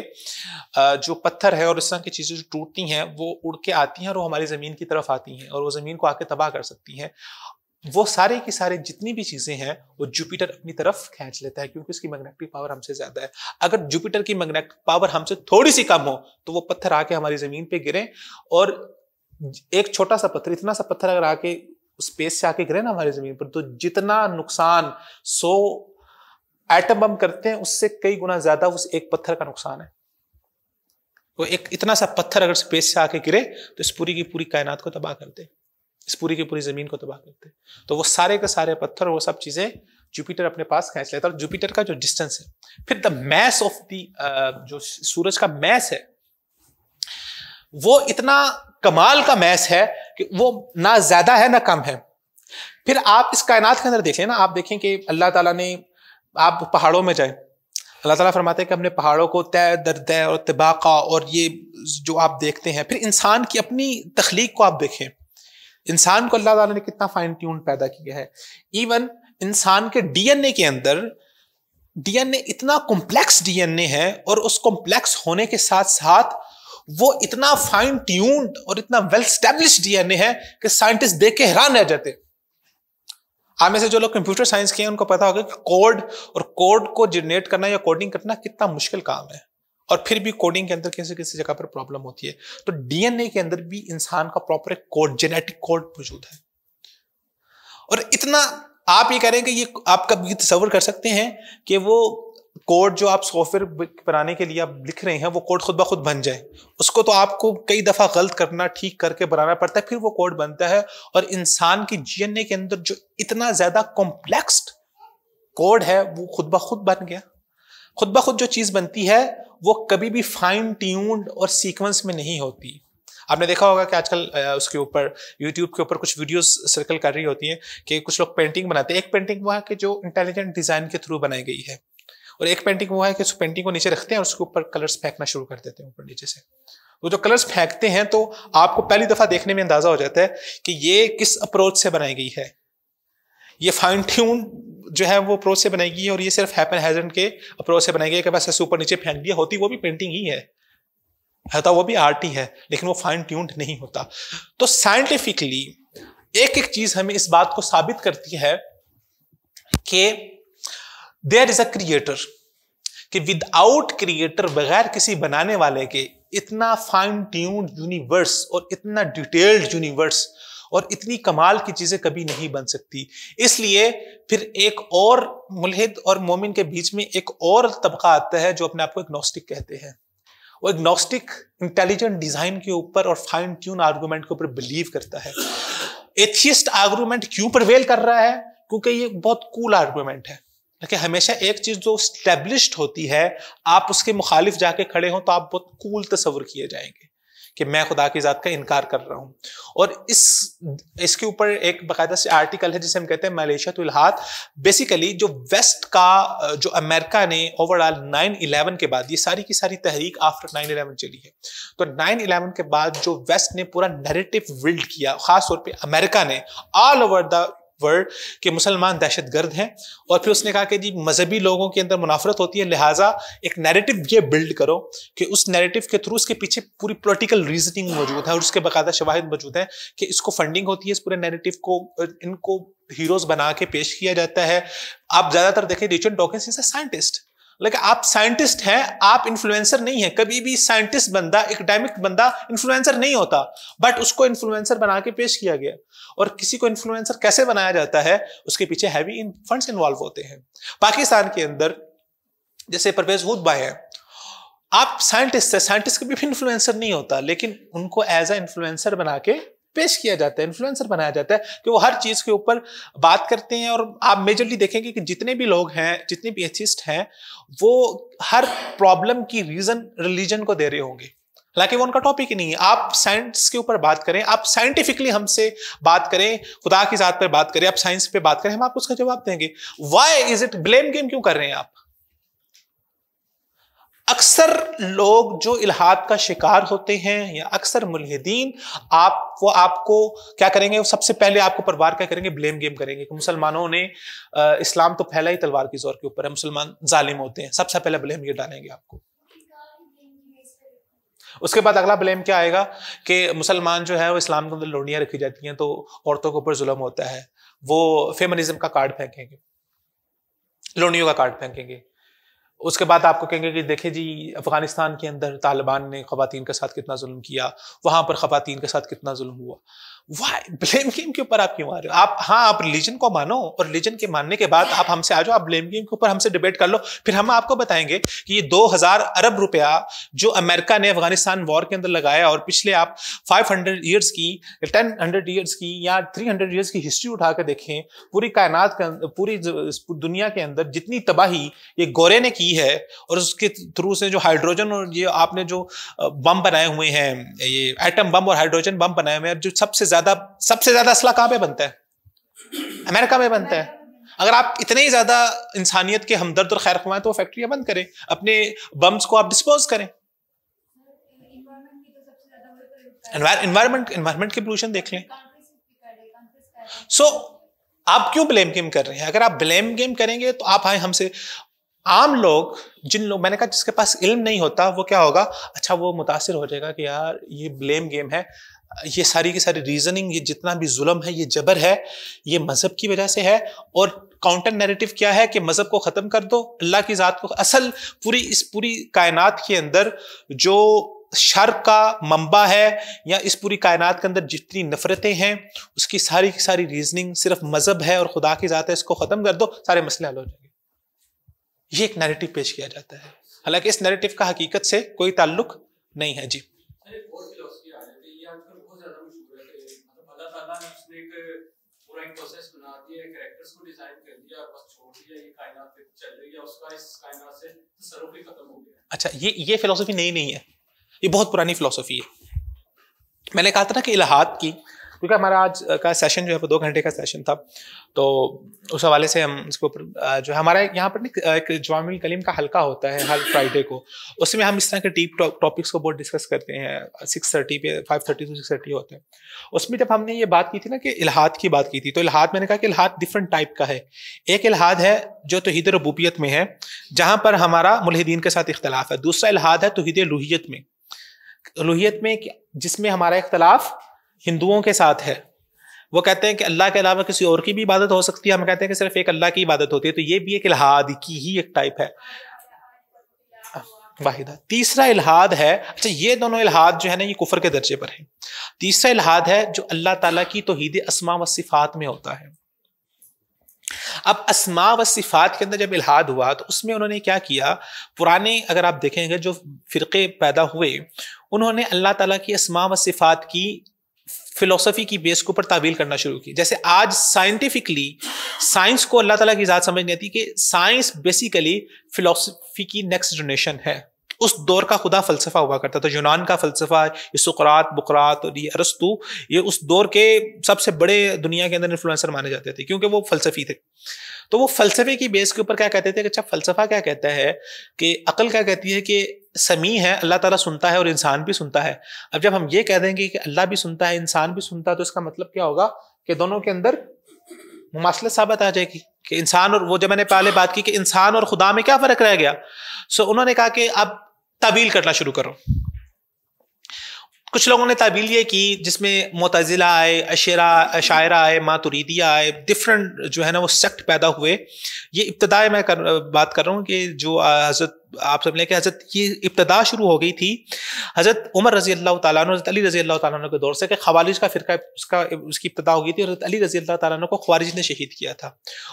A: जो पत्थर है और इस तरह की चीज़ें जो टूटती हैं वो उड़ के आती हैं और वो हमारी ज़मीन की तरफ आती हैं और वो ज़मीन को आके तबाह कर सकती हैं वो सारे की सारे जितनी भी चीज़ें हैं वो जुपिटर अपनी तरफ खींच लेता है क्योंकि उसकी मैग्नेटिक पावर हमसे ज़्यादा है अगर जुपिटर की मैग्नेटिक पावर हमसे थोड़ी सी कम हो तो वो पत्थर आके हमारी ज़मीन पर गिरे और एक छोटा सा पत्थर इतना सा पत्थर अगर आके स्पेस से आके गिरे ना हमारी ज़मीन पर तो जितना नुकसान सौ एटम बम करते हैं उससे कई गुना ज्यादा उस एक पत्थर का नुकसान है वो एक इतना सा पत्थर अगर स्पेस से आके गिरे तो इस पूरी की पूरी कायनात को तबाह करते इस पूरी की पूरी जमीन को तबाह करते तो वो सारे के सारे पत्थर वो सब चीजें जुपिटर अपने पास खींच लेता और जुपिटर का जो डिस्टेंस है फिर द मैस ऑफ द जो सूरज का मैस है वो इतना कमाल का मैस है कि वो ना ज्यादा है ना कम है फिर आप इस कायनात के अंदर देखें ना आप देखें कि अल्लाह ताला ने आप पहाड़ों में जाए अल्लाह ताला फरमाते हैं कि हमने पहाड़ों को तय दर तय और तबाका और ये जो आप देखते हैं फिर इंसान की अपनी तख्लीक को आप देखें इंसान को अल्लाह ताला ने कितना फाइन ट्यून पैदा किया है इवन इंसान के डीएनए के अंदर डीएनए इतना कॉम्प्लेक्स डीएनए है और उस कॉम्प्लेक्स होने के साथ साथ वो इतना फाइन ट्यून्ड और इतना वेल स्टैब्लिश डीएनए है कि साइंटिस्ट देख के हैरान रह जाते हैं आप में से जो लोग कंप्यूटर साइंस के हैं उनको पता होगा कि कोड और कोड को जनरेट करना या कोडिंग करना कितना मुश्किल काम है और फिर भी कोडिंग के अंदर किसी किसी जगह पर प्रॉब्लम होती है तो डीएनए के अंदर भी इंसान का प्रॉपर कोड जेनेटिक कोड मौजूद है और इतना आप ये कह रहे हैं कि ये आप कभी तस्वर कर सकते हैं कि वो कोड जो आप सॉफ्टवेयर बनाने के लिए आप लिख रहे हैं वो कोड खुद ब खुद बन जाए उसको तो आपको कई दफ़ा गलत करना ठीक करके बनाना पड़ता है फिर वो कोड बनता है और इंसान की जीएनए के अंदर जो इतना ज़्यादा कॉम्प्लेक्स कोड है वो खुद ब खुद बन गया खुद ब खुद जो चीज़ बनती है वो कभी भी फाइन ट्यून्ड और सीक्वेंस में नहीं होती आपने देखा होगा कि आजकल उसके ऊपर यूट्यूब के ऊपर कुछ वीडियोस सर्कल कर रही होती हैं कि कुछ लोग पेंटिंग बनाते हैं एक पेंटिंग वहाँ के जो इंटेलिजेंट डिज़ाइन के थ्रू बनाई गई है और एक पेंटिंग वो है कि उस पेंटिंग को नीचे रखते हैं और उसके ऊपर कलर्स फेंकना शुरू कर देते हैं ऊपर नीचे से वो जो कलर्स फेंकते हैं तो आपको पहली दफ़ा देखने में अंदाज़ा हो जाता है कि ये किस अप्रोच से बनाई गई है ये फाइन ट्यून जो है वो अप्रोच से बनाई गई है और ये सिर्फ हैपन हैजेंट के अप्रोच से बनाई गई है कि बस ऐसे ऊपर नीचे फेंक दिया होती वो भी पेंटिंग ही है होता तो वो भी आर्ट ही है लेकिन वो फाइन ट्यून्ड नहीं होता तो साइंटिफिकली एक एक चीज़ हमें इस बात को साबित करती है कि देयर इज अ क्रिएटर कि विदाउट क्रिएटर बगैर किसी बनाने वाले के इतना फाइन ट्यून यूनिवर्स और इतना डिटेल्ड यूनिवर्स और इतनी कमाल की चीजें कभी नहीं बन सकती इसलिए फिर एक और मुलहिद और मोमिन के बीच में एक और तबका आता है जो अपने आप को एग्नोस्टिक कहते हैं वो एग्नोस्टिक इंटेलिजेंट डिजाइन के ऊपर और फाइन ट्यून आर्गूमेंट के ऊपर बिलीव करता है एथियस्ट आर्गूमेंट क्यों प्रवेल कर रहा है क्योंकि ये बहुत कूल आर्गूमेंट है देखिए हमेशा एक चीज जो स्टेब्लिश होती है आप उसके मुखालिफ जाके खड़े हो तो आप बहुत कूल तस्वर किए जाएंगे कि मैं खुदा की ज़ात का इनकार कर रहा हूं और इस इसके ऊपर एक बाकायदा से आर्टिकल है जिसे हम कहते हैं मलेशिया तुलहात बेसिकली जो वेस्ट का जो अमेरिका ने ओवरऑल नाइन इलेवन के बाद ये सारी की सारी तहरीक आफ्टर नाइन इलेवन चली है तो नाइन इलेवन के बाद जो वेस्ट ने पूरा नरेटिव बिल्ड किया खासतौर पर अमेरिका ने ऑल ओवर द वर्ड कि मुसलमान दहशत गर्द हैं और फिर उसने कहा कि जी मजहबी लोगों के अंदर मुनाफरत होती है लिहाजा एक नैरेटिव ये बिल्ड करो कि उस नैरेटिव के थ्रू उसके पीछे पूरी पोलिटिकल रीजनिंग मौजूद है और उसके बाकायदा शवाहद मौजूद हैं कि इसको फंडिंग होती है इस पूरे नैरेटिव को इनको हीरोज बना के पेश किया जाता है आप ज्यादातर देखें Richard Dawkins is a scientist लेकिन आप साइंटिस्ट हैं आप इन्फ्लुएंसर नहीं है कभी भी साइंटिस्ट बंदा एकेडेमिक बंदा इन्फ्लुएंसर नहीं होता बट उसको इन्फ्लुएंसर बना के पेश किया गया और किसी को इन्फ्लुएंसर कैसे बनाया जाता है उसके पीछे हैवी फंड्स इन्वॉल्व होते हैं पाकिस्तान के अंदर जैसे परवेज हूद भाई है आप साइंटिस्ट है साइंटिस्ट कभी भी इन्फ्लुएंसर नहीं होता लेकिन उनको एज अ इन्फ्लुएंसर बना के पेश किया जाता है इन्फ्लुएंसर बनाया जाता है कि वो हर चीज़ के ऊपर बात करते हैं और आप मेजरली देखेंगे कि जितने भी लोग हैं जितने भी एथिस्ट हैं वो हर प्रॉब्लम की रीज़न रिलीजन को दे रहे होंगे हालांकि वो उनका टॉपिक ही नहीं है आप साइंस के ऊपर बात करें आप साइंटिफिकली हमसे बात करें खुदा की जात पर बात करें आप साइंस पे बात करें हम आपको उसका जवाब देंगे why is it blame game क्यों कर रहे हैं आप अक्सर लोग जो इलाहाद का शिकार होते हैं या अक्सर मुलहदीन आप वो आपको क्या करेंगे वो सबसे पहले आपको परिवार क्या करेंगे ब्लेम गेम करेंगे कि मुसलमानों ने आ, इस्लाम तो फैला ही तलवार की जोर के ऊपर है मुसलमान जालिम होते हैं सबसे पहले ब्लेम ये डालेंगे आपको उसके बाद अगला ब्लेम क्या आएगा कि मुसलमान जो है वो इस्लाम के अंदर लोडियाँ रखी जाती हैं तो औरतों के ऊपर जुलम होता है वो फेमनिज्म का कार्ड फेंकेंगे लोनियों का कार्ड फेंकेंगे उसके बाद आपको कहेंगे कि देखें जी अफ़गानिस्तान के अंदर तालिबान ने ख़वान के साथ कितना जुल्म किया वहाँ पर ख़वान के साथ कितना जुल्म हुआ वाई ब्लेम गेम के ऊपर आप क्यों आ रहे हो आप हाँ आप रिलीजन को मानो और रिलीजन के मानने के बाद आप हमसे आ जाओ आप ब्लेम गेम के ऊपर हमसे डिबेट कर लो फिर हम आपको बताएंगे कि ये 2000 अरब रुपया जो अमेरिका ने अफगानिस्तान वॉर के अंदर लगाया और पिछले आप 500 ईयर्स की टेन हंड्रेड ईयर्स की या थ्री हंड्रेड ईयर्स की हिस्ट्री उठा कर देखें पूरी कायनात के पूरी दुनिया के अंदर जितनी तबाही ये गोरे ने की है और उसके थ्रू से जो हाइड्रोजन और ये आपने जो बम बनाए हुए हैं ये एटम बम और हाइड्रोजन बम बनाए हुए हैं जो सबसे ज्यादा ज्यादा सबसे ज्यादा असला कहां पे बनता है अमेरिका में बनता है अगर आप इतने ही ज्यादा इंसानियत के हमदर्द और खैर खुमाएं तो वो फैक्ट्रियां बंद करें अपने बम्स को आप डिस्पोज करें इन्वायरमेंट इन्वायरमेंट के पोल्यूशन देख लें सो so, आप क्यों ब्लेम गेम कर रहे हैं अगर आप ब्लेम गेम करेंगे तो आप आए हमसे आम लोग जिन लोग मैंने कहा जिसके पास इल्म नहीं होता वो क्या होगा अच्छा वो मुतासर हो जाएगा कि यार ये ब्लेम गेम है ये सारी की सारी रीजनिंग ये जितना भी जुल्म है ये जबर है ये मजहब की वजह से है और काउंटर नैरेटिव क्या है कि मजहब को ख़त्म कर दो अल्लाह की ज़ात को असल पूरी इस पूरी कायनात के अंदर जो शर का मंबा है या इस पूरी कायनात के अंदर जितनी नफरतें हैं उसकी सारी की सारी रीजनिंग सिर्फ मजहब है और खुदा की ज़ात है इसको ख़त्म कर दो सारे मसले हल हो जाएंगे ये एक नैरेटिव पेश किया जाता है हालांकि इस नैरेटिव का हकीकत से कोई ताल्लुक नहीं है जी
B: प्रोसेस बना दिया कैरेक्टर्स को डिजाइन कर दिया और बस छोड़ दिया ये कायनात पे चल रही है उसका इस कायनात से तसरुफ ही खत्म हो
A: गया अच्छा ये ये फिलोसफी नई नहीं, नहीं है ये बहुत पुरानी फिलोसफी है मैंने कहा था ना कि इलाहात की क्योंकि हमारा आज का सेशन जो है वो दो घंटे का सेशन था तो उस हवाले से हम इसके ऊपर जो है हमारा यहाँ पर ना एक जवामिल कलीम का हल्का होता है हर फ्राइडे को उसमें हम इस तरह के डीप टॉपिक्स को बहुत डिस्कस करते हैं सिक्स थर्टी पे five thirty to six thirty होते हैं उसमें जब हमने ये बात की थी ना कि इलाहाद की बात की थी तो इलाहाद मैंने कहा कि इलाहाद डिफरेंट टाइप का है एक इलाहाद है जो तोहद रबूबियत में है जहाँ पर हमारा मुलहदीन के साथ इख्तलाफ है दूसरा इलाहाद है तोहद लोहियत में लोहियत में जिसमें हमारा इख्तलाफ हिंदुओं के साथ है वो कहते हैं कि अल्लाह के अलावा किसी और की भी इबादत हो सकती है हम कहते हैं कि सिर्फ एक अल्लाह की इबादत होती है तो ये भी एक इलाहाद की ही एक टाइप है वाहिदा तीसरा इलाहाद है अच्छा ये दोनों इलाहाद जो है ना ये कुफर के दर्जे पर है तीसरा इलाहाद है जो अल्लाह ताला की तोहीद असमा व सिफात में होता है अब असमा व सिफात के अंदर जब इलाहाद हुआ तो उसमें उन्होंने क्या किया पुराने अगर आप देखेंगे जो फ़िरके पैदा हुए उन्होंने अल्लाह ताला की असमा व सिफात की फिलोसफी की बेस के ऊपर तावील करना शुरू की जैसे आज साइंटिफिकली साइंस को अल्लाह ताला की ज़ात समझ नहीं आती कि साइंस बेसिकली फिलोसफी की नेक्स्ट जनरेशन है उस दौर का खुदा फलसफा हुआ करता था यूनान का फलसफा ये सुकरात बुकरात और ये अरस्तु ये उस दौर के सबसे बड़े दुनिया के अंदर इन्फ्लुएंसर माने जाते थे क्योंकि वो फलसफी थे तो वो फलसफे की बेस के ऊपर क्या कहते थे अच्छा फलसफा क्या कहता है कि अकल क्या कहती है कि समी है अल्लाह ताला सुनता है और इंसान भी सुनता है अब जब हम ये कह देंगे कि अल्लाह भी सुनता है इंसान भी सुनता है तो इसका मतलब क्या होगा कि दोनों के अंदर मुमासलत साबित आ जाएगी कि इंसान और वो जब मैंने पहले बात की कि इंसान और खुदा में क्या फ़र्क रह गया सो उन्होंने कहा कि अब तबील करना शुरू करो कुछ लोगों ने ताबील ये की जिसमें मोतजिला आए अशरा अशायरा आए मातुरीदिया आए डिफरेंट जो है ना वो सेक्ट पैदा हुए ये इब्तदाए मैं कर बात कर रहा हूँ कि जो हज़रत आप समझ लें कि हज़रत ये इब्तदा शुरू हो गई थी हज़रत उमर रजी अल्लाह तजरत अली रजी अल्लाह तला के दौर से कि खवालिज का फ़िरका उसका उसकी इब्तदा हो गई थी हज़रत अली रजी अल्लाह तला को खवारिज ने शहीद किया था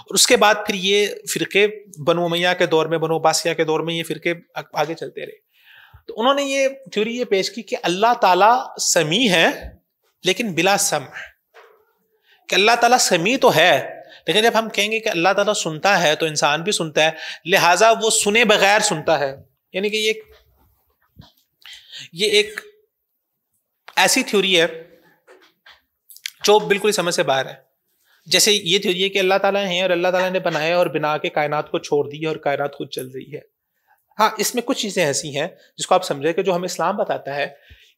A: और उसके बाद फिर ये फ़िरके बनु मैया के दौर में बनु बासिया के दौर में ये फ़िरके आगे चलते रहे तो उन्होंने ये थ्योरी ये पेश की कि अल्लाह ताला समी है लेकिन बिला सम कि अल्लाह ताला समी तो है लेकिन जब हम कहेंगे कि अल्लाह ताला सुनता है तो इंसान भी सुनता है लिहाजा वो सुने बगैर सुनता है यानी कि ये ये एक ऐसी थ्योरी है जो बिल्कुल समझ से बाहर है जैसे ये थ्योरी है कि अल्लाह ताला है और अल्लाह ताला ने बनाया और बिना के कायनात को छोड़ दी और कायनात खुद चल रही है हाँ इसमें कुछ चीज़ें ऐसी हैं जिसको आप समझे कि जो हमें इस्लाम बताता है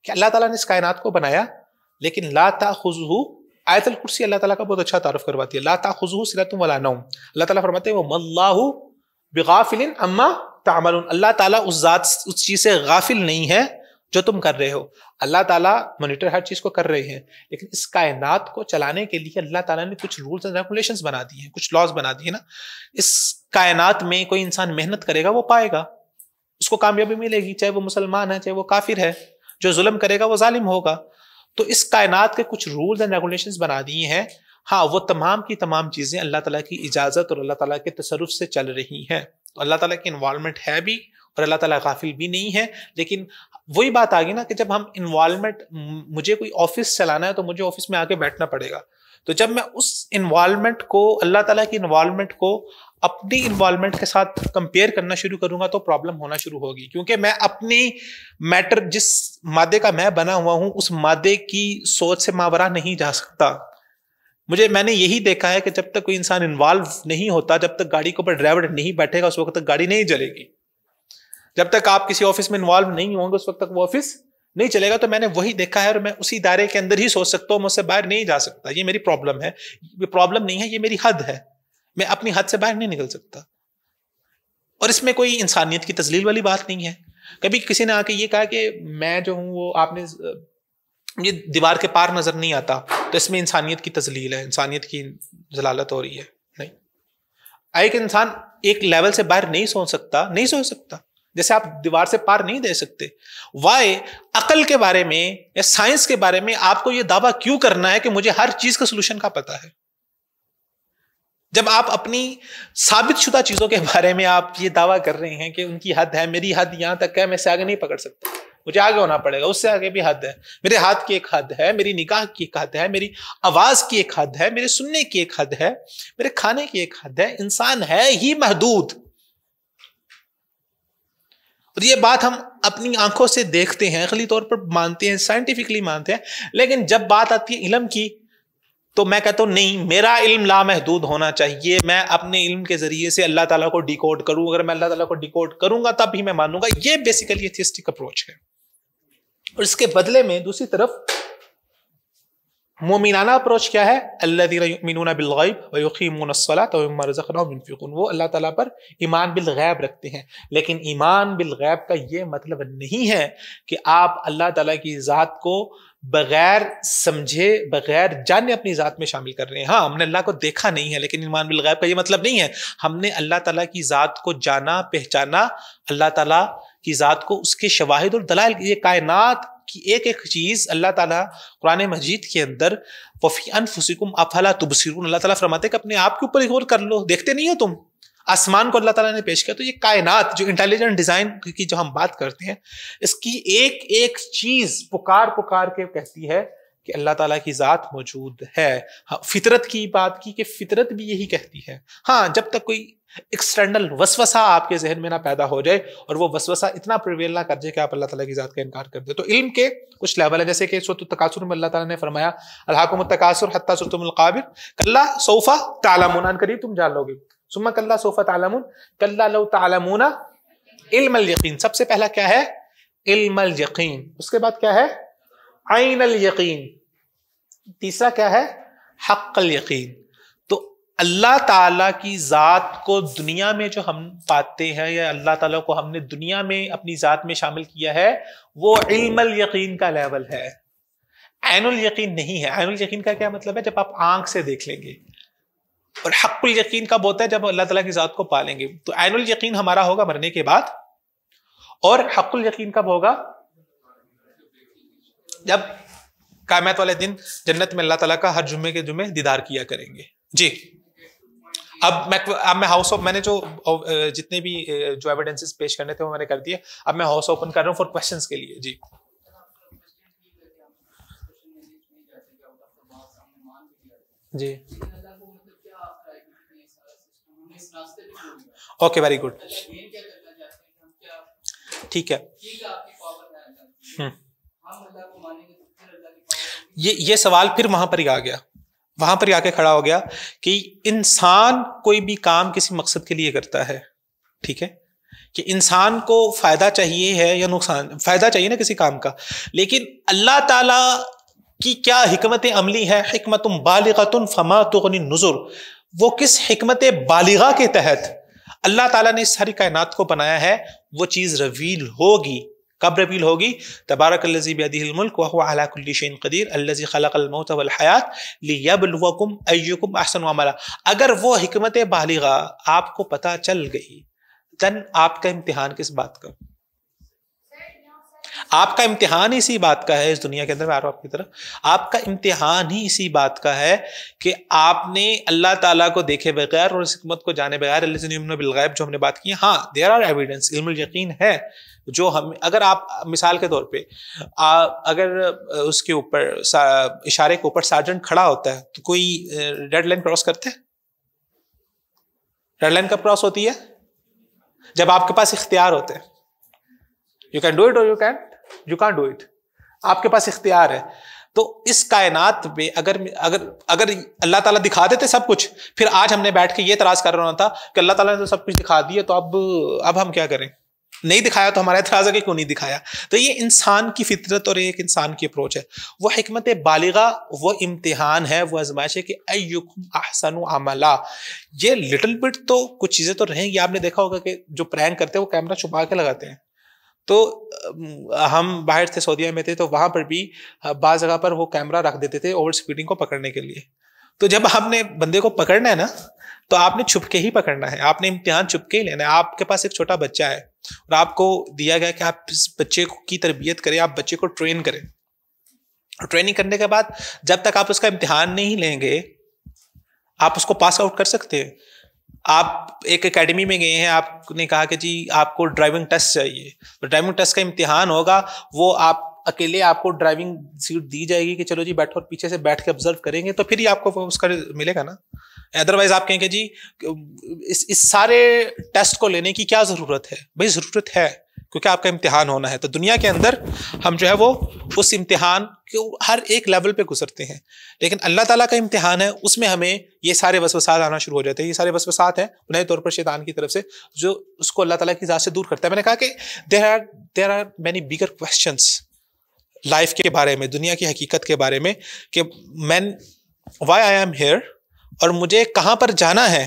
A: कि अल्लाह ताला ने इस कायनात को बनाया लेकिन ला खुजहू आयतल कुर्सी अल्लाह ताला का बहुत अच्छा तारफ करवाती है ला ताखुजू सिलतुम वला नौम अल्लाह ताला फरमाते हैं वो मल्लाहु बिगाफिलिन अम्मा तामलून अल्लाह ताला उस जात उस चीज़ से गाफिल नहीं है जो तुम कर रहे हो अल्लाह ताला मॉनिटर हर चीज़ को कर रहे हैं लेकिन इस कायनात को चलाने के लिए अल्लाह ताला ने कुछ रूल्स एंड रेगुलेशंस बना दिए हैं कुछ लॉज बना दिए ना इस कायनात में कोई इंसान मेहनत करेगा वो पाएगा उसको कामयाबी मिलेगी चाहे वो मुसलमान है चाहे वो काफिर है जो जुल्म करेगा वो जालिम होगा तो इस कायनात के कुछ रूल्स एंड रेगुलेशंस बना दिए हैं हाँ वो तमाम की तमाम चीज़ें अल्लाह ताला की इजाज़त और अल्लाह ताला के तसरफ से चल रही हैं तो अल्लाह ताला की इन्वॉलमेंट है भी और अल्लाह ताला गाफिल भी नहीं है लेकिन वही बात आ गई ना कि जब हम इन्वॉलमेंट मुझे कोई ऑफिस चलाना है तो मुझे ऑफिस में आके बैठना पड़ेगा तो जब मैं उस इन्वॉलमेंट को अल्लाह ताला की इन्वॉलमेंट को अपनी इन्वॉल्वमेंट के साथ कंपेयर करना शुरू करूंगा तो प्रॉब्लम होना शुरू होगी क्योंकि मैं अपनी मैटर जिस मादे का मैं बना हुआ हूं उस मादे की सोच से मावरा नहीं जा सकता मुझे मैंने यही देखा है कि जब तक कोई इंसान इन्वॉल्व नहीं होता जब तक गाड़ी के ऊपर ड्राइवर नहीं बैठेगा उस वक्त तक गाड़ी नहीं चलेगी जब तक आप किसी ऑफिस में इन्वॉल्व नहीं होंगे उस वक्त तक वो ऑफिस नहीं चलेगा तो मैंने वही देखा है और मैं उसी दायरे के अंदर ही सोच सकता हूँ मुझसे बाहर नहीं जा सकता ये मेरी प्रॉब्लम है ये प्रॉब्लम नहीं है ये मेरी हद है मैं अपनी हद से बाहर नहीं निकल सकता और इसमें कोई इंसानियत की तजलील वाली बात नहीं है कभी किसी ने आके ये कहा कि मैं जो हूँ वो आपने ये दीवार के पार नजर नहीं आता तो इसमें इंसानियत की तजलील है इंसानियत की जलालत हो रही है नहीं एक इंसान एक लेवल से बाहर नहीं सोच सकता नहीं सोच सकता जैसे आप दीवार से पार नहीं दे सकते वाई अकल के बारे में या साइंस के बारे में आपको यह दावा क्यों करना है कि मुझे हर चीज का सोल्यूशन का पता है जब आप अपनी साबितशुदा चीजों के बारे में आप ये दावा कर रहे हैं कि उनकी हद है मेरी हद यहाँ तक है मैं इससे आगे नहीं पकड़ सकता मुझे आगे होना पड़ेगा उससे आगे भी हद है मेरे हाथ की एक हद है मेरी निकाह की एक हद है मेरी आवाज की एक हद है मेरे सुनने की एक हद है मेरे खाने की एक हद है इंसान है ही महदूद और ये बात हम अपनी आंखों से देखते हैं अखली तौर पर मानते हैं साइंटिफिकली मानते हैं लेकिन जब बात आती है इलम की तो मैं कहता हूँ नहीं मेरा इल्म लामहदूद होना चाहिए मैं अपने इल्म के ज़रिए से अल्लाह ताला को डिकोड करूं अगर मैं अल्लाह ताला को डिकोड करूंगा तब ही मैं मानूंगा ये बेसिकली एथिस्टिक अप्रोच है और इसके बदले में दूसरी तरफ मोमिनाना अप्रोच क्या है अल्लामीना बिलगैब वकीमसलात वनफ़िकन वो अल्लाह ताला पर ईमान बिल गैब रखते हैं लेकिन ईमान बिल गैब का ये मतलब नहीं है कि आप अल्लाह ताला की ज़ात को बगैर समझे बगैर जाने अपनी ज़ात में शामिल कर रहे हैं हाँ हमने अल्लाह को देखा नहीं है लेकिन ईमान गैब का ये मतलब नहीं है हमने अल्लाह ताला की ज़ात को जाना पहचाना अल्लाह ताला की ज़ात को उसके शवाहिद और दलाल ये कायनात की एक एक चीज़ अल्लाह ताला कुरान मजीद के अंदर वफ़ी अनफुसिकुम अफला तुबसर अल्लाह ताला फरमाते कि अपने आप के ऊपर गौर कर लो देखते नहीं हो तुम आसमान को अल्लाह ताला ने पेश किया तो ये कायनात जो इंटेलिजेंट डिजाइन की जो हम बात करते हैं इसकी एक एक चीज पुकार पुकार के कहती है कि अल्लाह ताला की ज़ात मौजूद है हाँ, फितरत की बात की कि फितरत भी यही कहती है हाँ जब तक कोई एक्सटर्नल वसवसा आपके जहन में ना पैदा हो जाए और वो वसवसा इतना प्रिवेल ना कर जाए कि आप अल्लाह ताला की ज़ात का इनकार कर दे तो इल्म के कुछ लेवल है जैसे कि सूरत तकासुर में अल्लाह ताला ने फरमाया अल्हाकुम तकासुर हत्ता सूरतुल काबिर कल्ला सोफा ताला करीब तुम जान लोगे सुमा कल्ला सोफा तालमुन कल्ला लो तालमुना इल्म यकीन सबसे पहला क्या है इल्म यकीन उसके बाद क्या है आइन यकीन तीसरा क्या है हक यकीन तो अल्लाह ताला की ज़ात को दुनिया में जो हम पाते हैं या अल्लाह ताला को हमने दुनिया में अपनी ज़ात में शामिल किया है वो इल्म यकीन का लेवल है एनुल यकीन नहीं है एनुल यकीन का क्या मतलब है जब आप आंख से देख लेंगे और हक्कुल यकीन कब होता है जब अल्लाह तला की ज़ात को पालेंगे तो आयनुल यकीन हमारा होगा मरने के बाद और हक्कुल यकीन कब होगा जब कायमत वाले दिन जन्नत में अल्लाह तला का हर जुम्मे के जुम्मे दीदार किया करेंगे जी अब मैं अब मैं हाउस ऑफ मैंने जो जितने भी जो एविडेंसेस पेश करने थे वो मैंने कर दिए अब मैं हाउस ओपन कर रहा हूँ फॉर क्वेश्चंस के लिए जी जी ओके वेरी गुड ठीक है हम्म। ये ये सवाल फिर वहां पर ही आ गया वहां पर ही आके खड़ा हो गया कि इंसान कोई भी काम किसी मकसद के लिए करता है ठीक है कि इंसान को फायदा चाहिए है या नुकसान फायदा चाहिए ना किसी काम का लेकिन अल्लाह ताला की क्या हमत अमली है बालिगा बालगतुन फमा तुगनी नुजुर वो किस हमत बालिगा के तहत अल्लाह ताला ने इस सारी कायनात को बनाया है वो चीज़ रवील होगी कब रवील होगी तबारक मुल्क कदीर अहसन अगर वो हमत बालिगा आपको पता चल गई तन आपका इम्तिहान किस बात का आपका इम्तिहान इसी बात का है इस दुनिया के अंदर मैं आ रहा हूँ आपकी तरफ आपका इम्तिहान ही इसी बात का है कि आपने अल्लाह ताला को देखे बगैर और हिकमत को जाने बगैर बिलगैब जो हमने बात की हाँ देर आर एविडेंस इल्म यकीन है जो हम अगर आप मिसाल के तौर पे आ, अगर उसके ऊपर इशारे के ऊपर सार्जेंट खड़ा होता है तो कोई रेड लाइन क्रॉस करते हैं रेड लाइन कब क्रॉस होती है जब आपके पास इख्तियार होते हैं यू कैन डू इट और you can you can do it आपके पास इख्तियार है तो इस कायनात में अगर अगर अगर अल्लाह ताला दिखा देते सब कुछ फिर आज हमने बैठ के ये तराज कर रहा था कि अल्लाह ताला ने तो सब कुछ दिखा दिया तो अब अब हम क्या करें नहीं दिखाया तो हमारा एतराज़ है कि क्यों नहीं दिखाया तो ये इंसान की फितरत और एक इंसान की अप्रोच है वह हमत बालिगा वो इम्तिहान है वह आजमाइश है कि अयुकुम आहसन अमला ये लिटिल बिट तो कुछ चीज़ें तो रहेंगी आपने देखा होगा कि जो प्रैंक करते हैं वो कैमरा छुपा के लगाते हैं तो हम बाहर थे सऊदीया में थे तो वहाँ पर भी बाज़ जगह पर वो कैमरा रख देते थे ओवर स्पीडिंग को पकड़ने के लिए तो जब आपने बंदे को पकड़ना है ना तो आपने छुप के ही पकड़ना है आपने इम्तिहान छुप के ही लेना है आपके पास एक छोटा बच्चा है और आपको दिया गया कि आप इस बच्चे की तरबियत करें आप बच्चे को ट्रेन करें ट्रेनिंग करने के बाद जब तक आप उसका इम्तिहान नहीं लेंगे आप उसको पास आउट कर सकते हैं आप एक एकेडमी में गए हैं आपने कहा कि जी आपको ड्राइविंग टेस्ट चाहिए तो ड्राइविंग टेस्ट का इम्तिहान होगा वो आप अकेले आपको ड्राइविंग सीट दी जाएगी कि चलो जी बैठो और पीछे से बैठ के ऑब्जर्व करेंगे तो फिर ही आपको उसका मिलेगा ना अदरवाइज आप कहेंगे जी इस इस सारे टेस्ट को लेने की क्या ज़रूरत है भाई ज़रूरत है क्योंकि आपका इम्तिहान होना है तो दुनिया के अंदर हम जो है वो उस इम्तिहान के हर एक लेवल पे गुजरते हैं लेकिन अल्लाह ताला का इम्तिहान है उसमें हमें ये सारे वसवसात आना शुरू हो जाते हैं ये सारे वसवसात हैं नए तौर पर शैतान की तरफ से जो उसको अल्लाह ताला की ज़ात से दूर करता है मैंने कहा कि there are there are many bigger question life के बारे में दुनिया की हकीकत के बारे में कि man why I am here और मुझे कहाँ पर जाना है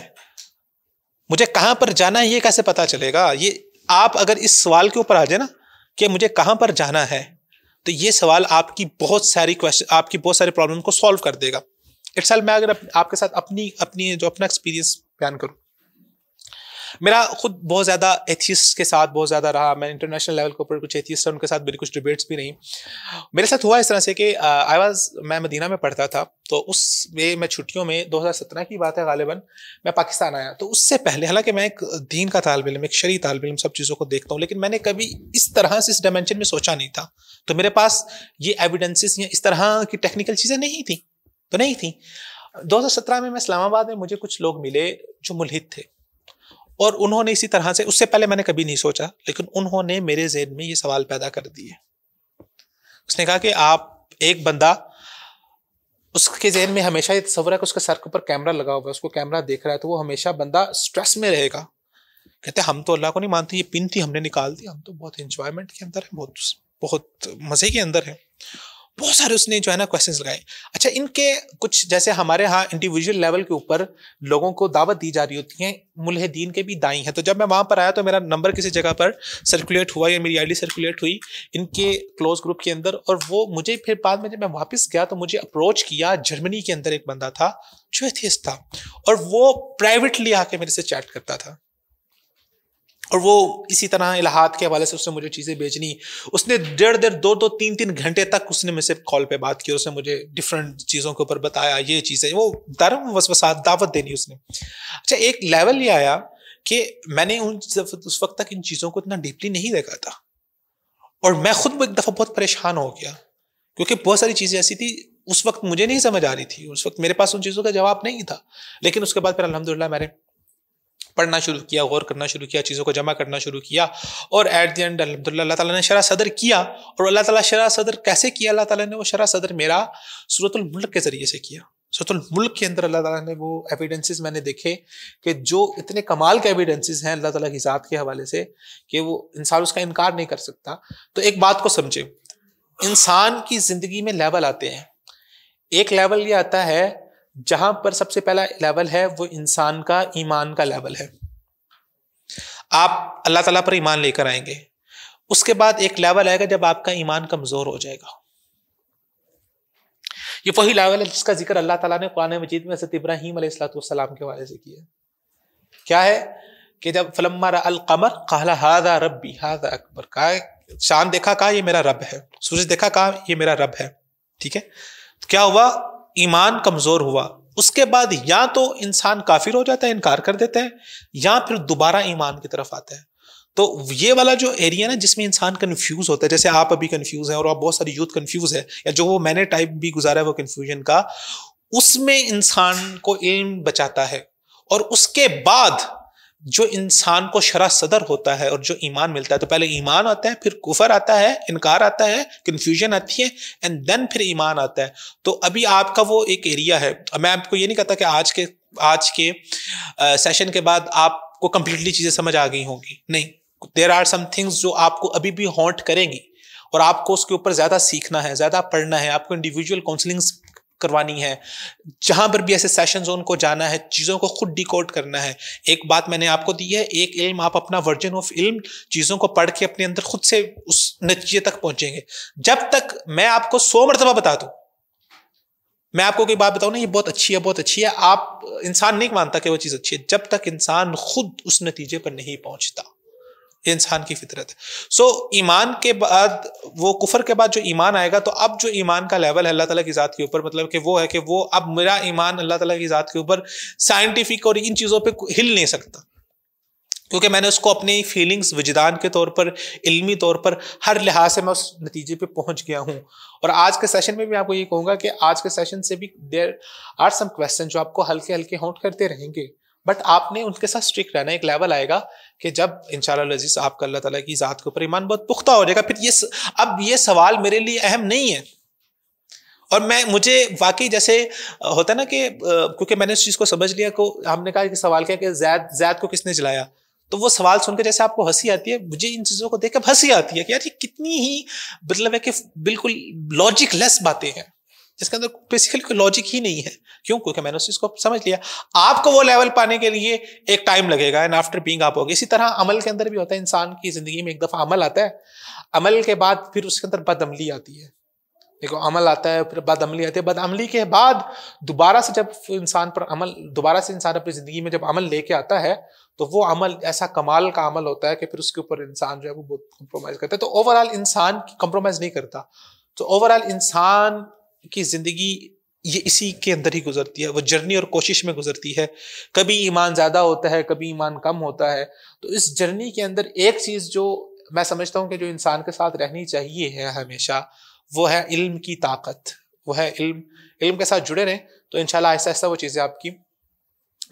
A: मुझे कहाँ पर जाना है ये कैसे पता चलेगा ये आप अगर इस सवाल के ऊपर आ जाए ना कि मुझे कहाँ पर जाना है तो ये सवाल आपकी बहुत सारी क्वेश्चन आपकी बहुत सारे प्रॉब्लम को सॉल्व कर देगा इट्स मैं अगर आपके साथ अपनी अपनी जो अपना एक्सपीरियंस बयान करूँ मेरा खुद बहुत ज़्यादा एथियस के साथ बहुत ज़्यादा रहा मैं इंटरनेशनल लेवल के ऊपर कुछ एथियस उनके साथ मेरी कुछ डिबेट्स भी रही मेरे साथ हुआ इस तरह से कि आई वाज मैं मदीना में पढ़ता था तो उस वे मैं छुट्टियों में 2017 की बात है गालिबा मैं पाकिस्तान आया तो उससे पहले हालांकि मैं एक दीन का तालब इम एक शरी तालब इम सब चीज़ों को देखता हूँ लेकिन मैंने कभी इस तरह से इस डायमेंशन में सोचा नहीं था तो मेरे पास ये एविडेंसेस या इस तरह की टेक्निकल चीज़ें नहीं थी तो नहीं थी 2017 में मैं इस्लामाबाद में मुझे कुछ लोग मिले जो मुलहित थे और उन्होंने इसी तरह से उससे पहले मैंने कभी नहीं सोचा लेकिन उन्होंने मेरे जेन में ये सवाल पैदा कर दिए उसने कहा कि आप एक बंदा उसके जेन में हमेशा ये तस्वर है कि उसके सर के ऊपर कैमरा लगा हुआ है उसको कैमरा देख रहा है तो वो हमेशा बंदा स्ट्रेस में रहेगा कहते हम तो अल्लाह को नहीं मानते ये पिन थी हमने निकाल दी हम तो बहुत इंजॉयमेंट के अंदर है बहुत बहुत मज़े के अंदर है बहुत सारे उसने जो है ना क्वेश्चंस लगाए अच्छा इनके कुछ जैसे हमारे यहाँ इंडिविजुअल लेवल के ऊपर लोगों को दावत दी जा रही होती है मुलहदीन के भी दाई हैं तो जब मैं वहाँ पर आया तो मेरा नंबर किसी जगह पर सर्कुलेट हुआ या मेरी आईडी सर्कुलेट हुई इनके क्लोज ग्रुप के अंदर और वो मुझे फिर बाद में जब मैं वापस गया तो मुझे अप्रोच किया जर्मनी के अंदर एक बंदा था जो एथियस था और वो प्राइवेटली आके मेरे से चैट करता था और वो इसी तरह इलाहात के हवाले से उसने मुझे चीज़ें बेचनी उसने डेढ़ डेढ़ दो दो तीन तीन घंटे तक उसने मेरे से कॉल पे बात की उसने मुझे डिफरेंट चीज़ों के ऊपर बताया ये चीज़ें वो दारा वसवसात दावत देनी उसने अच्छा एक लेवल ये आया कि मैंने उन उस वक्त तक इन चीज़ों को इतना डीपली नहीं देखा था और मैं खुद एक दफ़ा बहुत परेशान हो गया क्योंकि बहुत सारी चीज़ें ऐसी थी उस वक्त मुझे नहीं समझ आ रही थी उस वक्त मेरे पास उन चीज़ों का जवाब नहीं था लेकिन उसके बाद फिर अलहमदिल्ला मैंने पढ़ना शुरू किया गौर करना शुरू किया चीज़ों को जमा करना शुरू किया और एट द एंड अलहमदिल्ला तला ने शरा सदर किया और अल्लाह ताला शरा सदर कैसे किया अल्लाह ताला ने वो शरा सदर मेरा सूरतुलमल्क के ज़रिए से किया सूरतुलमल्क के अंदर अल्लाह ताला ने वो एविडेंसेस मैंने देखे कि जो इतने कमाल के एविडेंसेस हैं अल्लाह ताली की ज़ात के हवाले से कि वो इंसान उसका इनकार नहीं कर सकता तो एक बात को समझे इंसान की ज़िंदगी में लेवल आते हैं एक लेवल ये आता है जहां पर सबसे पहला लेवल है वो इंसान का ईमान का लेवल है आप अल्लाह ताला पर ईमान लेकर आएंगे उसके बाद एक लेवल आएगा जब आपका ईमान कमजोर हो जाएगा ये वही लेवल है जिसका जिक्र अल्लाह ताला ने कुरान मजीद में हजरत इब्राहिम सलाम के हवाले से किया क्या है कि जब फलमर अल कमर कहला हादा रबी हादा अकबर कहा चांद देखा कहा ये मेरा रब है सूरज देखा कहा ये मेरा रब है ठीक है तो क्या हुआ ईमान कमज़ोर हुआ उसके बाद या तो इंसान काफिर हो जाता है इनकार कर देते हैं या फिर दोबारा ईमान की तरफ आता है तो ये वाला जो एरिया ना जिसमें इंसान कन्फ्यूज होता है जैसे आप अभी कन्फ्यूज हैं और आप बहुत सारी यूथ कन्फ्यूज है या जो वो मैंने टाइप भी गुजारा है वो कन्फ्यूजन का उसमें इंसान को इल्म बचाता है और उसके बाद जो इंसान को शरा सदर होता है और जो ईमान मिलता है तो पहले ईमान आता है फिर कुफर आता है इनकार आता है कन्फ्यूजन आती है एंड देन फिर ईमान आता है तो अभी आपका वो एक एरिया है मैं आपको ये नहीं कहता कि आज के आज के आ, सेशन के बाद आपको कंप्लीटली चीज़ें समझ आ गई होंगी नहीं देर आर सम थिंग्स जो आपको अभी भी हॉन्ट करेंगी और आपको उसके ऊपर ज़्यादा सीखना है ज़्यादा पढ़ना है आपको इंडिविजुअल काउंसलिंग्स करवानी है जहां पर भी ऐसे सेशन जोन को जाना है चीज़ों को खुद डिकोड करना है एक बात मैंने आपको दी है एक इल्म आप अपना वर्जन ऑफ इल्म चीज़ों को पढ़ के अपने अंदर खुद से उस नतीजे तक पहुंचेंगे जब तक मैं आपको सौ मरतबा बता दू मैं आपको कोई बात बताऊं ना ये बहुत अच्छी है बहुत अच्छी है आप इंसान नहीं मानता कि वो चीज़ अच्छी है जब तक इंसान खुद उस नतीजे पर नहीं पहुंचता इंसान की फितरत है सो so, ईमान के बाद वो कुफर के बाद जो ईमान आएगा तो अब जो ईमान का लेवल है अल्लाह ताला की ज़ात के ऊपर मतलब कि वो है कि वो अब मेरा ईमान अल्लाह ताला की ज़ात के ऊपर साइंटिफिक और इन चीज़ों पे हिल नहीं सकता क्योंकि मैंने उसको अपनी फीलिंग्स वजदान के तौर पर इल्मी तौर पर हर लिहाज से मैं उस नतीजे पे पहुंच गया हूं और आज के सेशन में भी आपको ये कहूंगा कि आज के सेशन से भी देर आर सम क्वेश्चन जो आपको हल्के हल्के होंट करते रहेंगे बट आपने उनके साथ स्ट्रिक्ट रहना एक लेवल आएगा कि जब इंशाल्लाह लजीज आपका अल्लाह ताला की ज़ात के ऊपर ईमान बहुत पुख्ता हो जाएगा फिर ये अब ये सवाल मेरे लिए अहम नहीं है और मैं मुझे वाकई जैसे होता ना कि क्योंकि मैंने उस चीज़ को समझ लिया को हमने कहा कि सवाल क्या कि जैद जैद को किसने जलाया तो वो सवाल सुनकर जैसे आपको हंसी आती है मुझे इन चीज़ों को देख कर हंसी आती है कि यार ये कितनी ही मतलब है कि बिल्कुल लॉजिक लेस बातें हैं जिसके अंदर बेसिकली कोई लॉजिक ही नहीं है क्यों क्योंकि मैंने उस चीज को समझ लिया आपको वो लेवल पाने के लिए एक टाइम लगेगा एंड आफ्टर बींग आप होगी इसी तरह अमल के अंदर भी होता है इंसान की जिंदगी में एक दफा अमल आता है अमल के बाद फिर उसके अंदर बदअमली आती है देखो अमल आता है फिर बदअमली आती है बदअमली के बाद दोबारा से जब इंसान पर अमल दोबारा से इंसान अपनी ज़िंदगी में जब अमल लेके आता है तो वो अमल ऐसा कमाल का अमल होता है कि फिर उसके ऊपर इंसान जो है वो बहुत कंप्रोमाइज करता है तो ओवरऑल इंसान कंप्रोमाइज नहीं करता तो ओवरऑल इंसान की ज़िंदगी ये इसी के अंदर ही गुजरती है वो जर्नी और कोशिश में गुजरती है कभी ईमान ज़्यादा होता है कभी ईमान कम होता है तो इस जर्नी के अंदर एक चीज़ जो मैं समझता हूँ कि जो इंसान के साथ रहनी चाहिए है हमेशा वो है इल्म की ताकत वो है इल्म इल्म के साथ जुड़े रहें तो इनशाला ऐसा ऐसा वो चीज़ें आपकी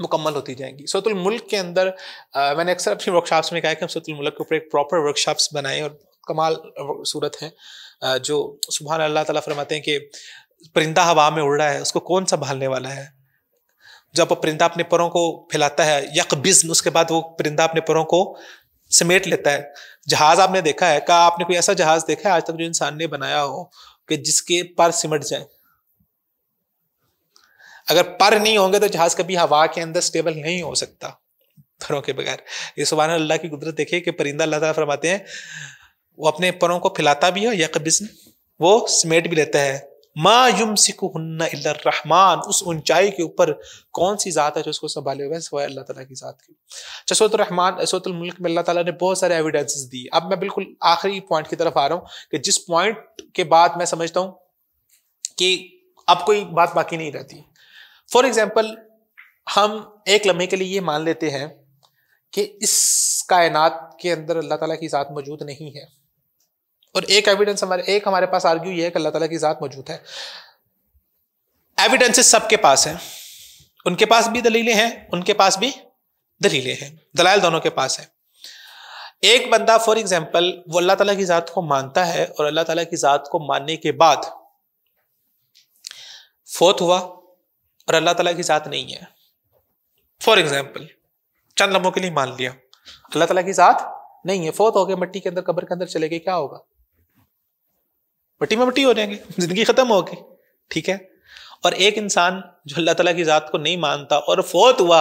A: मुकम्मल होती जाएंगी सतुल मुल्क के अंदर आ, मैंने अक्सर अपनी वर्कशॉप्स में कहा कि हम सतुल मुल्क के ऊपर एक प्रॉपर वर्कशॉप्स बनाएं और कमाल सूरत है जो सुबह अल्लाह ताला फरमाते हैं कि परिंदा हवा में उड़ रहा है उसको कौन संभालने वाला है जब परिंदा अपने परों को फैलाता है यक बिज्म उसके बाद वो परिंदा अपने परों को समेट लेता है जहाज आपने देखा है क्या आपने कोई ऐसा जहाज देखा है आज तक जो इंसान ने बनाया हो कि जिसके पर सिमट जाए अगर पर नहीं होंगे तो जहाज कभी हवा के अंदर स्टेबल नहीं हो सकता परों के बगैर ये सुबह अल्लाह की कुदरत देखिए कि परिंदा अल्लाह तरमाते हैं वो अपने परों को फैलाता भी है यक बिज्म वो समेट भी लेता है मा युम रहमान उस ऊंचाई के ऊपर कौन सी ज़ात है जो उसको संभाले हुए सवाए अल्लाह ताला की ज़ात की जसोत अच्छा, रहमान मुल्क में अल्लाह ताला ने बहुत सारे एविडेंसेस दिए अब मैं बिल्कुल आखिरी पॉइंट की तरफ आ रहा हूँ कि जिस पॉइंट के बाद मैं समझता हूँ कि अब कोई बात बाकी नहीं रहती फॉर एग्ज़ाम्पल हम एक लम्हे के लिए ये मान लेते हैं कि इस कायनात के अंदर अल्लाह ताला की ज़ात मौजूद नहीं है और एक एविडेंस हमारे एक हमारे पास आर्ग्यू ये है कि अल्लाह ताला की ज़ात मौजूद है एविडेंसेस सबके पास हैं उनके पास भी दलीलें हैं उनके पास भी दलीलें हैं दलाल दोनों के पास है एक बंदा फॉर एग्जाम्पल वो अल्लाह ताला की ज़ात को मानता है और अल्लाह ताला की ज़ात को मानने के बाद फोत हुआ और अल्लाह ताला की ज़ात नहीं है फॉर एग्जाम्पल चंद लम्हों के लिए मान लिया अल्लाह ताला की ज़ात नहीं है फोत हो गए मिट्टी के अंदर कब्र के अंदर चले गए क्या होगा में मट्टी हो जाएंगे जिंदगी खत्म होगी ठीक है और एक इंसान जो अल्लाह तला की ज़ात को नहीं मानता और फोत हुआ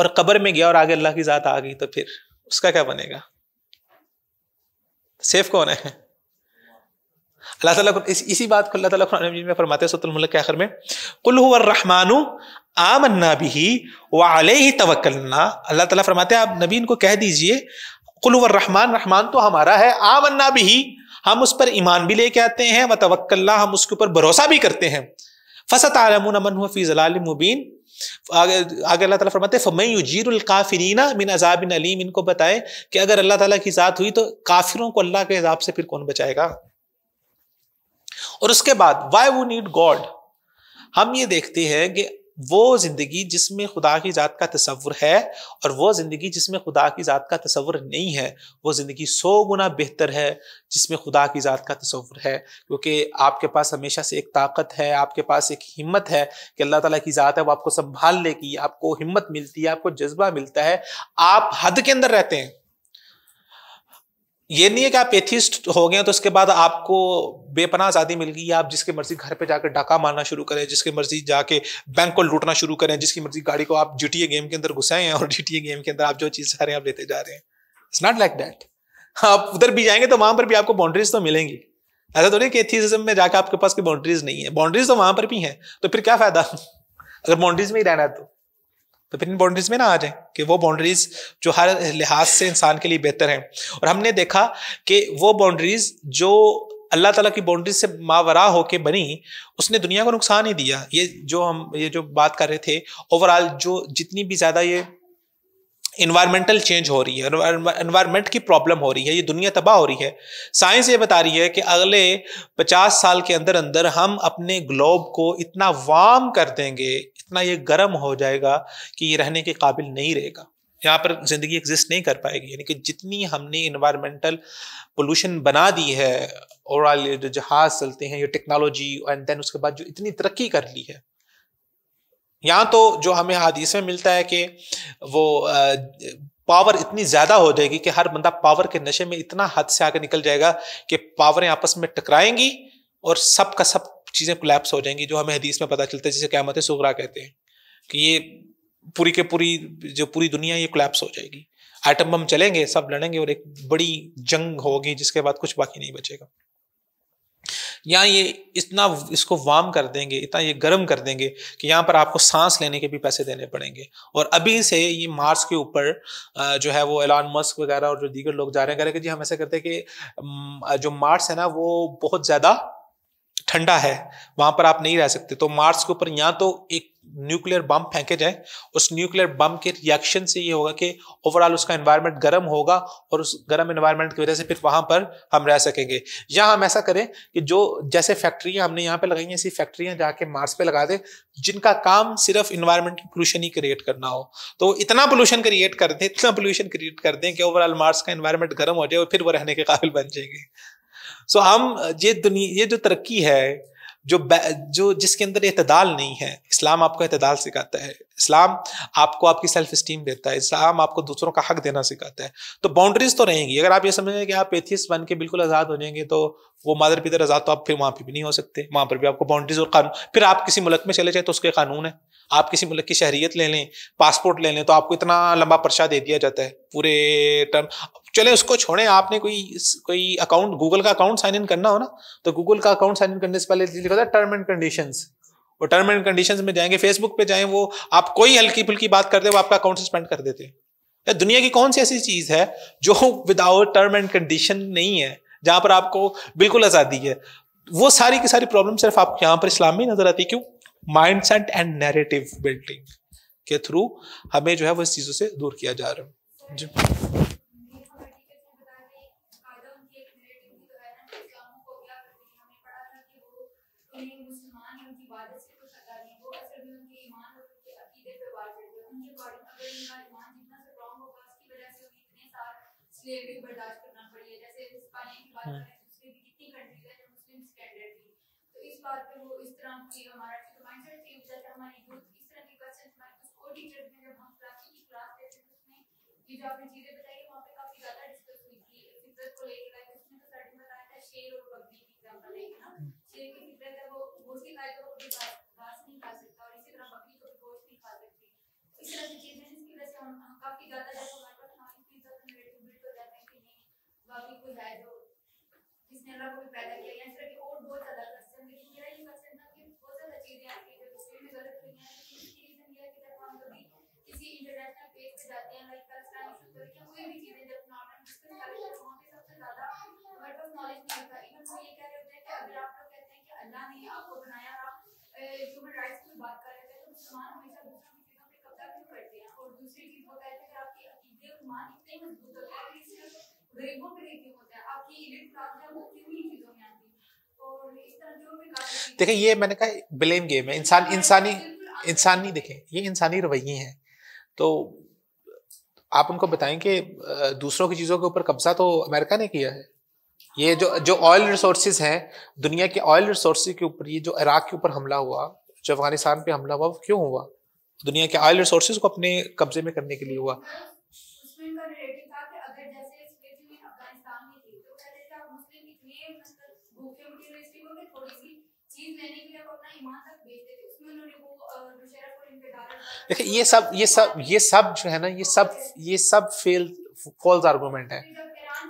A: और कब्र में गया और आगे अल्लाह की ज़ात आ गई तो फिर उसका क्या बनेगा सेफ कौन है अल्लाह तला इस, इसी बात को अल्लाह ताला कुरान में फरमाते सतुल के आखिर में कुल रहमानु आमन्ना भी वाले ही तवक्लना अल्लाह तला फरमाते आप नबी इनको कह दीजिए कुल रहमान रहमान तो हमारा है आमन्ना भी हम उस पर ईमान भी लेके आते हैं व तवक्ल हम उसके ऊपर भरोसा भी करते हैं फसत आलमून फ़ी जलाल मुबीन आगे अल्लाह ताला फरमाते फ़मई उजीरुल काफिरीना मिन अजाबिन अलीम इनको बताए कि अगर अल्लाह ताला की ज़ात हुई तो काफिरों को अल्लाह के हिसाब से फिर कौन बचाएगा और उसके बाद वाई वो नीड गॉड हम ये देखते हैं कि वो ज़िंदगी जिसमें खुदा की ज़ात का तस्वुर है और वो ज़िंदगी जिसमें खुदा की ज़ात का तस्वुर नहीं है वो ज़िंदगी सौ गुना बेहतर है जिसमें खुदा की ज़ात का तस्वुर है क्योंकि आपके पास हमेशा से एक ताकत है आपके पास एक हिम्मत है कि अल्लाह ताला की ज़ात है वो आपको संभाल लेगी आपको हिम्मत मिलती है आपको जज्बा मिलता है आप हद के अंदर रहते हैं ये नहीं है कि आप एथिस्ट हो गए तो उसके बाद आपको बेपनाह आज़ादी मिल गई आप जिसके मर्जी घर पे जाकर डाका मारना शुरू करें जिसके मर्जी जाके बैंक को लूटना शुरू करें जिसकी मर्जी गाड़ी को आप जीटीए गेम के अंदर घुसाए हैं और जीटीए गेम के अंदर आप जो चीज़ चाह रहे हैं आप लेते जा रहे हैं इट्स नॉट लाइक दैट आप उधर भी जाएंगे तो वहां पर भी आपको बाउंड्रीज तो मिलेंगी ऐसा तो नहीं कि एथिज्म में जाकर आपके पास कोई बाउंड्रीज नहीं है बाउंड्रीज तो वहां पर भी है तो फिर क्या फायदा अगर बाउंड्रीज में ही रहना है तो तो फिर इन बाउंड्रीज में ना आ जाए कि वो बाउंड्रीज जो हर लिहाज से इंसान के लिए बेहतर हैं और हमने देखा कि वो बाउंड्रीज जो अल्लाह ताला की बाउंड्री से मावरा होके बनी उसने दुनिया को नुकसान ही दिया ये जो हम ये जो बात कर रहे थे ओवरऑल जो जितनी भी ज़्यादा ये इन्वायरमेंटल चेंज हो रही है इन्वायरमेंट की प्रॉब्लम हो रही है ये दुनिया तबाह हो रही है साइंस ये बता रही है कि अगले 50 साल के अंदर अंदर हम अपने ग्लोब को इतना वार्म कर देंगे इतना ये गर्म हो जाएगा कि ये रहने के काबिल नहीं रहेगा यहाँ पर ज़िंदगी एग्जिस्ट नहीं कर पाएगी यानी कि जितनी हमने इन्वायरमेंटल पोल्यूशन बना दी है ओवरऑल जो जहाज़ चलते हैं ये टेक्नोलॉजी एंड देन उसके बाद जो इतनी तरक्की कर ली है यहाँ तो जो हमें हदीस में मिलता है कि वो पावर इतनी ज्यादा हो जाएगी कि हर बंदा पावर के नशे में इतना हद से आगे निकल जाएगा कि पावरें आपस में टकराएंगी और सब का सब चीज़ें कोलैप्स हो जाएंगी जो हमें हदीस में पता चलता है जिसे मत सुगरा कहते हैं कि ये पूरी के पूरी जो पूरी दुनिया ये कोलैप्स हो जाएगी आइटम बम चलेंगे सब लड़ेंगे और एक बड़ी जंग होगी जिसके बाद कुछ बाकी नहीं बचेगा या ये इतना इसको वार्म कर देंगे इतना ये गर्म कर देंगे कि यहाँ पर आपको सांस लेने के भी पैसे देने पड़ेंगे और अभी से ये मार्स के ऊपर जो है वो एलॉन मस्क वगैरह और जो दीगर लोग जा रहे हैं कह रहे हैं कि जी हम ऐसा करते हैं कि जो मार्स है ना वो बहुत ज़्यादा ठंडा है वहां पर आप नहीं रह सकते तो मार्स के ऊपर यहाँ तो एक न्यूक्लियर बम फेंके जाए उस न्यूक्लियर बम के रिएक्शन से ये होगा कि ओवरऑल उसका एनवायरनमेंट गर्म होगा और उस गर्म एनवायरनमेंट की वजह से फिर वहां पर हम रह सकेंगे या हम ऐसा करें कि जो जैसे फैक्ट्रियां हमने यहाँ पे लगाई हैं ऐसी फैक्ट्रियां जाके मार्स पे लगा दें जिनका काम सिर्फ इन्वायरमेंट पोल्यूशन ही क्रिएट करना हो तो इतना पोल्यूशन क्रिएट कर दें इतना पोल्यूशन क्रिएट कर दें कि ओवरऑल मार्स का इन्वायरमेंट गर्म हो जाए और फिर वो रहने के काबिल बन जाएंगे सो so, हम ये दुनिया ये जो तरक्की है जो जो जिसके अंदर इतदाल नहीं है इस्लाम आपको इतदाल सिखाता है इस्लाम आपको आपकी सेल्फ स्टीम देता है इस्लाम आपको दूसरों का हक देना सिखाता है तो बाउंड्रीज तो रहेंगी अगर आप ये समझेंगे कि आप एथियस बन के बिल्कुल आज़ाद हो जाएंगे तो वो मादर पिदर आज़ाद तो आप फिर वहाँ पर भी नहीं हो सकते वहाँ पर भी आपको बाउंड्रीज और कानून फिर आप किसी मुल्क में चले जाए तो उसके कानून है आप किसी मुल्क की शहरीत ले लें पासपोर्ट ले लें तो आपको इतना लंबा पर्चा दे दिया जाता है पूरे टर्म चले उसको छोड़े आपने कोई कोई अकाउंट गूगल का अकाउंट साइन इन करना हो ना तो गूगल का अकाउंट साइन इन करने से पहले लिखा था टर्म एंड कंडीशन वो टर्म एंड कंडीशन में जाएंगे फेसबुक पे जाए वो आप कोई हल्की फुल्की बात करते वो आपका अकाउंट सस्पेंड कर देते हैं तो दुनिया की कौन सी ऐसी चीज है जो विदाउट टर्म एंड कंडीशन नहीं है जहां पर आपको बिल्कुल आजादी है वो सारी की सारी प्रॉब्लम सिर्फ आप यहां पर इस्लाम में नजर आती है क्यों mindset and narrative building के थ्रू हमें जो है वो इस चीजों से दूर किया जा रहा है जी
B: स्लेवरी बर्दाश्त करना पड़ी है जैसे हिस्पानिया की बात हाँ। करें तो उसकी भी कितनी कंट्रीज है जो मुस्लिम स्टैंडर्ड थी तो इस बात पे वो इस तरह की हमारा जो माइंडसेट चेंज हो जाता है हमारी यूथ इस तरह के क्वेश्चन हमारे पास और टीचर में जब हम क्लासेस की क्लास लेते थे तो उसमें ये जो आपने चीजें बताई वहाँ पे काफी ज्यादा डिस्कस हुई थी फितरत को लेकर आए उसमें तो सर ने बताया था शेर और बकरी की एग्जांपल है ना हम्म। शेर की फितरत है वो वो सिखाएगा वो घास नहीं खा सकता और इसी तरह बकरी को भी गोश्त नहीं खा सकती इस तरह की चीजें जिसकी वजह से हम काफी ज्यादा जब अभी कोई है जो जिसने अल्लाह को भी पैदा किया या फिर अभी और बहुत ज़्यादा क्वेश्चन लेकिन मेरा ये क्वेश्चन था कि बहुत ज़्यादा चीज़ें आती हैं जो हिस्ट्री में गलत हुई हैं इसकी रीज़न ये है कि जब हम कभी किसी इंटरनेशनल पेज पे जाते हैं लाइक पाकिस्तान इशू करके कोई भी चीज़ें जब नॉर्मल डिस्कस करते हैं वहाँ पे सबसे ज़्यादा हमारे पास नॉलेज नहीं होता इवन वो ये कह रहे होते हैं कि अगर आप लोग
A: कहते हैं कि अल्लाह ने आपको
B: बनाया आप ह्यूमन राइट्स की बात कर रहे थे तो मुसलमान हमेशा दूसरों की चीज़ों पर कब्जा क्यों करते हैं और दूसरी चीज़ वो कहते हैं कि आपकी अकीदे और मान इतने मजबूत होते हैं कि गरीबों के लिए क्यों होता है आपकी क्लास है वो चीजों में
A: आती और इस तरह जो भी ये मैंने कहा ब्लेम गेम है इंसान हाँ, इंसानी इंसानी देखें ये इंसानी रवैये हैं तो आप उनको बताएं कि दूसरों की चीज़ों के ऊपर कब्जा तो अमेरिका ने किया है ये जो जो ऑयल रिसोर्सेज हैं दुनिया के ऑयल रिसोर्सेज के ऊपर ये जो इराक के ऊपर हमला हुआ जो अफगानिस्तान पे हमला हुआ वो क्यों हुआ दुनिया के ऑयल रिसोर्सेज को अपने कब्जे में करने के लिए हुआ देखिए ये सब ये सब ये सब जो है ना ये सब ये सब फेल फॉल्स आर्गूमेंट है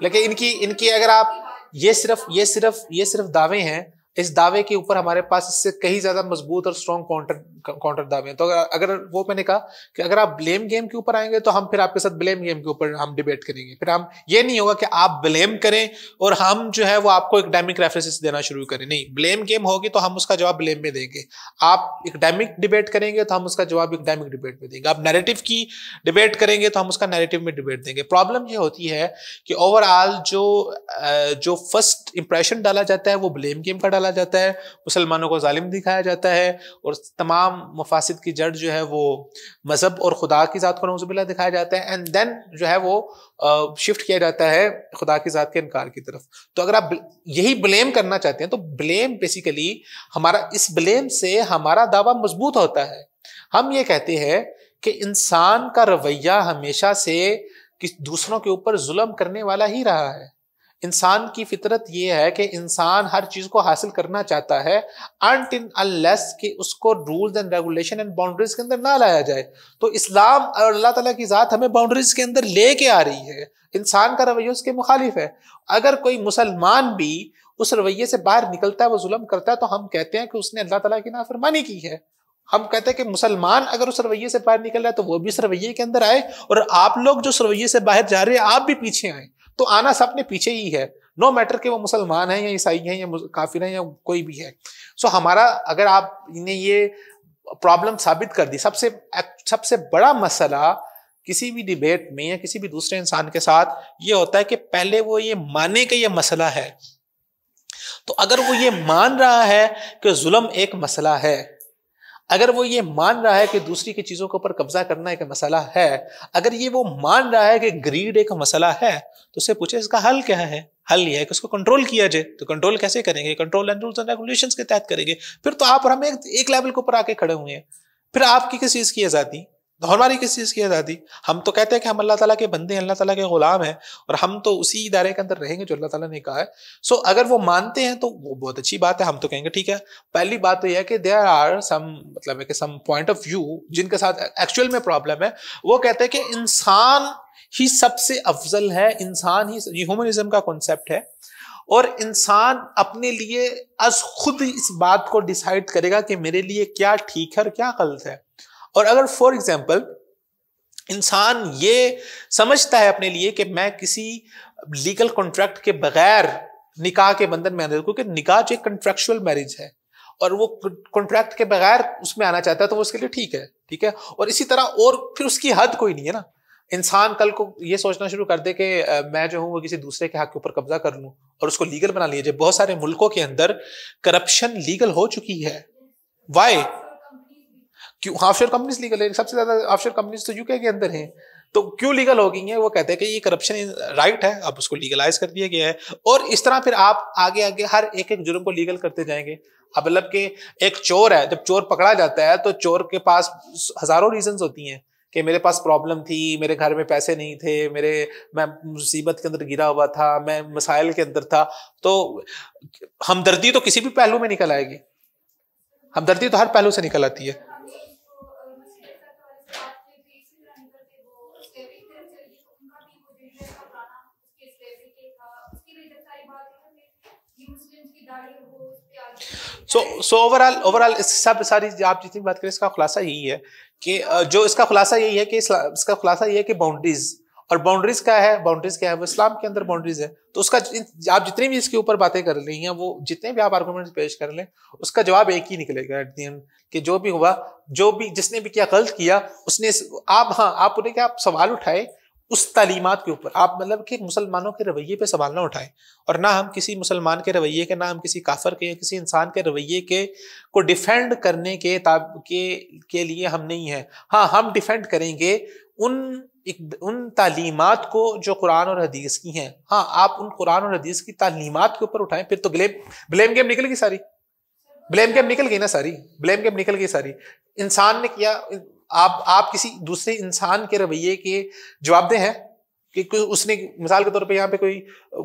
A: लेकिन इनकी इनकी अगर आप ये सिर्फ ये सिर्फ ये सिर्फ दावे हैं इस दावे के ऊपर हमारे पास इससे कहीं ज्यादा मजबूत और स्ट्रॉन्ग काउंटर काउंटर दावे हैं तो अगर वो मैंने कहा कि अगर आप ब्लेम गेम के ऊपर आएंगे तो हम फिर आपके साथ ब्लेम गेम के ऊपर हम डिबेट करेंगे फिर हम ये नहीं होगा कि आप ब्लेम करें और हम जो है वो आपको एकडेमिक रेफरेंसेस देना शुरू करें नहीं ब्लेम गेम होगी तो हम उसका जवाब ब्लेम में देंगे आप एकडेमिक डिबेट करेंगे तो हम उसका जवाब इकडेमिक डिबेट में देंगे आप नेरेटिव की डिबेट करेंगे तो हम उसका नेरेटिव में डिबेट देंगे प्रॉब्लम यह होती है कि ओवरऑल जो जो फर्स्ट इंप्रेशन डाला जाता है वो ब्लेम गेम का डाला निकाला जाता है मुसलमानों को ालिम दिखाया जाता है और तमाम मुफासद की जड़ जो है वो मज़हब और खुदा की ज़ात को नौजबिल्ला दिखाया जाता है एंड देन जो है वो शिफ्ट किया जाता है खुदा की ज़ात के इनकार की तरफ तो अगर आप यही ब्लेम करना चाहते हैं तो ब्लेम बेसिकली हमारा इस ब्लेम से हमारा दावा मजबूत होता है हम ये कहते हैं कि इंसान का रवैया हमेशा से किस दूसरों के ऊपर जुल्म करने वाला ही रहा है इंसान की फितरत ये है कि इंसान हर चीज को हासिल करना चाहता है अंट इन अनलेस कि उसको rules and regulation and boundaries के अंदर ना लाया जाए तो इस्लाम और अल्लाह ताला की ज़ात हमें बाउंड्रीज के अंदर ले के आ रही है इंसान का रवैया उसके मुखालिफ है अगर कोई मुसलमान भी उस रवैये से बाहर निकलता है वो जुल्म करता है तो हम कहते हैं कि उसने अल्लाह तला की नाफरमानी की है हम कहते हैं कि मुसलमान अगर उस रवैये से बाहर निकल रहा है तो वो भी उस रवैये के अंदर आए और आप लोग जो उस रवैये से बाहर जा रहे हैं आप भी पीछे आए तो आनास अपने पीछे ही है नो मैटर कि वो मुसलमान हैं या ईसाई हैं या काफिर हैं या कोई भी है सो so, हमारा अगर आपने ये प्रॉब्लम साबित कर दी सबसे सबसे बड़ा मसला किसी भी डिबेट में या किसी भी दूसरे इंसान के साथ ये होता है कि पहले वो ये माने का ये मसला है तो अगर वो ये मान रहा है कि जुल्म एक मसला है अगर वो ये मान रहा है कि दूसरी की चीज़ों के ऊपर कब्जा करना एक मसला है अगर ये वो मान रहा है कि ग्रीड एक मसला है तो उसे पूछे इसका हल क्या है हल यह है कि उसको कंट्रोल किया जाए तो कंट्रोल कैसे करेंगे control and rules and regulations के तहत करेंगे फिर तो आप और हम एक लेवल के ऊपर आके खड़े हुए हैं फिर आपकी किस चीज़ की आज़ादी हमारी किस चीज़ की आज़ादी हम तो कहते हैं कि हम अल्लाह ताला के बंदे हैं अल्लाह ताला के ग़ुलाम हैं और हम तो उसी इदारे के अंदर रहेंगे जो अल्लाह ताला ने कहा है सो so, अगर वो मानते हैं तो वो बहुत अच्छी बात है हम तो कहेंगे ठीक है पहली बात तो यह है कि देर आर सम मतलब है कि सम पॉइंट ऑफ व्यू जिनके साथ एक्चुअल में प्रॉब्लम है वो कहते हैं कि इंसान ही सबसे अफजल है इंसान ही ह्यूमनिज्म का कॉन्सेप्ट है और इंसान अपने लिए अस खुद इस बात को डिसाइड करेगा कि मेरे लिए क्या ठीक है और क्या गलत है और अगर फॉर एग्जाम्पल इंसान ये समझता है अपने लिए कि मैं किसी लीगल कॉन्ट्रैक्ट के बगैर निकाह के बंधन में आने क्योंकि निकाह जो एक कंट्रैक्चुअल मैरिज है और वो कॉन्ट्रैक्ट के बगैर उसमें आना चाहता है तो वो उसके लिए ठीक है ठीक है और इसी तरह और फिर उसकी हद कोई नहीं है ना इंसान कल को ये सोचना शुरू कर दे कि मैं जो हूँ वो किसी दूसरे के हक के ऊपर कब्जा कर लूँ और उसको लीगल बना लिया जाए बहुत सारे मुल्कों के अंदर करप्शन लीगल हो चुकी है वाई क्यों ऑफशोर कंपनीज लीगल है सबसे ज्यादा ऑफशोर कंपनीज तो यूके के अंदर हैं तो क्यों लीगल हो गई है वो कहते हैं कि ये करप्शन राइट है अब उसको लीगलाइज कर दिया गया है और इस तरह फिर आप आगे आगे हर एक एक जुर्म को लीगल करते जाएंगे अब मतलब कि एक चोर है जब चोर पकड़ा जाता है तो चोर के पास हजारों रीजन होती हैं कि मेरे पास प्रॉब्लम थी मेरे घर में पैसे नहीं थे मेरे मैं मुसीबत के अंदर गिरा हुआ था मैं मसाइल के अंदर था तो हमदर्दी तो किसी भी पहलू में निकल आएगी हमदर्दी तो हर पहलू से निकल आती है सो सो ओवरऑल ओवरऑल सब सारी आप जितनी बात करें इसका खुलासा यही है कि जो इसका खुलासा यही है कि इसका खुलासा यही है कि बाउंड्रीज और बाउंड्रीज क्या है बाउंड्रीज क्या है वो इस्लाम के अंदर बाउंड्रीज है तो उसका आप जितनी भी इसके ऊपर बातें कर रही हैं वो जितने भी आप आर्गूमेंट पेश कर लें उसका जवाब एक ही निकलेगा एट दी एंड कि जो भी हुआ जो भी जिसने भी किया गलत किया उसने आप हाँ आप उन्हें क्या आप सवाल उठाए उस तालीमत के ऊपर आप मतलब कि मुसलमानों के रवैये पे सवाल ना उठाएं और ना हम किसी मुसलमान के रवैये के ना हम किसी काफर के या किसी इंसान के रवैये के को डिफेंड करने के ताब के के लिए हम नहीं हैं हाँ हम डिफेंड करेंगे उन एक उन तालीमत को जो कुरान और हदीस की हैं हाँ आप उन कुरान और हदीस की तालीमत के ऊपर उठाएं फिर तो ब्लेम ब्लेम गेम निकल गई सारी ब्लेम गेम निकल गई ना सारी ब्लेम गेम निकल गई सारी इंसान ने किया आप आप किसी दूसरे इंसान के रवैये के जवाबदेह हैं कि उसने मिसाल के तौर पे यहाँ पे कोई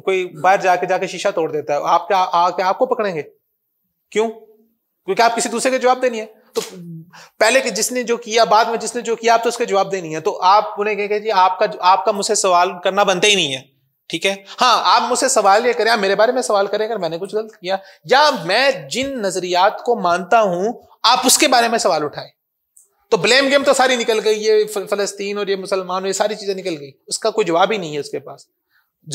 A: कोई बाहर जाके जाके शीशा तोड़ देता है आप क्या आके आपको पकड़ेंगे क्यों क्योंकि आप किसी दूसरे के जवाब देनी है तो पहले के जिसने जो किया बाद में जिसने जो किया आप तो उसके जवाब देनी है तो आप उन्हें कहेंगे जी आपका आपका मुझसे सवाल करना बनता ही नहीं है ठीक है हाँ आप मुझसे सवाल ये करें आप मेरे बारे में सवाल करें अगर मैंने कुछ गलत किया या मैं जिन नजरियात को मानता हूं आप उसके बारे में सवाल उठाएं तो ब्लेम गेम तो सारी निकल गई ये फलस्तीन और ये मुसलमान ये सारी चीज़ें निकल गई उसका कोई जवाब ही नहीं है उसके पास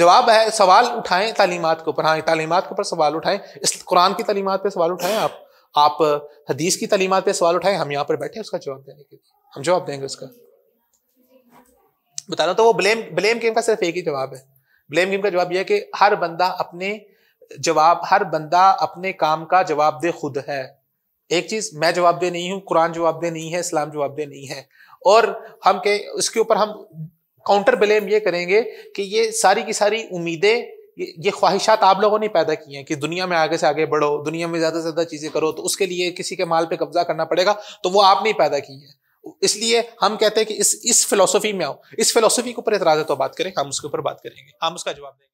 A: जवाब है सवाल उठाएं तालीमत के ऊपर हाँ तालीमत के ऊपर सवाल उठाएं इस कुरान की तालीमत पे सवाल उठाएं आप आप हदीस की तालीमत पे सवाल उठाएं हम यहाँ पर बैठे उसका जवाब देने के लिए हम जवाब देंगे उसका बता रहा तो वो ब्लेम ब्लेम गेम का सिर्फ एक ही जवाब है ब्लेम गेम का जवाब यह है कि हर बंदा अपने जवाब हर बंदा अपने काम का जवाब दे खुद है एक चीज मैं जवाबदेह नहीं हूँ कुरान जवाबदेह नहीं है इस्लाम जवाबदेह नहीं है और हम के उसके ऊपर हम काउंटर ब्लेम ये करेंगे कि ये सारी की सारी उम्मीदें ये, ये ख्वाहिशात आप लोगों ने पैदा की हैं कि दुनिया में आगे से आगे बढ़ो दुनिया में ज़्यादा से ज़्यादा चीज़ें करो तो उसके लिए किसी के माल पे कब्जा करना पड़ेगा तो वो आपने पैदा की है इसलिए हम कहते हैं कि इस इस फिलोसफी में आओ इस फिलोसफी के ऊपर एतराज तो बात करें हम उसके ऊपर बात करेंगे हम उसका जवाब देंगे